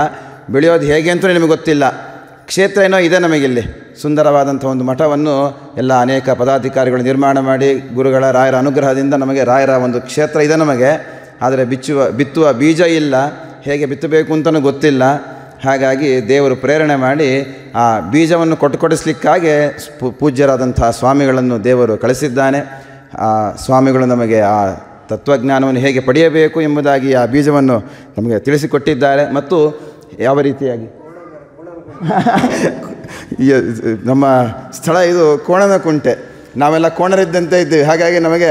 ಬೆಳೆಯೋದು ಹೇಗೆ ಅಂತಲೂ ನಿಮಗೆ ಗೊತ್ತಿಲ್ಲ ಕ್ಷೇತ್ರ ಏನೋ ಇದೆ ನಮಗಿಲ್ಲಿ ಸುಂದರವಾದಂಥ ಒಂದು ಮಠವನ್ನು ಎಲ್ಲ ಅನೇಕ ಪದಾಧಿಕಾರಿಗಳು ನಿರ್ಮಾಣ ಮಾಡಿ ಗುರುಗಳ ರಾಯರ ಅನುಗ್ರಹದಿಂದ ನಮಗೆ ರಾಯರ ಒಂದು ಕ್ಷೇತ್ರ ಇದೆ ನಮಗೆ ಆದರೆ ಬಿಚ್ಚುವ ಬಿತ್ತುವ ಬೀಜ ಇಲ್ಲ ಹೇಗೆ ಬಿತ್ತಬೇಕು ಅಂತಲೂ ಗೊತ್ತಿಲ್ಲ ಹಾಗಾಗಿ ದೇವರು ಪ್ರೇರಣೆ ಮಾಡಿ ಆ ಬೀಜವನ್ನು ಕೊಟ್ಟುಕೊಡಿಸ್ಲಿಕ್ಕಾಗೆ ಪೂಜ್ಯರಾದಂಥ ಸ್ವಾಮಿಗಳನ್ನು ದೇವರು ಕಳಿಸಿದ್ದಾನೆ ಆ ಸ್ವಾಮಿಗಳು ನಮಗೆ ಆ ತತ್ವಜ್ಞಾನವನ್ನು ಹೇಗೆ ಪಡೆಯಬೇಕು ಎಂಬುದಾಗಿ ಆ ಬೀಜವನ್ನು ನಮಗೆ ತಿಳಿಸಿಕೊಟ್ಟಿದ್ದಾರೆ ಮತ್ತು ಯಾವ ರೀತಿಯಾಗಿ ನಮ್ಮ ಸ್ಥಳ ಇದು ಕೋಣನ ಕುಂಟೆ ನಾವೆಲ್ಲ ಕೋಣರಿದ್ದಂತೆ ಇದ್ದೀವಿ ಹಾಗಾಗಿ ನಮಗೆ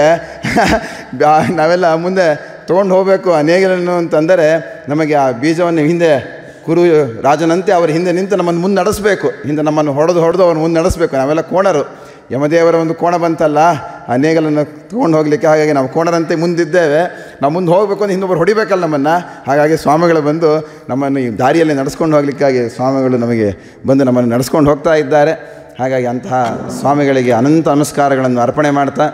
ನಾವೆಲ್ಲ ಮುಂದೆ ತೊಗೊಂಡು ಹೋಗಬೇಕು ಆ ನೇಗಿಲನ್ನು ಅಂತಂದರೆ ನಮಗೆ ಆ ಬೀಜವನ್ನು ಹಿಂದೆ ಕುರು ರಾಜನಂತೆ ಅವರ ಹಿಂದೆ ನಿಂತು ನಮ್ಮನ್ನು ಮುಂದೆ ನಡೆಸಬೇಕು ಹಿಂದೆ ನಮ್ಮನ್ನು ಹೊಡೆದು ಹೊಡೆದು ಅವ್ರನ್ನ ಮುಂದೆ ನಡೆಸಬೇಕು ನಾವೆಲ್ಲ ಕೋಣರು ಯಮದೇವರ ಒಂದು ಕೋಣ ಬಂತಲ್ಲ ಆ ನೇಗಲನ್ನು ತೊಗೊಂಡು ಹೋಗಲಿಕ್ಕೆ ಹಾಗಾಗಿ ನಾವು ಕೋಣರಂತೆ ಮುಂದಿದ್ದೇವೆ ನಾವು ಮುಂದೆ ಹೋಗಬೇಕು ಅಂದರೆ ಇನ್ನೊಬ್ಬರು ಹೊಡಿಬೇಕಲ್ಲ ನಮ್ಮನ್ನು ಹಾಗಾಗಿ ಸ್ವಾಮಿಗಳು ಬಂದು ನಮ್ಮನ್ನು ಈ ದಾರಿಯಲ್ಲಿ ನಡೆಸ್ಕೊಂಡು ಹೋಗಲಿಕ್ಕಾಗಿ ಸ್ವಾಮಿಗಳು ನಮಗೆ ಬಂದು ನಮ್ಮನ್ನು ನಡೆಸ್ಕೊಂಡು ಹೋಗ್ತಾ ಇದ್ದಾರೆ ಹಾಗಾಗಿ ಅಂತಹ ಸ್ವಾಮಿಗಳಿಗೆ ಅನಂತ ನಮಸ್ಕಾರಗಳನ್ನು ಅರ್ಪಣೆ ಮಾಡ್ತಾ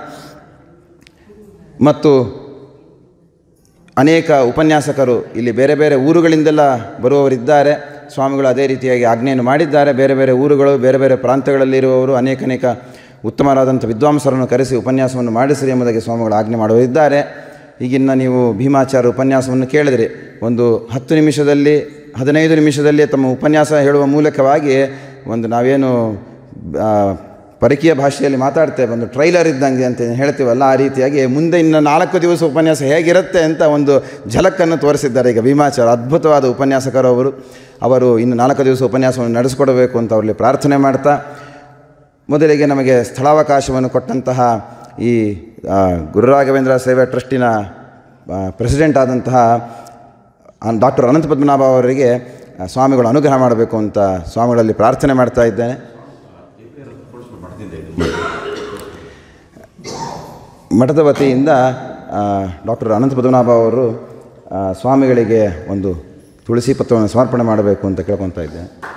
ಮತ್ತು ಅನೇಕ ಉಪನ್ಯಾಸಕರು ಇಲ್ಲಿ ಬೇರೆ ಬೇರೆ ಊರುಗಳಿಂದೆಲ್ಲ ಬರುವವರಿದ್ದಾರೆ ಸ್ವಾಮಿಗಳು ಅದೇ ರೀತಿಯಾಗಿ ಆಜ್ಞೆಯನ್ನು ಮಾಡಿದ್ದಾರೆ ಬೇರೆ ಬೇರೆ ಊರುಗಳು ಬೇರೆ ಬೇರೆ ಪ್ರಾಂತ್ಯಗಳಲ್ಲಿರುವವರು ಅನೇಕ ಅನೇಕ ಉತ್ತಮರಾದಂಥ ವಿದ್ವಾಂಸರನ್ನು ಕರೆಸಿ ಉಪನ್ಯಾಸವನ್ನು ಮಾಡಿಸಿರಿ ಎಂಬುದಾಗಿ ಸ್ವಾಮಿಗಳು ಆಜ್ಞೆ ಮಾಡುವರಿದ್ದಾರೆ ಈಗಿನ್ನ ನೀವು ಭೀಮಾಚಾರ ಉಪನ್ಯಾಸವನ್ನು ಕೇಳಿದರೆ ಒಂದು ಹತ್ತು ನಿಮಿಷದಲ್ಲಿ ಹದಿನೈದು ನಿಮಿಷದಲ್ಲಿ ತಮ್ಮ ಉಪನ್ಯಾಸ ಹೇಳುವ ಮೂಲಕವಾಗಿ ಒಂದು ನಾವೇನು ಪರಿಕೀಯ ಭಾಷೆಯಲ್ಲಿ ಮಾತಾಡ್ತೇವೆ ಒಂದು ಟ್ರೈಲರ್ ಇದ್ದಂಗೆ ಅಂತ ಹೇಳ್ತೀವಲ್ಲ ಆ ರೀತಿಯಾಗಿ ಮುಂದೆ ಇನ್ನು ನಾಲ್ಕು ದಿವಸ ಉಪನ್ಯಾಸ ಹೇಗಿರುತ್ತೆ ಅಂತ ಒಂದು ಝಲಕ್ಕನ್ನು ತೋರಿಸಿದ್ದಾರೆ ಈಗ ಭೀಮಾಚಾರ ಅದ್ಭುತವಾದ ಉಪನ್ಯಾಸಕರು ಅವರು ಅವರು ಇನ್ನು ನಾಲ್ಕು ದಿವಸ ಉಪನ್ಯಾಸವನ್ನು ನಡೆಸಿಕೊಡಬೇಕು ಅಂತ ಅವರಲ್ಲಿ ಪ್ರಾರ್ಥನೆ ಮಾಡ್ತಾ ಮೊದಲಿಗೆ ನಮಗೆ ಸ್ಥಳಾವಕಾಶವನ್ನು ಕೊಟ್ಟಂತಹ ಈ ಗುರುರಾಘವೇಂದ್ರ ಸೇವೆ ಟ್ರಸ್ಟಿನ ಪ್ರೆಸಿಡೆಂಟ್ ಆದಂತಹ ಡಾಕ್ಟರ್ ಅನಂತ ಪದ್ಮನಾಭ ಅವರಿಗೆ ಸ್ವಾಮಿಗಳು ಅನುಗ್ರಹ ಮಾಡಬೇಕು ಅಂತ ಸ್ವಾಮಿಗಳಲ್ಲಿ ಪ್ರಾರ್ಥನೆ ಮಾಡ್ತಾ ಇದ್ದೇನೆ ಮಠದ ವತಿಯಿಂದ ಡಾಕ್ಟರ್ ಅನಂತ ಪದ್ಮನಾಭ ಅವರು ಸ್ವಾಮಿಗಳಿಗೆ ಒಂದು ತುಳಸಿ ಪತ್ರವನ್ನು ಸಮರ್ಪಣೆ ಮಾಡಬೇಕು ಅಂತ ಕೇಳ್ಕೊತಾ ಇದ್ದೇನೆ